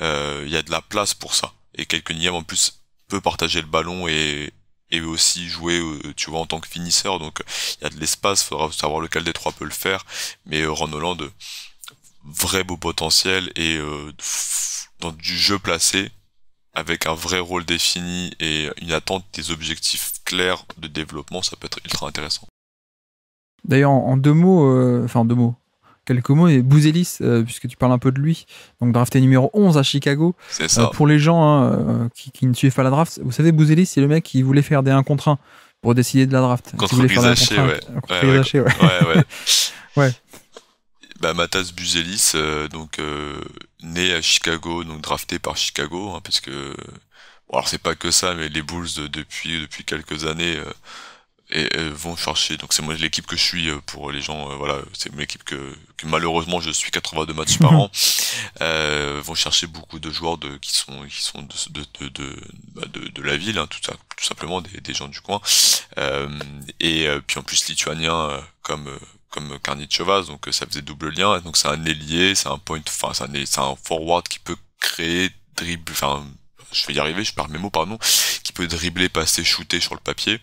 Euh, il y a de la place pour ça. Et quelques Niam en plus peut partager le ballon et, et aussi jouer euh, tu vois en tant que finisseur donc il y a de l'espace faudra savoir lequel des trois peut le faire mais euh, Ron Holland vrai beau potentiel et euh, dans du jeu placé avec un vrai rôle défini et une attente des objectifs clairs de développement ça peut être ultra intéressant D'ailleurs, en deux mots, enfin en deux mots, quelques mots. Et Bouzelis, euh, puisque tu parles un peu de lui, donc drafté numéro 11 à Chicago. C'est euh, ça. pour les gens hein, euh, qui, ne suivent pas la draft, vous savez, Bouzelis, c'est le mec qui voulait faire des 1 contre 1 pour décider de la draft. Contre si ouais. Contre ouais, ouais. Ouais, [laughs] bah, Matas Buzelis, donc né à Chicago, donc drafté par Chicago, hein, parce que bon, alors c'est pas que ça, mais les Bulls depuis depuis quelques années et euh, vont chercher. Donc c'est moi l'équipe que je suis euh, pour les gens. Euh, voilà, c'est l'équipe équipe que, que, malheureusement je suis 82 matchs par an. [laughs] Euh, vont chercher beaucoup de joueurs de qui sont qui sont de de de, bah, de, de la ville, hein, tout ça, tout simplement des, des gens du coin. Euh, et puis en plus lituanien comme comme Karnichevas, donc ça faisait double lien. Donc c'est un ailier, c'est un point, enfin c'est un, forward qui peut créer dribble, enfin je vais y arriver, je perds mes mots, pardon, qui peut dribbler, passer, shooter sur le papier.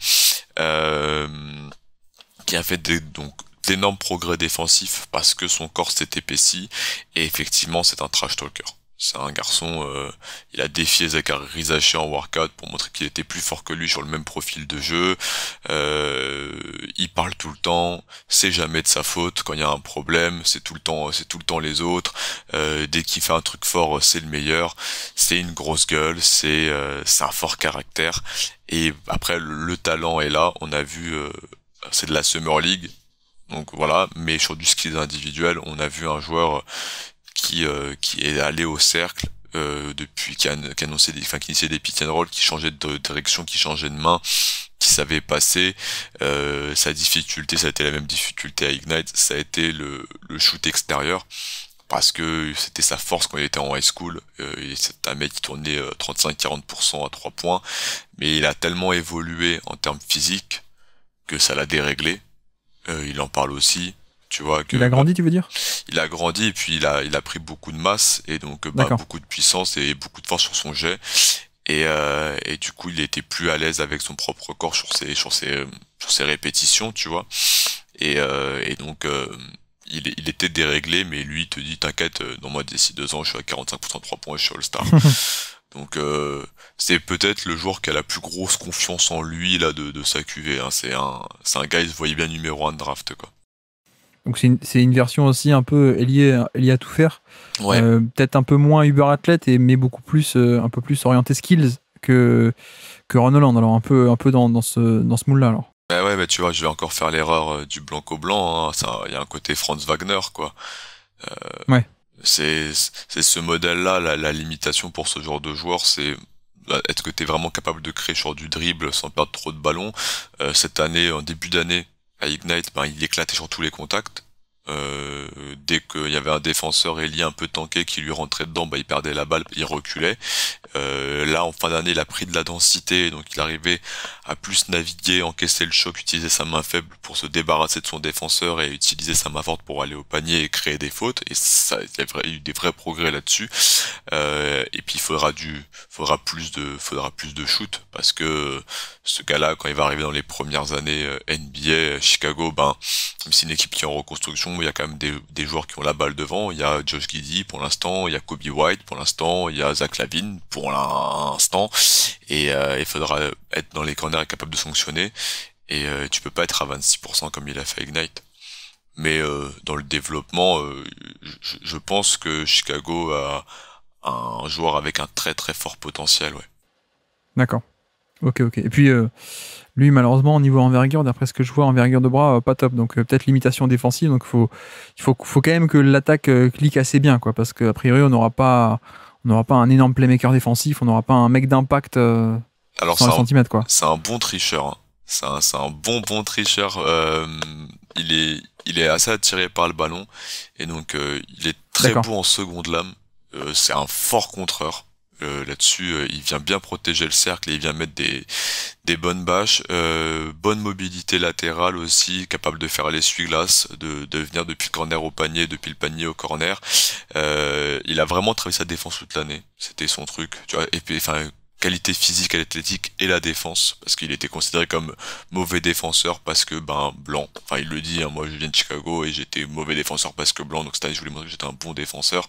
Euh, qui a fait donc d'énormes progrès défensifs parce que son corps s'est épaissi et effectivement c'est un trash talker. C'est un garçon, euh, il a défié Zachary Rizaché en workout pour montrer qu'il était plus fort que lui sur le même profil de jeu. Euh, il parle tout le temps, c'est jamais de sa faute quand il y a un problème, c'est tout le temps, c'est tout le temps les autres. Euh, dès qu'il fait un truc fort, c'est le meilleur. C'est une grosse gueule, c'est un fort caractère. Et après, le, talent est là. On a vu, c'est de la Summer League, donc voilà. Mais sur du skill individuel, on a vu un joueur euh, qui est allé au cercle euh, depuis qui, annonçait des, enfin qui initiait des pick and roll, qui changeait de direction, qui changeait de main, qui savait passer. Euh, sa difficulté, ça a été la même difficulté à Ignite, ça a été le, shoot extérieur. Parce que c'était sa force quand il était en high school. et' c'est un mec qui tournait 35-40% à 3 points. Mais il a tellement évolué en termes physiques que ça l'a déréglé. il en parle aussi. Tu vois que, il a grandi, tu veux dire Il a grandi et puis il a, il a pris beaucoup de masse et donc bah, beaucoup de puissance et beaucoup de force sur son jet. Et, euh, et du coup, il était plus à l'aise avec son propre corps sur ses, sur ses, répétitions, tu vois. Et, euh, et donc, euh, il, il, était déréglé, mais lui, il te dit T'inquiète, dans moi, d'ici deux ans, je suis à 45% de 3 points, je suis All-Star. [laughs] donc, c'est peut-être le joueur qui a la plus grosse confiance en lui là de, de sa QV. Hein. C'est un, un gars, il se voyait bien numéro un de draft, quoi. Donc c'est une, version aussi un peu liée, à tout faire. Euh, peut-être un peu moins Uber athlète et mais beaucoup plus euh, un peu plus orienté skills que que Ron Holland. Alors un peu dans, ce moule là Bah ouais, bah tu vois, je vais encore faire l'erreur euh, du blanc au blanc. Hein. Il y a un côté Franz Wagner quoi. C'est ce modèle là la, limitation pour ce genre de joueur c'est est-ce bah, que tu es vraiment capable de créer sur du dribble sans perdre trop de ballons Cette année, en début d'année, à Ignite, ben, il éclatait sur tous les contacts. Euh, dès qu'il y avait un défenseur ailier un peu tanké qui lui rentrait dedans, bah, il perdait la balle, il reculait. Euh, là, en fin d'année, il a pris de la densité, donc il arrivait à plus naviguer, encaisser le choc, utiliser sa main faible pour se débarrasser de son défenseur et utiliser sa main forte pour aller au panier et créer des fautes. Et ça, il y a eu des vrais progrès là-dessus. Euh, et puis, il faudra du, faudra plus de, faudra plus de shoot parce que ce gars-là, quand il va arriver dans les premières années euh, NBA, Chicago, ben, c'est une équipe qui est en reconstruction il y a quand même des, joueurs qui ont la balle devant. Il y a Josh Giddy pour l'instant, il y a Kobe White pour l'instant, il y a Zach Lavine pour l'instant. Et euh, il faudra être dans les corners et capable de fonctionner Et euh, tu peux pas être à 26% comme il a fait Ignite. Mais euh, dans le développement, euh, je, je, pense que Chicago a un joueur avec un très très fort potentiel. Ouais. D'accord. Ok, ok. Et puis, lui, malheureusement, au niveau envergure, d'après ce que je vois, envergure de bras, euh, pas top. Donc euh, peut-être limitation défensive. Donc faut, il faut, faut quand même que l'attaque euh, clique assez bien, quoi, parce qu'a priori, on n'aura pas, on n'aura pas un énorme playmaker défensif, on n'aura pas un mec d'impact. Alors c'est un, quoi. c'est un bon tricheur. Hein. C'est un, bon bon tricheur. il est, il est assez attiré par le ballon et donc il est très bon en seconde lame. c'est un fort contreur. Euh, là-dessus, euh, il vient bien protéger le cercle et il vient mettre des, des bonnes bâches. Euh, bonne mobilité latérale aussi, capable de faire l'essuie-glace, de, de, venir depuis le corner au panier, depuis le panier au corner. il a vraiment travaillé sa défense toute l'année. C'était son truc. Tu vois, et puis, enfin, qualité physique et athlétique et la défense, parce qu'il était considéré comme mauvais défenseur parce que ben blanc. Enfin il le dit, hein, moi je viens de Chicago et j'étais mauvais défenseur parce que blanc, donc cette année je voulais montrer que j'étais un bon défenseur.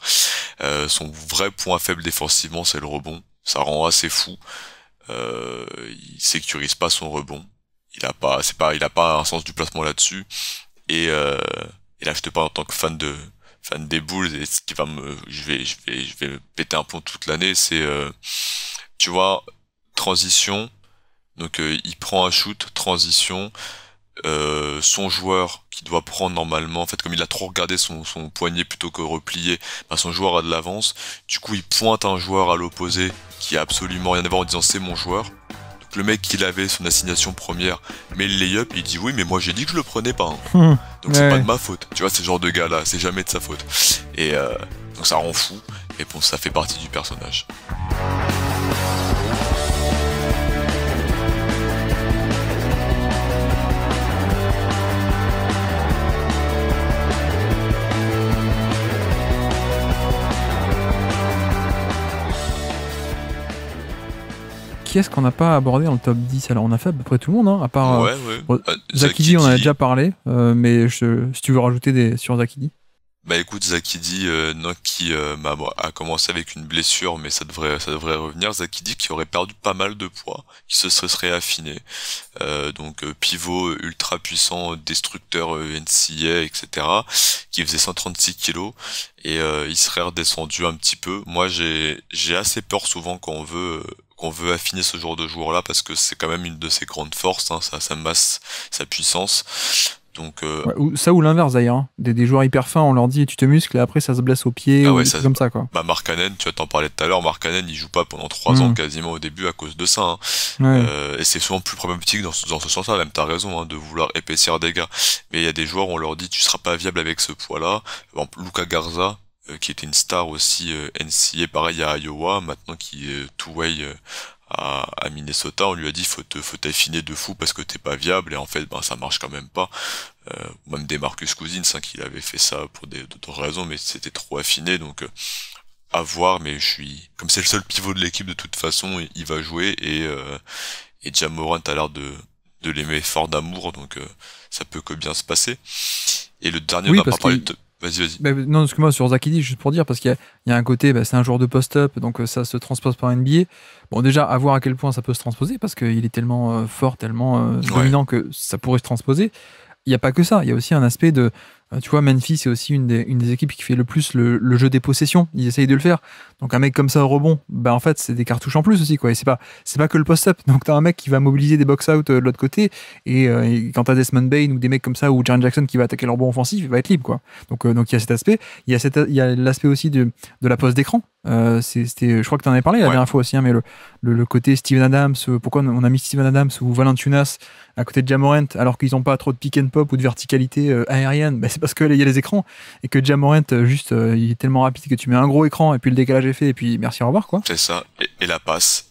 Euh, son vrai point faible défensivement c'est le rebond, ça rend assez fou. Euh, il sécurise pas son rebond, il a pas, c'est pas, il a pas un sens du placement là-dessus. Et, euh, et là je te parle en tant que fan de fan des Bulls et ce qui va me, je vais, je vais, je vais péter un pont toute l'année, c'est euh, tu vois, transition. Donc euh, il prend un shoot, transition. Euh, son joueur qui doit prendre normalement, en fait comme il a trop regardé son, poignet plutôt que replié, ben, son joueur a de l'avance. Du coup il pointe un joueur à l'opposé qui a absolument rien à voir en disant c'est mon joueur. Donc le mec qui avait son assignation première, mais le layup il dit oui mais moi j'ai dit que je le prenais pas. Hein. Hmm. donc c'est pas de ma faute. Tu vois ce genre de gars là, c'est jamais de sa faute. Et euh, donc ça rend fou et bon ça fait partie du personnage qui est-ce qu'on n'a pas abordé en top 10 Alors, on a fait à peu près tout le monde, hein, à part euh, euh, Zakidi, on en a déjà parlé, euh, mais si tu veux rajouter des, sur Zakidi. Bah écoute, Zakidi, euh, qui euh, bah, a commencé avec une blessure, mais ça devrait, ça devrait revenir. Zakidi qui aurait perdu pas mal de poids, qui se serait, affiné. Euh, donc euh, pivot ultra puissant, destructeur NCA, etc. Qui faisait 136 kilos et il serait redescendu un petit peu. Moi, j'ai, j'ai assez peur souvent quand on veut qu'on veut affiner ce genre de joueur là parce que c'est quand même une de ses grandes forces, hein, sa, masse, sa puissance. Euh, ça ou l'inverse d'ailleurs. Hein. Des, joueurs hyper fins, on leur dit tu te muscles et après ça se blesse au pied ah ou comme ça. Quoi. Bah, Markanen, tu vas t'en parler tout à l'heure, Markanen il joue pas pendant 3 hmm. ans quasiment au début à cause de ça. Hein. Euh, et c'est souvent plus problématique dans ce, sens-là, même t'as raison hein, de vouloir épaissir des gars. Mais il y a des joueurs, on leur dit tu seras pas viable avec ce poids-là. Luca Garza, euh, qui était une star aussi NCA, pareil à Iowa, maintenant qui est two-way à, Minnesota, on lui a dit faut faut t'affiner de fou parce que t'es pas viable et en fait ben ça marche quand même pas. Euh, même des Marcus Cousins hein, qui qu'il avait fait ça pour d'autres raisons mais c'était trop affiné donc euh, à voir mais je suis comme c'est le seul pivot de l'équipe de toute façon il, va jouer et euh, et Jamorant a l'air de de l'aimer fort d'amour donc euh, ça peut que bien se passer. Et le dernier on pas parler de Vas-y, vas-y. Bah, non, moi sur Zakidi, juste pour dire, parce qu'il y, a un côté, bah, c'est un joueur de post-up, donc euh, ça se transpose par NBA. Bon, déjà, à voir à quel point ça peut se transposer, parce qu'il est tellement euh, fort, tellement euh, dominant que ça pourrait se transposer. Il n'y a pas que ça, il y a aussi un aspect de euh, tu vois, Memphis, c'est aussi une des, équipes qui fait le plus le, jeu des possessions. Ils essayent de le faire. Donc, un mec comme ça au rebond, bah, en fait, c'est des cartouches en plus aussi, quoi. Et c'est pas, c'est pas que le post-up. Donc, t'as un mec qui va mobiliser des box-out euh, de l'autre côté. Et, quand euh, tu quand t'as Desmond Bain ou des mecs comme ça, ou Jaren Jackson qui va attaquer leur rebond offensif, il va être libre, quoi. Donc, donc, il y a cet aspect. Il y a, l'aspect aussi de, la pose d'écran. c'était, je crois que tu en avais parlé la dernière fois aussi, hein, mais le, le, côté Steven Adams, euh, pourquoi on a mis Steven Adams ou Valentunas à côté de Jamorant alors qu'ils n'ont pas trop de pick and pop ou de verticalité euh, aérienne ben, C'est parce qu'il y a les écrans et que Jamorant, euh, juste, il est tellement rapide que tu mets un gros écran et puis le décalage est fait et puis merci, au revoir. quoi. C'est ça, et, la passe.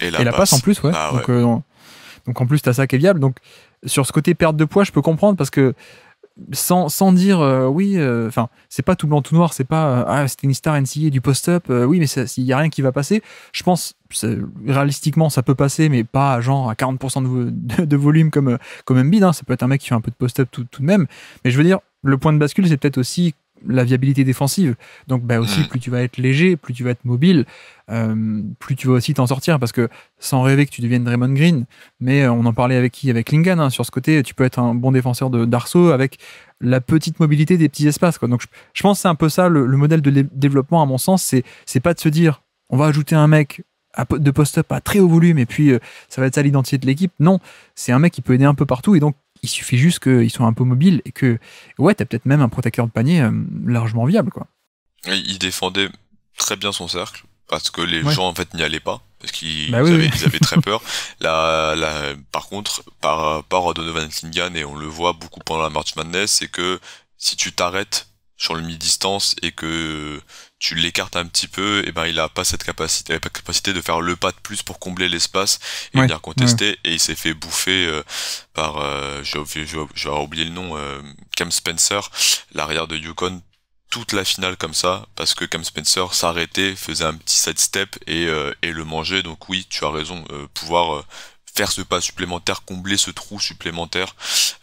Et la, passe. en plus, ouais. Ah donc, donc, en plus, tu as ça qui est viable. Donc sur ce côté perte de poids, je peux comprendre parce que sans, dire euh, oui, euh, enfin, c'est pas tout blanc, tout noir, c'est pas euh, ah, c'était une star NCA du post-up, oui, mais s'il n'y a rien qui va passer. Je pense, réalistiquement, ça peut passer, mais pas genre à 40% de, de, volume comme, comme Embiid. Hein. Ça peut être un mec qui fait un peu de post-up tout, tout de même. Mais je veux dire, le point de bascule, c'est peut-être aussi la viabilité défensive. Donc bah aussi, plus tu vas être léger, plus tu vas être mobile, euh, plus tu vas aussi t'en sortir. Parce que sans rêver que tu deviennes Draymond Green, mais euh, on en parlait avec qui Avec Lingan, hein, sur ce côté, tu peux être un bon défenseur d'arceau avec la petite mobilité des petits espaces. Quoi. Donc je, pense que c'est un peu ça le, modèle de développement, à mon sens. C'est pas de se dire, on va ajouter un mec de post-up à très haut volume et puis euh, ça va être ça l'identité de l'équipe. Non, c'est un mec qui peut aider un peu partout et donc il suffit juste qu'ils soient un peu mobiles et que, ouais, t'as peut-être même un protecteur de panier euh, largement viable, quoi. il défendait très bien son cercle parce que les gens en fait n'y allaient pas parce qu'ils bah avaient, très [laughs] peur. par contre, par, par Donovan Klingan et on le voit beaucoup pendant la March Madness, c'est que si tu t'arrêtes sur le mi-distance et que tu l'écartes un petit peu, et eh ben il a pas cette capacité, pas capacité de faire le pas de plus pour combler l'espace et ouais, venir contester. Et il s'est fait bouffer euh, par, euh, j'ai oublié le nom, euh, Cam Spencer, l'arrière de Yukon toute la finale comme ça parce que Cam Spencer s'arrêtait, faisait un petit side step et, euh, et le mangeait. Donc oui, tu as raison, pouvoir faire ce pas supplémentaire, combler ce trou supplémentaire,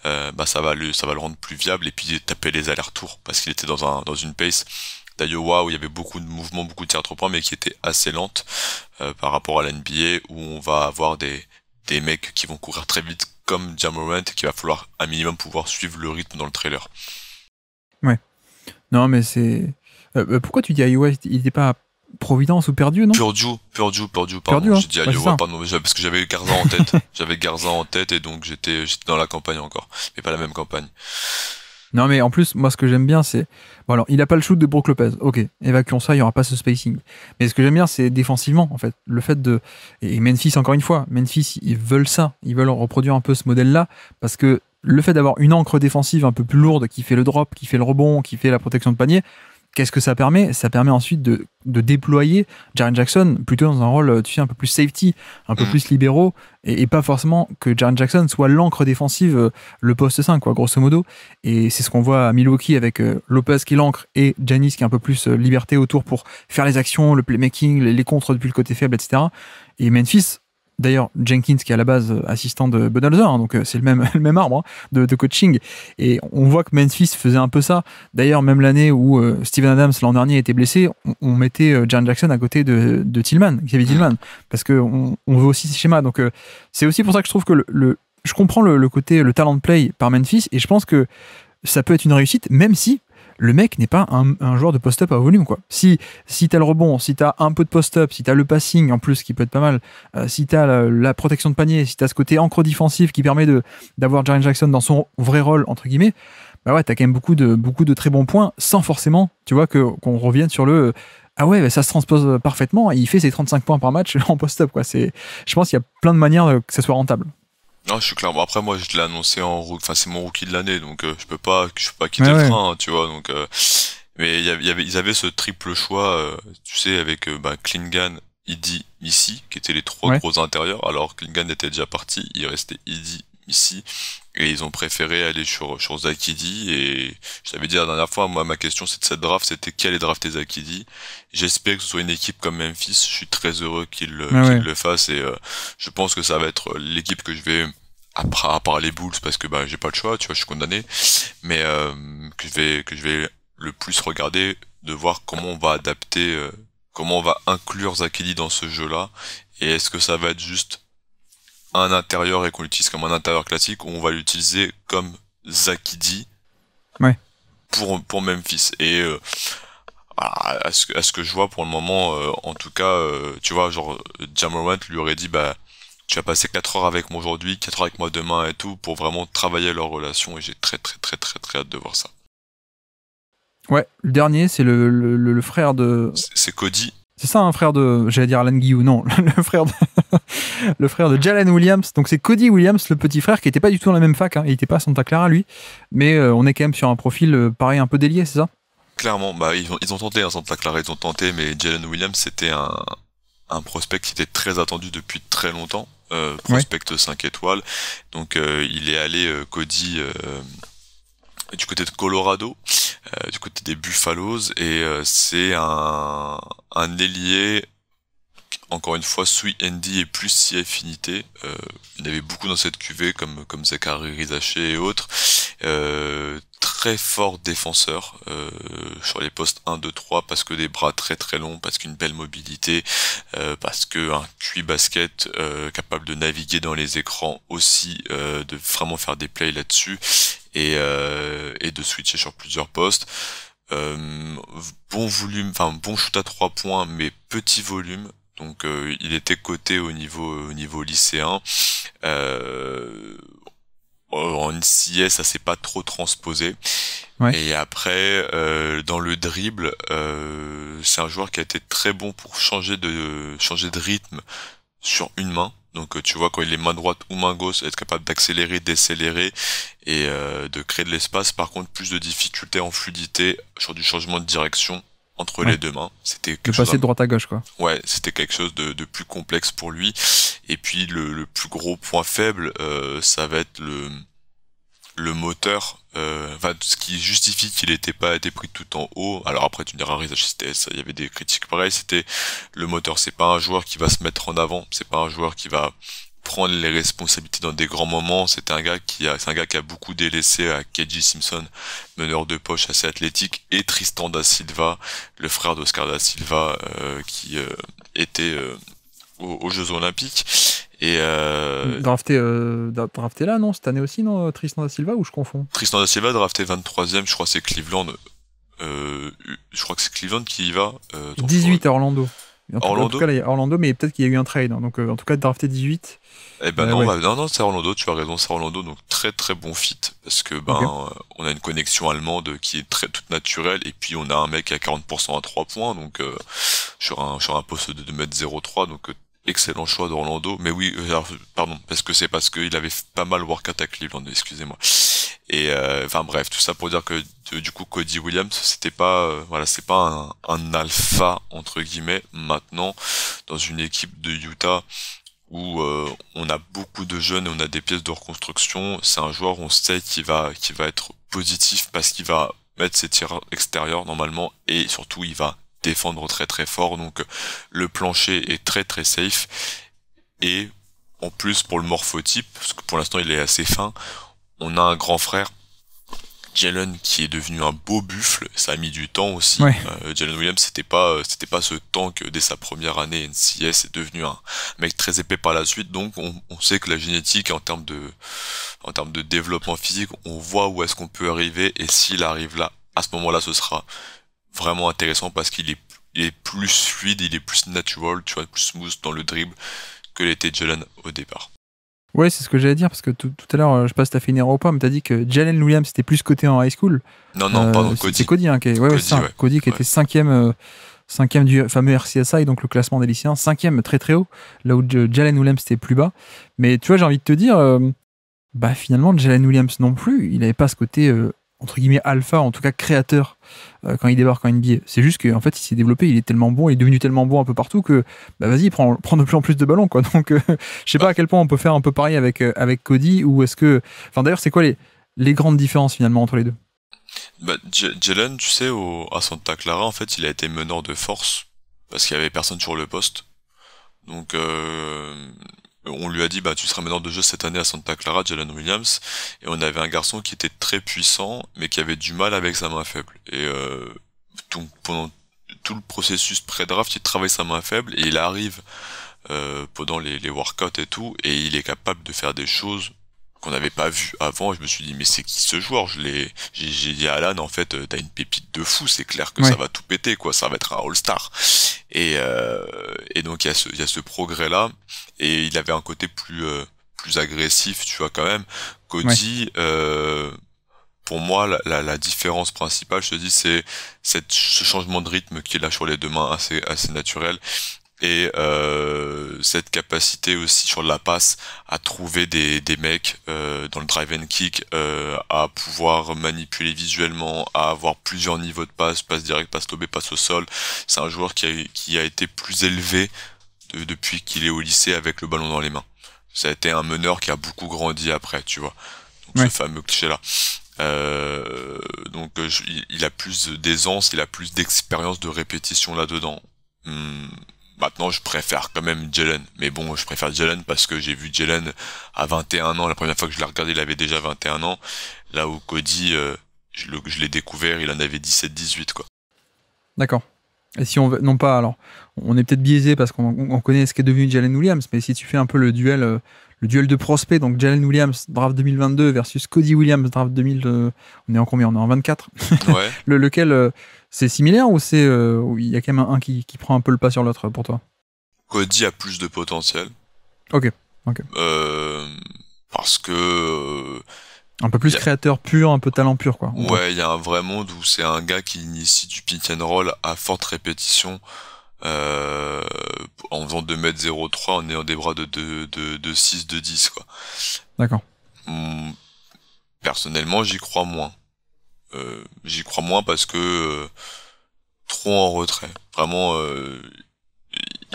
bah ça va le ça va le rendre plus viable et puis taper les allers-retours parce qu'il était dans un dans une pace d'Iowa où il y avait beaucoup de mouvements, beaucoup de tirs à trois points, mais qui était assez lente euh, par rapport à l'NBA où on va avoir des, des mecs qui vont courir très vite comme Jamorant et qu'il va falloir un minimum pouvoir suivre le rythme dans le trailer. Ouais. Non, mais c'est. Euh, euh, pourquoi tu dis Iowa Il n'était pas Providence ou perdu non Purdue, Purdue, Purdue, pardon. Hein. parce que j'avais Garza en tête. [laughs] j'avais Garza en tête et donc j'étais dans la campagne encore, mais pas la même campagne. Non, mais en plus, moi, ce que j'aime bien, c'est. Bon, alors, il n'a pas le shoot de Brook Lopez. Ok, évacuons ça, il n'y aura pas ce spacing. Mais ce que j'aime bien, c'est défensivement, en fait. Le fait de. Et Memphis, encore une fois, Memphis, ils veulent ça. Ils veulent reproduire un peu ce modèle-là. Parce que le fait d'avoir une encre défensive un peu plus lourde qui fait le drop, qui fait le rebond, qui fait la protection de panier, qu'est-ce que ça permet Ça permet ensuite de, déployer Jaren Jackson plutôt dans un rôle euh, tu sais, un peu plus safety, un peu mm. plus libéraux, et, pas forcément que Jaren Jackson soit l'ancre défensive, euh, le poste 5, quoi, grosso modo. Et c'est ce qu'on voit à Milwaukee avec euh, Lopez qui l'ancre et Janice qui est un peu plus liberté autour pour faire les actions, le playmaking, les, les contres depuis le côté faible, etc. Et Memphis, D'ailleurs, Jenkins, qui est à la base euh, assistant de Budenholzer, hein, donc euh, c'est le même, [laughs] même arbre hein, de, coaching. Et on voit que Memphis faisait un peu ça. D'ailleurs, même l'année où euh, Steven Adams, l'an dernier, était blessé, on, mettait John Jackson à côté de, de Tillman, Xavier Tillman, parce qu'on on veut aussi ces schémas. Donc, c'est aussi pour ça que je trouve que le, je comprends le, le, côté, le talent de play par Memphis, et je pense que ça peut être une réussite, même si le mec n'est pas un, joueur de post-up à volume. Quoi. Si, si tu le rebond, si tu as un peu de post-up, si tu as le passing en plus qui peut être pas mal, euh, si tu as la, protection de panier, si tu as ce côté encre défensif qui permet d'avoir Jaren Jackson dans son vrai rôle, entre guillemets, bah ouais, tu as quand même beaucoup de, beaucoup de très bons points sans forcément tu vois, qu'on revienne sur le. Ah ouais, bah ça se transpose parfaitement et il fait ses 35 points par match [laughs] en post-up. Je pense qu'il y a plein de manières que ça soit rentable. Non, je suis clair. Après, moi, je l'ai annoncé en rookie. Enfin, c'est mon rookie de l'année, donc euh, je peux pas, je peux pas quitter le train, tu vois. Donc, euh, mais y y avait, ils avaient ce triple choix, euh, tu sais, avec bah, Klingan, Idi, ici, qui étaient les trois gros intérieurs. Alors Klingan était déjà parti, il restait Idi, ici et ils ont préféré aller sur, sur Zakidi. Et je t'avais dit la dernière fois, moi, ma question c'est de cette draft, c'était qui allait drafter Zakidi. J'espère que ce soit une équipe comme Memphis. Je suis très heureux qu'ils euh, le fassent et euh, je pense que ça va être l'équipe que je vais après à part les Bulls parce que bah j'ai pas le choix, tu vois, je suis condamné, mais euh, que je vais que je vais le plus regarder de voir comment on va adapter, comment on va inclure Zakidi dans ce jeu-là et est-ce que ça va être juste un intérieur et qu'on l'utilise comme un intérieur classique, ou on va l'utiliser comme Zakidi ouais. pour, pour Memphis. Et euh, à, ce, à, ce, que je vois pour le moment, euh, en tout cas, euh, tu vois, genre, Jamorant lui aurait dit, bah, tu as passé 4 heures avec moi aujourd'hui, 4 heures avec moi demain et tout, pour vraiment travailler leur relation, et j'ai très très très très très hâte de voir ça. Ouais, le dernier, c'est le, le, le frère de... C'est Cody. C'est ça, un hein, frère de. J'allais dire Alan ou non, [laughs] le frère de, le frère de Jalen Williams. Donc c'est Cody Williams, le petit frère, qui n'était pas du tout dans la même fac. Hein. Il n'était pas à Santa Clara, lui. Mais euh, on est quand même sur un profil euh, pareil, un peu délié, c'est ça Clairement, bah, ils, ont, tenté, hein, Santa Clara, ils ont tenté, mais Jalen Williams, c'était un, prospect qui était très attendu depuis très longtemps. Euh, prospect 5 étoiles. Donc il est allé, Cody du côté de Colorado, euh, du côté des Buffaloes, et euh, c'est un, un ailier, encore une fois, Sui Andy et plus si affinité. Euh, il y avait beaucoup dans cette cuvée, comme, comme Zachary Rizaché et autres. très fort défenseur sur les postes 1, 2, 3, parce que des bras très très longs, parce qu'une belle mobilité, parce que un QI basket capable de naviguer dans les écrans aussi, de vraiment faire des plays là-dessus et, euh, et de switcher sur plusieurs postes. Euh, bon volume, enfin bon shoot à 3 points, mais petit volume. Donc euh, il était coté au niveau au niveau lycéen. Euh, en ICS, ça s'est pas trop transposé. Et après, dans le dribble, c'est un joueur qui a été très bon pour changer de changer de rythme sur une main. Donc euh, tu vois quand il est main droite ou main gauche, être capable d'accélérer, décélérer et euh, de créer de l'espace. Par contre, plus de difficultés en fluidité sur du changement de direction entre les deux mains. C'était de passer de droite à gauche quoi. Ouais, c'était quelque chose de, plus complexe pour lui. Et puis le, plus gros point faible, euh, ça va être le le moteur, euh, ce qui justifie qu'il n'était pas été pris tout en haut. Alors après, tu me diras, il y avait des critiques pareilles. C'était le moteur, c'est pas un joueur qui va se mettre en avant, c'est pas un joueur qui va prendre les responsabilités dans des grands moments. C'est un gars qui a, c'est un gars qui a beaucoup délaissé à KJ Simpson, meneur de poche assez athlétique, et Tristan da Silva, le frère d'Oscar da Silva, euh, qui euh, était euh, aux, Jeux Olympiques. Et euh, drafté, euh, drafté, là, non Cette année aussi, non euh, Tristan da Silva ou je confonds Tristan da Silva drafté 23ème, je crois c'est Cleveland. je crois que c'est Cleveland qui y va. 18 à Orlando. En Orlando. cas, Orlando, mais peut-être qu'il y a eu un trade. Hein. donc, en tout cas, drafté 18. Eh ben bah, non, non, c'est Orlando, tu as raison, c'est Orlando. Donc, très très bon fit. Parce que, ben, on a une connexion allemande qui est très toute naturelle. Et puis, on a un mec à 40% à 3 points. Donc, sur, un, sur un poste de 2m03. Donc, excellent choix d'Orlando, mais oui, euh, pardon, parce que c'est parce qu'il avait pas mal work attack Cleveland, excusez-moi. Et euh, enfin bref, tout ça pour dire que euh, du coup Cody Williams, c'était pas voilà, c'est pas un, alpha entre guillemets maintenant dans une équipe de Utah où on a beaucoup de jeunes et on a des pièces de reconstruction, c'est un joueur on sait qui va qui va être positif parce qu'il va mettre ses tirs extérieurs normalement et surtout il va défendre très très fort. Donc le plancher est très très safe. Et en plus pour le morphotype, parce que pour l'instant il est assez fin, on a un grand frère. Jalen qui est devenu un beau buffle, ça a mis du temps aussi. Euh, Jalen Williams, c'était pas, euh, c'était pas ce que dès sa première année NCS, est devenu un mec très épais par la suite. Donc on, on sait que la génétique, en termes de, en termes de développement physique, on voit où est-ce qu'on peut arriver et s'il arrive là, à ce moment-là, ce sera vraiment intéressant parce qu'il est, plus fluide, il est plus natural, tu vois, plus smooth dans le dribble que l'était Jalen au départ. Ouais, c'est ce que j'allais dire, parce que tout, à l'heure, euh, je passe pas si t'as fait une erreur pas, mais t'as dit que Jalen Williams était plus coté en high school. Non, non, pas euh, pardon, Cody. C'est Cody, qui, était euh, cinquième, du fameux RCSI, donc le classement des lycéens, cinquième très très haut, là où Jalen Williams était plus bas. Mais tu vois, j'ai envie de te dire, bah finalement, Jalen Williams non plus, il n'avait pas ce côté entre guillemets alpha, en tout cas créateur euh, quand il débarque en NBA. C'est juste qu'en fait, il s'est développé, il est tellement bon, il est devenu tellement bon un peu partout que, bah vas-y, prend, prend de plus en plus de ballons, quoi. [laughs] Donc, euh, je sais pas à quel point on peut faire un peu pareil avec, euh, avec Cody, ou est-ce que. Enfin, d'ailleurs, c'est quoi les, les grandes différences finalement entre les deux bah, Jalen, tu sais, à Santa Clara, en fait, il a été meneur de force parce qu'il y avait personne sur le poste. Donc, euh, on lui a dit bah tu seras maintenant de jeu cette année à Santa Clara, Jalen Williams, et on avait un garçon qui était très puissant mais qui avait du mal avec sa main faible. Et euh, donc pendant tout le processus pré-draft, il travaille sa main faible et il arrive euh, pendant les, les workouts et tout, et il est capable de faire des choses qu'on n'avait pas vu avant. je me suis dit, mais c'est qui ce joueur Je l'ai, j'ai dit à Alan, en fait, euh, t'as une pépite de fou. C'est clair que ça va tout péter, quoi. Ça va être un All-Star. Et, euh, donc il y a ce, progrès-là. Et il avait un côté plus, euh, plus agressif, tu vois quand même. Cody. pour moi, la, différence principale, je te dis, c'est ce changement de rythme qui est là sur les deux mains assez, assez naturel et euh, cette capacité aussi sur la passe à trouver des, des mecs euh, dans le drive and kick, euh, à pouvoir manipuler visuellement, à avoir plusieurs niveaux de passe, passe direct, passe lobée, passe au sol. C'est un joueur qui a, qui a été plus élevé depuis qu'il est au lycée avec le ballon dans les mains. Ça a été un meneur qui a beaucoup grandi après, tu vois. Donc ce fameux cliché-là. donc il a plus d'aisance, il a plus d'expérience de répétition là-dedans. Hmm. Maintenant, je préfère quand même Jalen. Mais bon, je préfère Jalen parce que j'ai vu Jalen à 21 ans. La première fois que je l'ai regardé, il avait déjà 21 ans. Là où Cody, euh, je l'ai découvert, il en avait 17-18, quoi. D'accord. Et si on veut, non pas, alors, on est peut-être biaisé parce qu'on connaît ce qu'est devenu Jalen Williams, mais si tu fais un peu le duel, euh, le duel de prospect, donc Jalen Williams draft 2022 versus Cody Williams draft 2000, euh, on est en combien On est en 24. Ouais. [laughs] lequel c'est similaire ou c'est euh, il y a quand même un qui, prend un peu le pas sur l'autre pour toi Cody a plus de potentiel. Ok. ok. Euh, parce que euh, un peu plus créateur pur, un peu talent pur quoi. Ouais, il y a un vrai monde où c'est un gars qui initie du pick and roll à forte répétition. en faisant 2m03 en ayant des bras de, de, de, de 6, de 10 quoi. D'accord. Hmm, personnellement j'y crois moins. Euh, j'y crois moins parce que euh, trop en retrait. Vraiment, euh,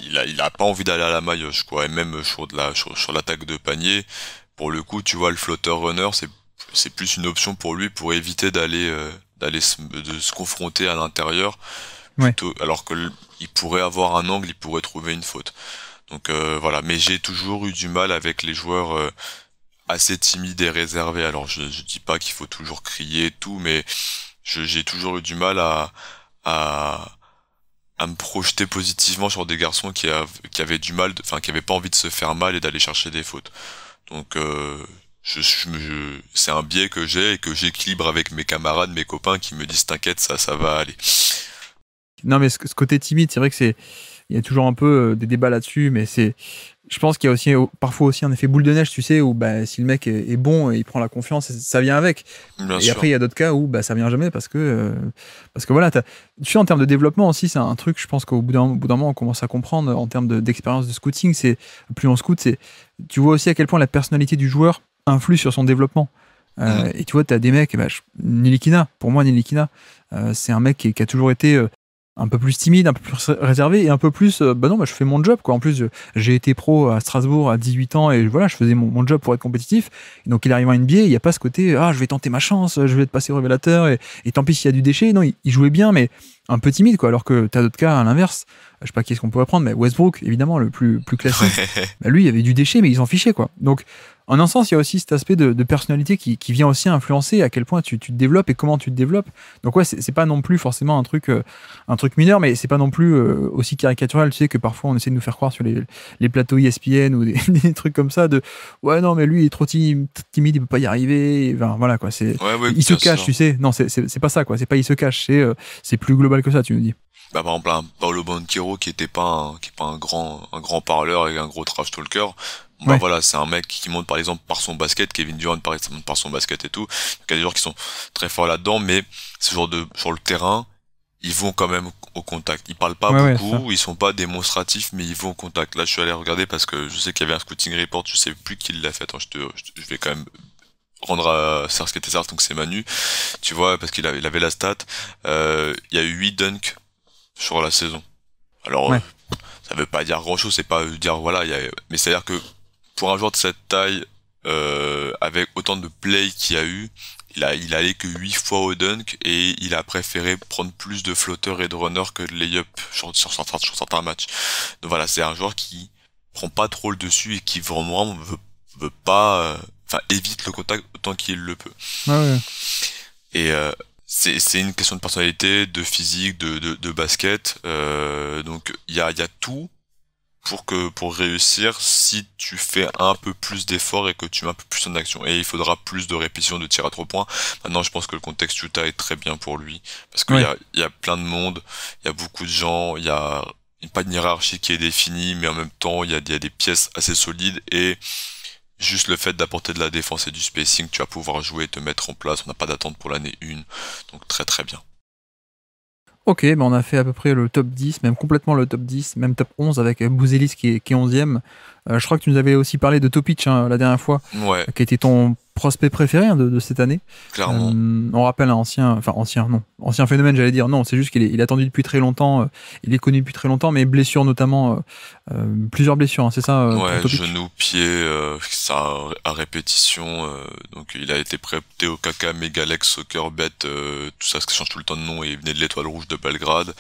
il a, il a pas envie d'aller à la maille, je Et même sur de la, sur, l'attaque de panier, pour le coup, tu vois, le flotter runner, c'est, c'est plus une option pour lui pour éviter d'aller, d'aller de se confronter à l'intérieur. Plutôt, alors que il pourrait avoir un angle, il pourrait trouver une faute. Donc voilà, mais j'ai toujours eu du mal avec les joueurs assez timide et réservé. Alors je, je dis pas qu'il faut toujours crier et tout, mais j'ai toujours eu du mal à, à, à me projeter positivement sur des garçons qui, avaient du mal, enfin qui avaient pas envie de se faire mal et d'aller chercher des fautes. Donc euh, je, je, c'est un biais que j'ai et que j'équilibre avec mes camarades, mes copains qui me disent t'inquiète ça ça va aller. Non mais ce, ce côté timide, c'est vrai que c'est il y a toujours un peu euh, des débats là-dessus, mais c'est je pense qu'il y a aussi parfois aussi un effet boule de neige, tu sais, où bah, si le mec est, bon et il prend la confiance, ça vient avec. et après, il y a d'autres cas où bah, ça vient jamais parce que, euh, parce que voilà, tu sais, en termes de développement aussi, c'est un truc, je pense qu'au bout d'un moment, on commence à comprendre en termes d'expérience de, scouting, c'est plus on scoute, c'est tu vois aussi à quel point la personnalité du joueur influe sur son développement. Euh, et tu vois, tu as des mecs, bah, Nilikina, pour moi, Nilikina, euh, c'est un mec qui, qui a toujours été euh, un peu plus timide, un peu plus réservé et un peu plus euh, bah non, bah, je fais mon job quoi. En plus, j'ai été pro à Strasbourg à 18 ans et voilà, je faisais mon, job pour être compétitif. donc il arrive en NBA, il n'y a pas ce côté ah, je vais tenter ma chance, je vais être passé au révélateur et, tant pis s'il y a du déchet. Non, il jouait bien mais un peu timide, quoi. Alors que t'as d'autres cas à l'inverse. Je sais pas qui est-ce qu'on pourrait prendre, mais Westbrook, évidemment, le plus, plus classique. [laughs] Bah, lui, il y avait du déchet, mais ils s'en fichaient quoi. Donc, en un sens, il y a aussi cet aspect de, personnalité qui, vient aussi influencer à quel point tu, te développes et comment tu te développes. Donc, ouais, c'est pas non plus forcément un truc, euh, un truc mineur, mais c'est pas non plus euh, aussi caricatural, tu sais, que parfois on essaie de nous faire croire sur les, les plateaux ESPN ou [laughs] des, trucs comme ça de ouais, non, mais lui, il est trop timide, il peut pas y arriver. Enfin, voilà, quoi. c'est il se cache, tu sais. Non, c'est pas ça, quoi. C'est pas il se cache, c'est euh, plus global que ça, tu me dis. Bah, par exemple, un Paolo Banquero qui était pas un, grand, un grand parleur et un gros trash talker. Bah voilà, c'est un mec qui monte par exemple par son basket, Kevin Durant par exemple par son basket et tout. il y a des gens qui sont très forts là-dedans, mais ce genre de, sur le terrain, ils vont quand même au contact. Ils parlent pas beaucoup, ils sont pas démonstratifs, mais ils vont au contact. Là, je suis allé regarder parce que je sais qu'il y avait un scouting report, je sais plus qui l'a fait. je, te, je, vais quand même rendre euh, à était Tessar, donc c'est Manu, tu vois, parce qu'il avait, il avait la stat. Euh, il y a eu 8 dunks sur la saison. Alors, euh, ça veut pas dire grand chose, c'est pas euh, dire voilà, il y a, mais c'est à dire que pour un joueur de cette taille, euh, avec autant de play qu'il y a eu, il a, il allait que 8 fois au dunk et il a préféré prendre plus de flotteurs et de runners que de layup sur, sur, sur, sur certains matchs. Donc voilà, c'est un joueur qui prend pas trop le dessus et qui vraiment veut, veut pas enfin évite le contact autant qu'il le peut. Ah ouais. Et euh, c'est une question de personnalité, de physique, de, de, de basket. Euh, donc il y a, y a tout pour que pour réussir si tu fais un peu plus d'efforts et que tu mets un peu plus en action. Et il faudra plus de répétitions de tir à trois points. Maintenant, je pense que le contexte Utah est très bien pour lui parce qu'il y, a, y a plein de monde, il y a beaucoup de gens, il y a pas de hiérarchie qui est définie, mais en même temps, il y a, y a des pièces assez solides et Juste le fait d'apporter de la défense et du spacing, tu vas pouvoir jouer et te mettre en place. On n'a pas d'attente pour l'année 1. Donc très très bien. Ok, mais ben, on a fait à peu près le top 10, même complètement le top 10, même top 11 avec Bouzelis qui est, qui est 11e. Euh, je crois que tu nous avais aussi parlé de Topic hein, la dernière fois, ouais. qui était ton prospect préféré hein, de, de, cette année. Clairement. Euh, on rappelle un ancien, enfin ancien, non, ancien phénomène, j'allais dire. Non, c'est juste qu'il est, attendu depuis très longtemps. Euh, il est connu depuis très longtemps, mais blessure notamment, euh, plusieurs blessures, hein, c'est ça Ouais, genou, pied, ça à répétition. donc il a été prêté au Kaka, Megalex, Soccer, Bet, tout ça, ce qui change tout le temps de nom. Et il venait de l'Étoile Rouge de Belgrade.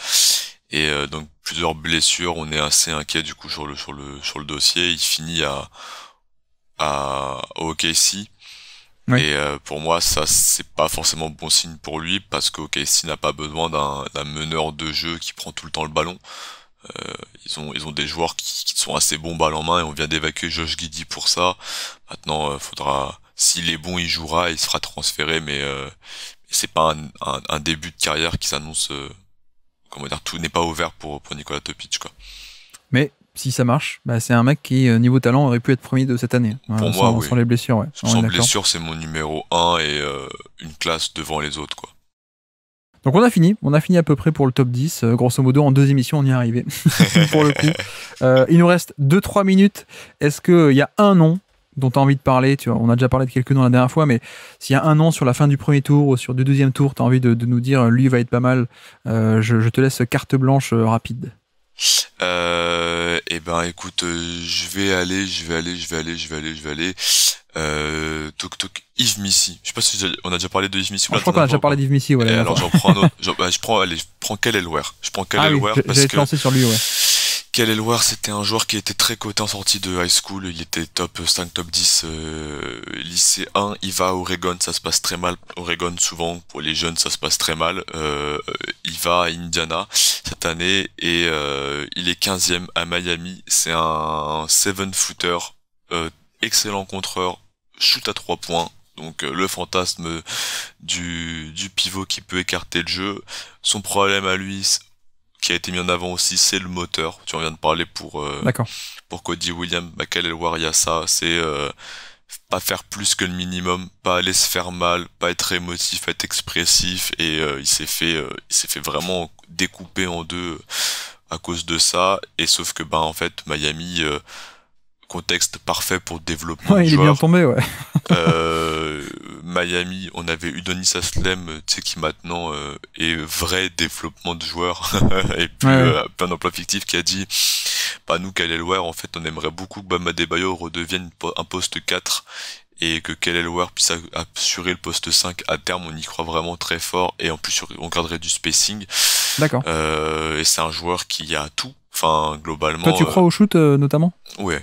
Et euh, donc plusieurs blessures, on est assez inquiet du coup sur le sur le sur le dossier. Il finit à à OKC. Et euh, pour moi, ça c'est pas forcément bon signe pour lui parce que OKC n'a pas besoin d'un meneur de jeu qui prend tout le temps le ballon. Euh, ils ont ils ont des joueurs qui, qui sont assez bons balle en main et on vient d'évacuer Josh Giddy pour ça. Maintenant, euh, faudra s'il est bon, il jouera, il sera transféré, mais c'est pas un, un, un, début de carrière qui s'annonce tout n'est pas ouvert pour, Nicolas Topic, quoi. Mais si ça marche, bah, c'est un mec qui, euh, niveau talent, aurait pu être premier de cette année. Hein, sans, les blessures, Sans blessures, c'est mon numéro 1 et euh, une classe devant les autres, quoi. Donc on a fini, on a fini à peu près pour le top 10. Euh, grosso modo, en deux émissions, on y est arrivé. [laughs] [laughs] il nous reste 2-3 minutes. Est-ce qu'il y a un nom dont tu as envie de parler, tu vois, on a déjà parlé de quelques noms la dernière fois, mais s'il y a un nom sur la fin du premier tour ou sur du deuxième tour, tu as envie de, nous dire euh, lui va être pas mal, euh, je, te laisse carte blanche euh, rapide. et eh ben écoute, je vais aller, je vais aller, je vais aller, je vais aller, je vais aller. toc toc, Yves Missy. Je sais pas si on a déjà parlé de Yves Missy. Ah, je crois qu'on a déjà parlé d'Yves Missy. Ouais, eh, alors j'en prends un autre. [laughs] Bah, je prends, allez, je prends Je prends quel ah, parce que. sur lui, ouais. Michael Elwar, c'était un joueur qui était très coté en sortie de high school. Il était top 5, top 10 euh, lycée 1. Il va à Oregon, ça se passe très mal. Oregon, souvent, pour les jeunes, ça se passe très mal. Euh, il va à Indiana cette année et euh, il est 15e à Miami. C'est un 7-footer, excellent contreur, shoot à 3 points. Donc le fantasme du, du pivot qui peut écarter le jeu. Son problème à lui qui a été mis en avant aussi, c'est le moteur. Tu en viens de parler pour, euh, pour Cody William, Michael bah, est il ça. C'est euh, pas faire plus que le minimum, pas aller se faire mal, pas être émotif, être expressif. Et euh, il s'est fait, il s'est fait vraiment découper en deux à cause de ça. Et sauf que, ben, en fait, Miami, contexte parfait pour le développement ouais, il est bien tombé, ouais. euh, [laughs] Miami, on avait Udonis Aslem, euh, tu sais, qui maintenant euh, est vrai développement de joueur [laughs] et puis euh, plein d'emplois fictifs qui a dit bah nous, est en fait, on aimerait beaucoup que Bama Debayo redevienne un poste 4 et que Kalel puisse assurer le poste 5 à terme, on y croit vraiment très fort et en plus on garderait du spacing. D'accord. Euh, et c'est un joueur qui a tout. Enfin, globalement. Toi, tu crois au shoot notamment Ouais.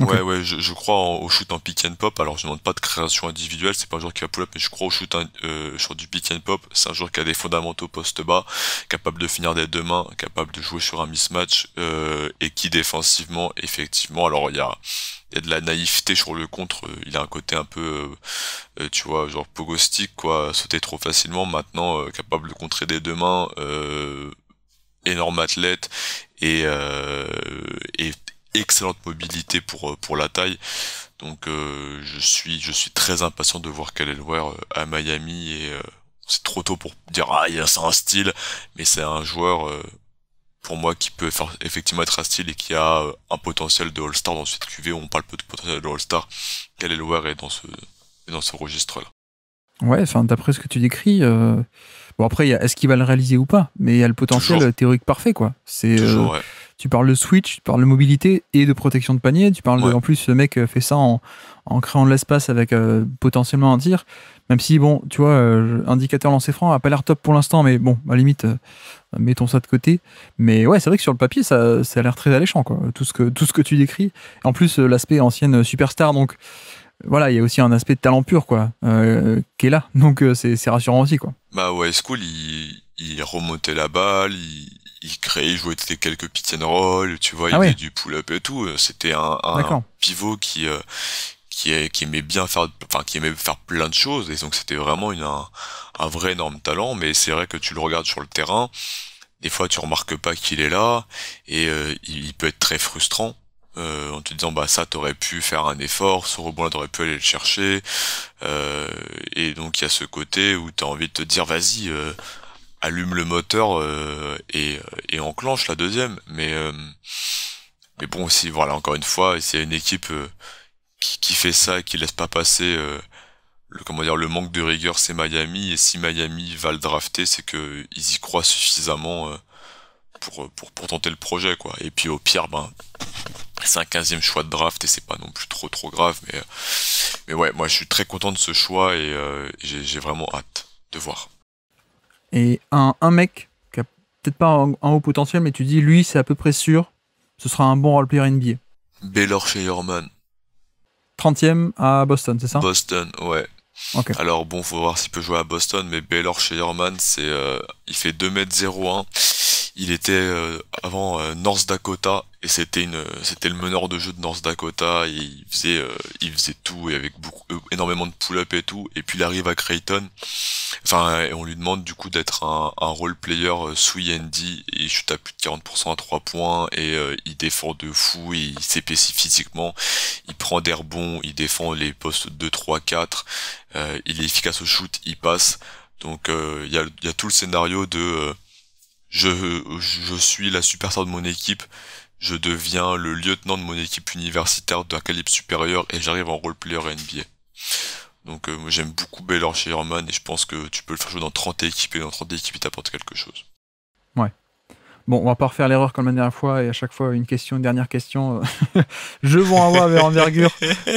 Ouais, ouais, je, je crois au shoot en pick and pop. Alors, je demande pas de création individuelle, c'est pas un joueur qui va pull up, mais je crois au shoot hein, euh, sur du pick and pop. C'est un joueur qui a des fondamentaux post bas, capable de finir des deux mains, capable de jouer sur un mismatch, euh, et qui défensivement, effectivement, alors il y a, y a de la naïveté sur le contre. Euh, il a un côté un peu, tu vois, genre pogostique, quoi, sauter trop facilement. Maintenant, capable de contrer des deux mains, énorme athlète et, euh, et, excellente mobilité pour, euh, pour la taille. Donc euh, je suis je suis très impatient de voir le Ware euh, à Miami et c'est trop tôt pour dire ah il a c'est un style mais c'est un joueur pour moi qui peut faire, effectivement être un style et qui a un potentiel de All-Star dans cette QV on parle peu de potentiel de All-Star. Kalen Ware est dans ce dans ce registre là. Ouais, enfin d'après ce que tu décris bon après est-ce qu'il va le réaliser ou pas mais il y a le potentiel théorique parfait quoi. C'est Toujours, ouais tu parles de switch, tu parles de mobilité et de protection de panier. Tu parles en plus, ce mec euh, fait ça en, créant de l'espace avec euh, potentiellement un tir. Même si, bon, tu vois, euh, indicateur lancé franc a pas l'air top pour l'instant, mais bon, à limite, mettons ça de côté. Mais ouais, c'est vrai que sur le papier, ça, ça a l'air très alléchant, quoi. Tout ce que, tout ce que tu décris. En plus, l'aspect ancienne superstar, donc voilà, il y a aussi un aspect de talent pur, quoi, qui est là. Donc c'est rassurant aussi, quoi. Bah ouais, School, il, il remontait la balle, il il créait, il jouait quelques pit and roll, tu vois, il ah faisait du pull-up et tout. Euh, c'était un, un pivot qui, euh, qui, qui aimait bien faire, enfin, qui aimait faire plein de choses. donc, c'était vraiment une, un, vrai énorme talent. Mais c'est vrai que tu le regardes sur le terrain, des fois, tu remarques pas qu'il est là et euh, il, peut être très frustrant. en te disant bah ça t'aurais pu faire un effort, ce rebond là t'aurais pu aller le chercher et donc il y a ce côté où t'as envie de te dire vas-y allume le moteur euh, et, et, enclenche la deuxième. Mais, euh, mais bon, si, voilà, encore une fois, c'est une équipe euh, qui, qui, fait ça et qui laisse pas passer le, comment dire, le manque de rigueur, c'est Miami. Et si Miami va le drafter, c'est que ils y croient suffisamment pour, pour, pour, tenter le projet. quoi. Et puis au pire, ben, c'est un 15 e choix de draft et c'est pas non plus trop trop grave. Mais, mais ouais, moi je suis très content de ce choix et j'ai vraiment hâte de voir. Et un, mec qui a peut-être pas un, haut potentiel, mais tu dis, lui, c'est à peu près sûr, ce sera un bon roleplayer NBA. Baylor Sherman. 30e à Boston, c'est ça Boston, ouais. Alors bon, faut voir s'il peut jouer à Boston, mais Baylor Sherman, c'est, euh, il fait 2m01. Il était euh, avant euh, North Dakota et c'était une c'était le meneur de jeu de North Dakota et il faisait euh, il faisait tout et avec beaucoup euh, énormément de pull-up et tout et puis il arrive à Creighton enfin et on lui demande du coup d'être un, un role player euh, Andy et il chute à plus de 40% à 3 points et euh, il défend de fou et il s'épaissit physiquement il prend des rebonds il défend les postes 2 3 4 il est efficace au shoot il passe donc il y a, y, a, tout le scénario de je, je suis la superstar de mon équipe, je deviens le lieutenant de mon équipe universitaire d'un calibre supérieur et j'arrive en roleplayer NBA. Donc euh, moi j'aime beaucoup Baylor Sherman et je pense que tu peux le faire jouer dans 30 équipes et dans 30 équipes il t'apporte quelque chose. Bon, on ne va pas refaire l'erreur comme la dernière fois et à chaque fois une question, une dernière question. Euh, [laughs] je vous envoie vers envergure.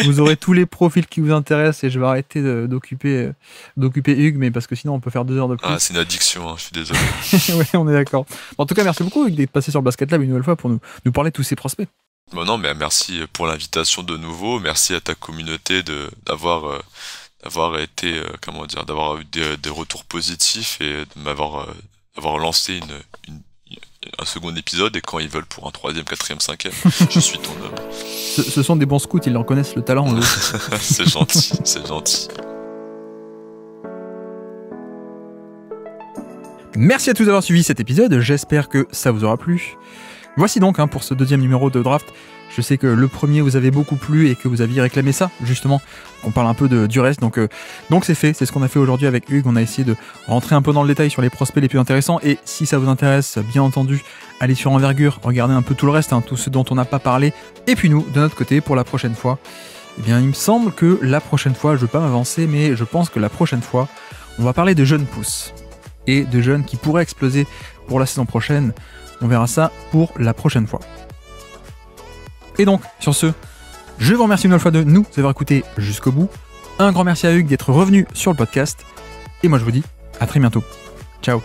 Vous aurez tous les profils qui vous intéressent et je vais arrêter d'occuper euh, d'occuper Hugues, mais parce que sinon on peut faire deux heures de plus. Ah, c'est une addiction, hein, je suis désolé. [laughs] oui, on est d'accord. En tout cas, merci beaucoup d'être passé sur Basket Lab une nouvelle fois pour nous, parler de tous ces prospects. Bah non, mais merci pour l'invitation de nouveau. Merci à ta communauté d'avoir. Euh, d'avoir été comment dire d'avoir eu des, retours positifs et de m'avoir lancé une, un second épisode et quand ils veulent pour un troisième, quatrième, cinquième, [laughs] je suis ton homme. Ce, sont des bons scouts, ils en connaissent le talent. [laughs] c'est gentil, c'est gentil. Merci à tous d'avoir suivi cet épisode, j'espère que ça vous aura plu. Voici donc hein, pour ce deuxième numéro de draft je sais que le premier vous avait beaucoup plu et que vous aviez réclamé ça, justement. On parle un peu du reste, donc euh, donc c'est fait. C'est ce qu'on a fait aujourd'hui avec Hugues. On a essayé de rentrer un peu dans le détail sur les prospects les plus intéressants. Et si ça vous intéresse, bien entendu, allez sur Envergure, regardez un peu tout le reste, hein, tout ce dont on n'a pas parlé. Et puis nous, de notre côté, pour la prochaine fois, eh bien, il me semble que la prochaine fois, je ne veux pas m'avancer, mais je pense que la prochaine fois, on va parler de jeunes pousses et de jeunes qui pourraient exploser pour la saison prochaine. On verra ça pour la prochaine fois. Et donc, sur ce, je vous remercie une nouvelle fois de nous avoir écouté jusqu'au bout. Un grand merci à Hugues d'être revenu sur le podcast. Et moi, je vous dis à très bientôt. Ciao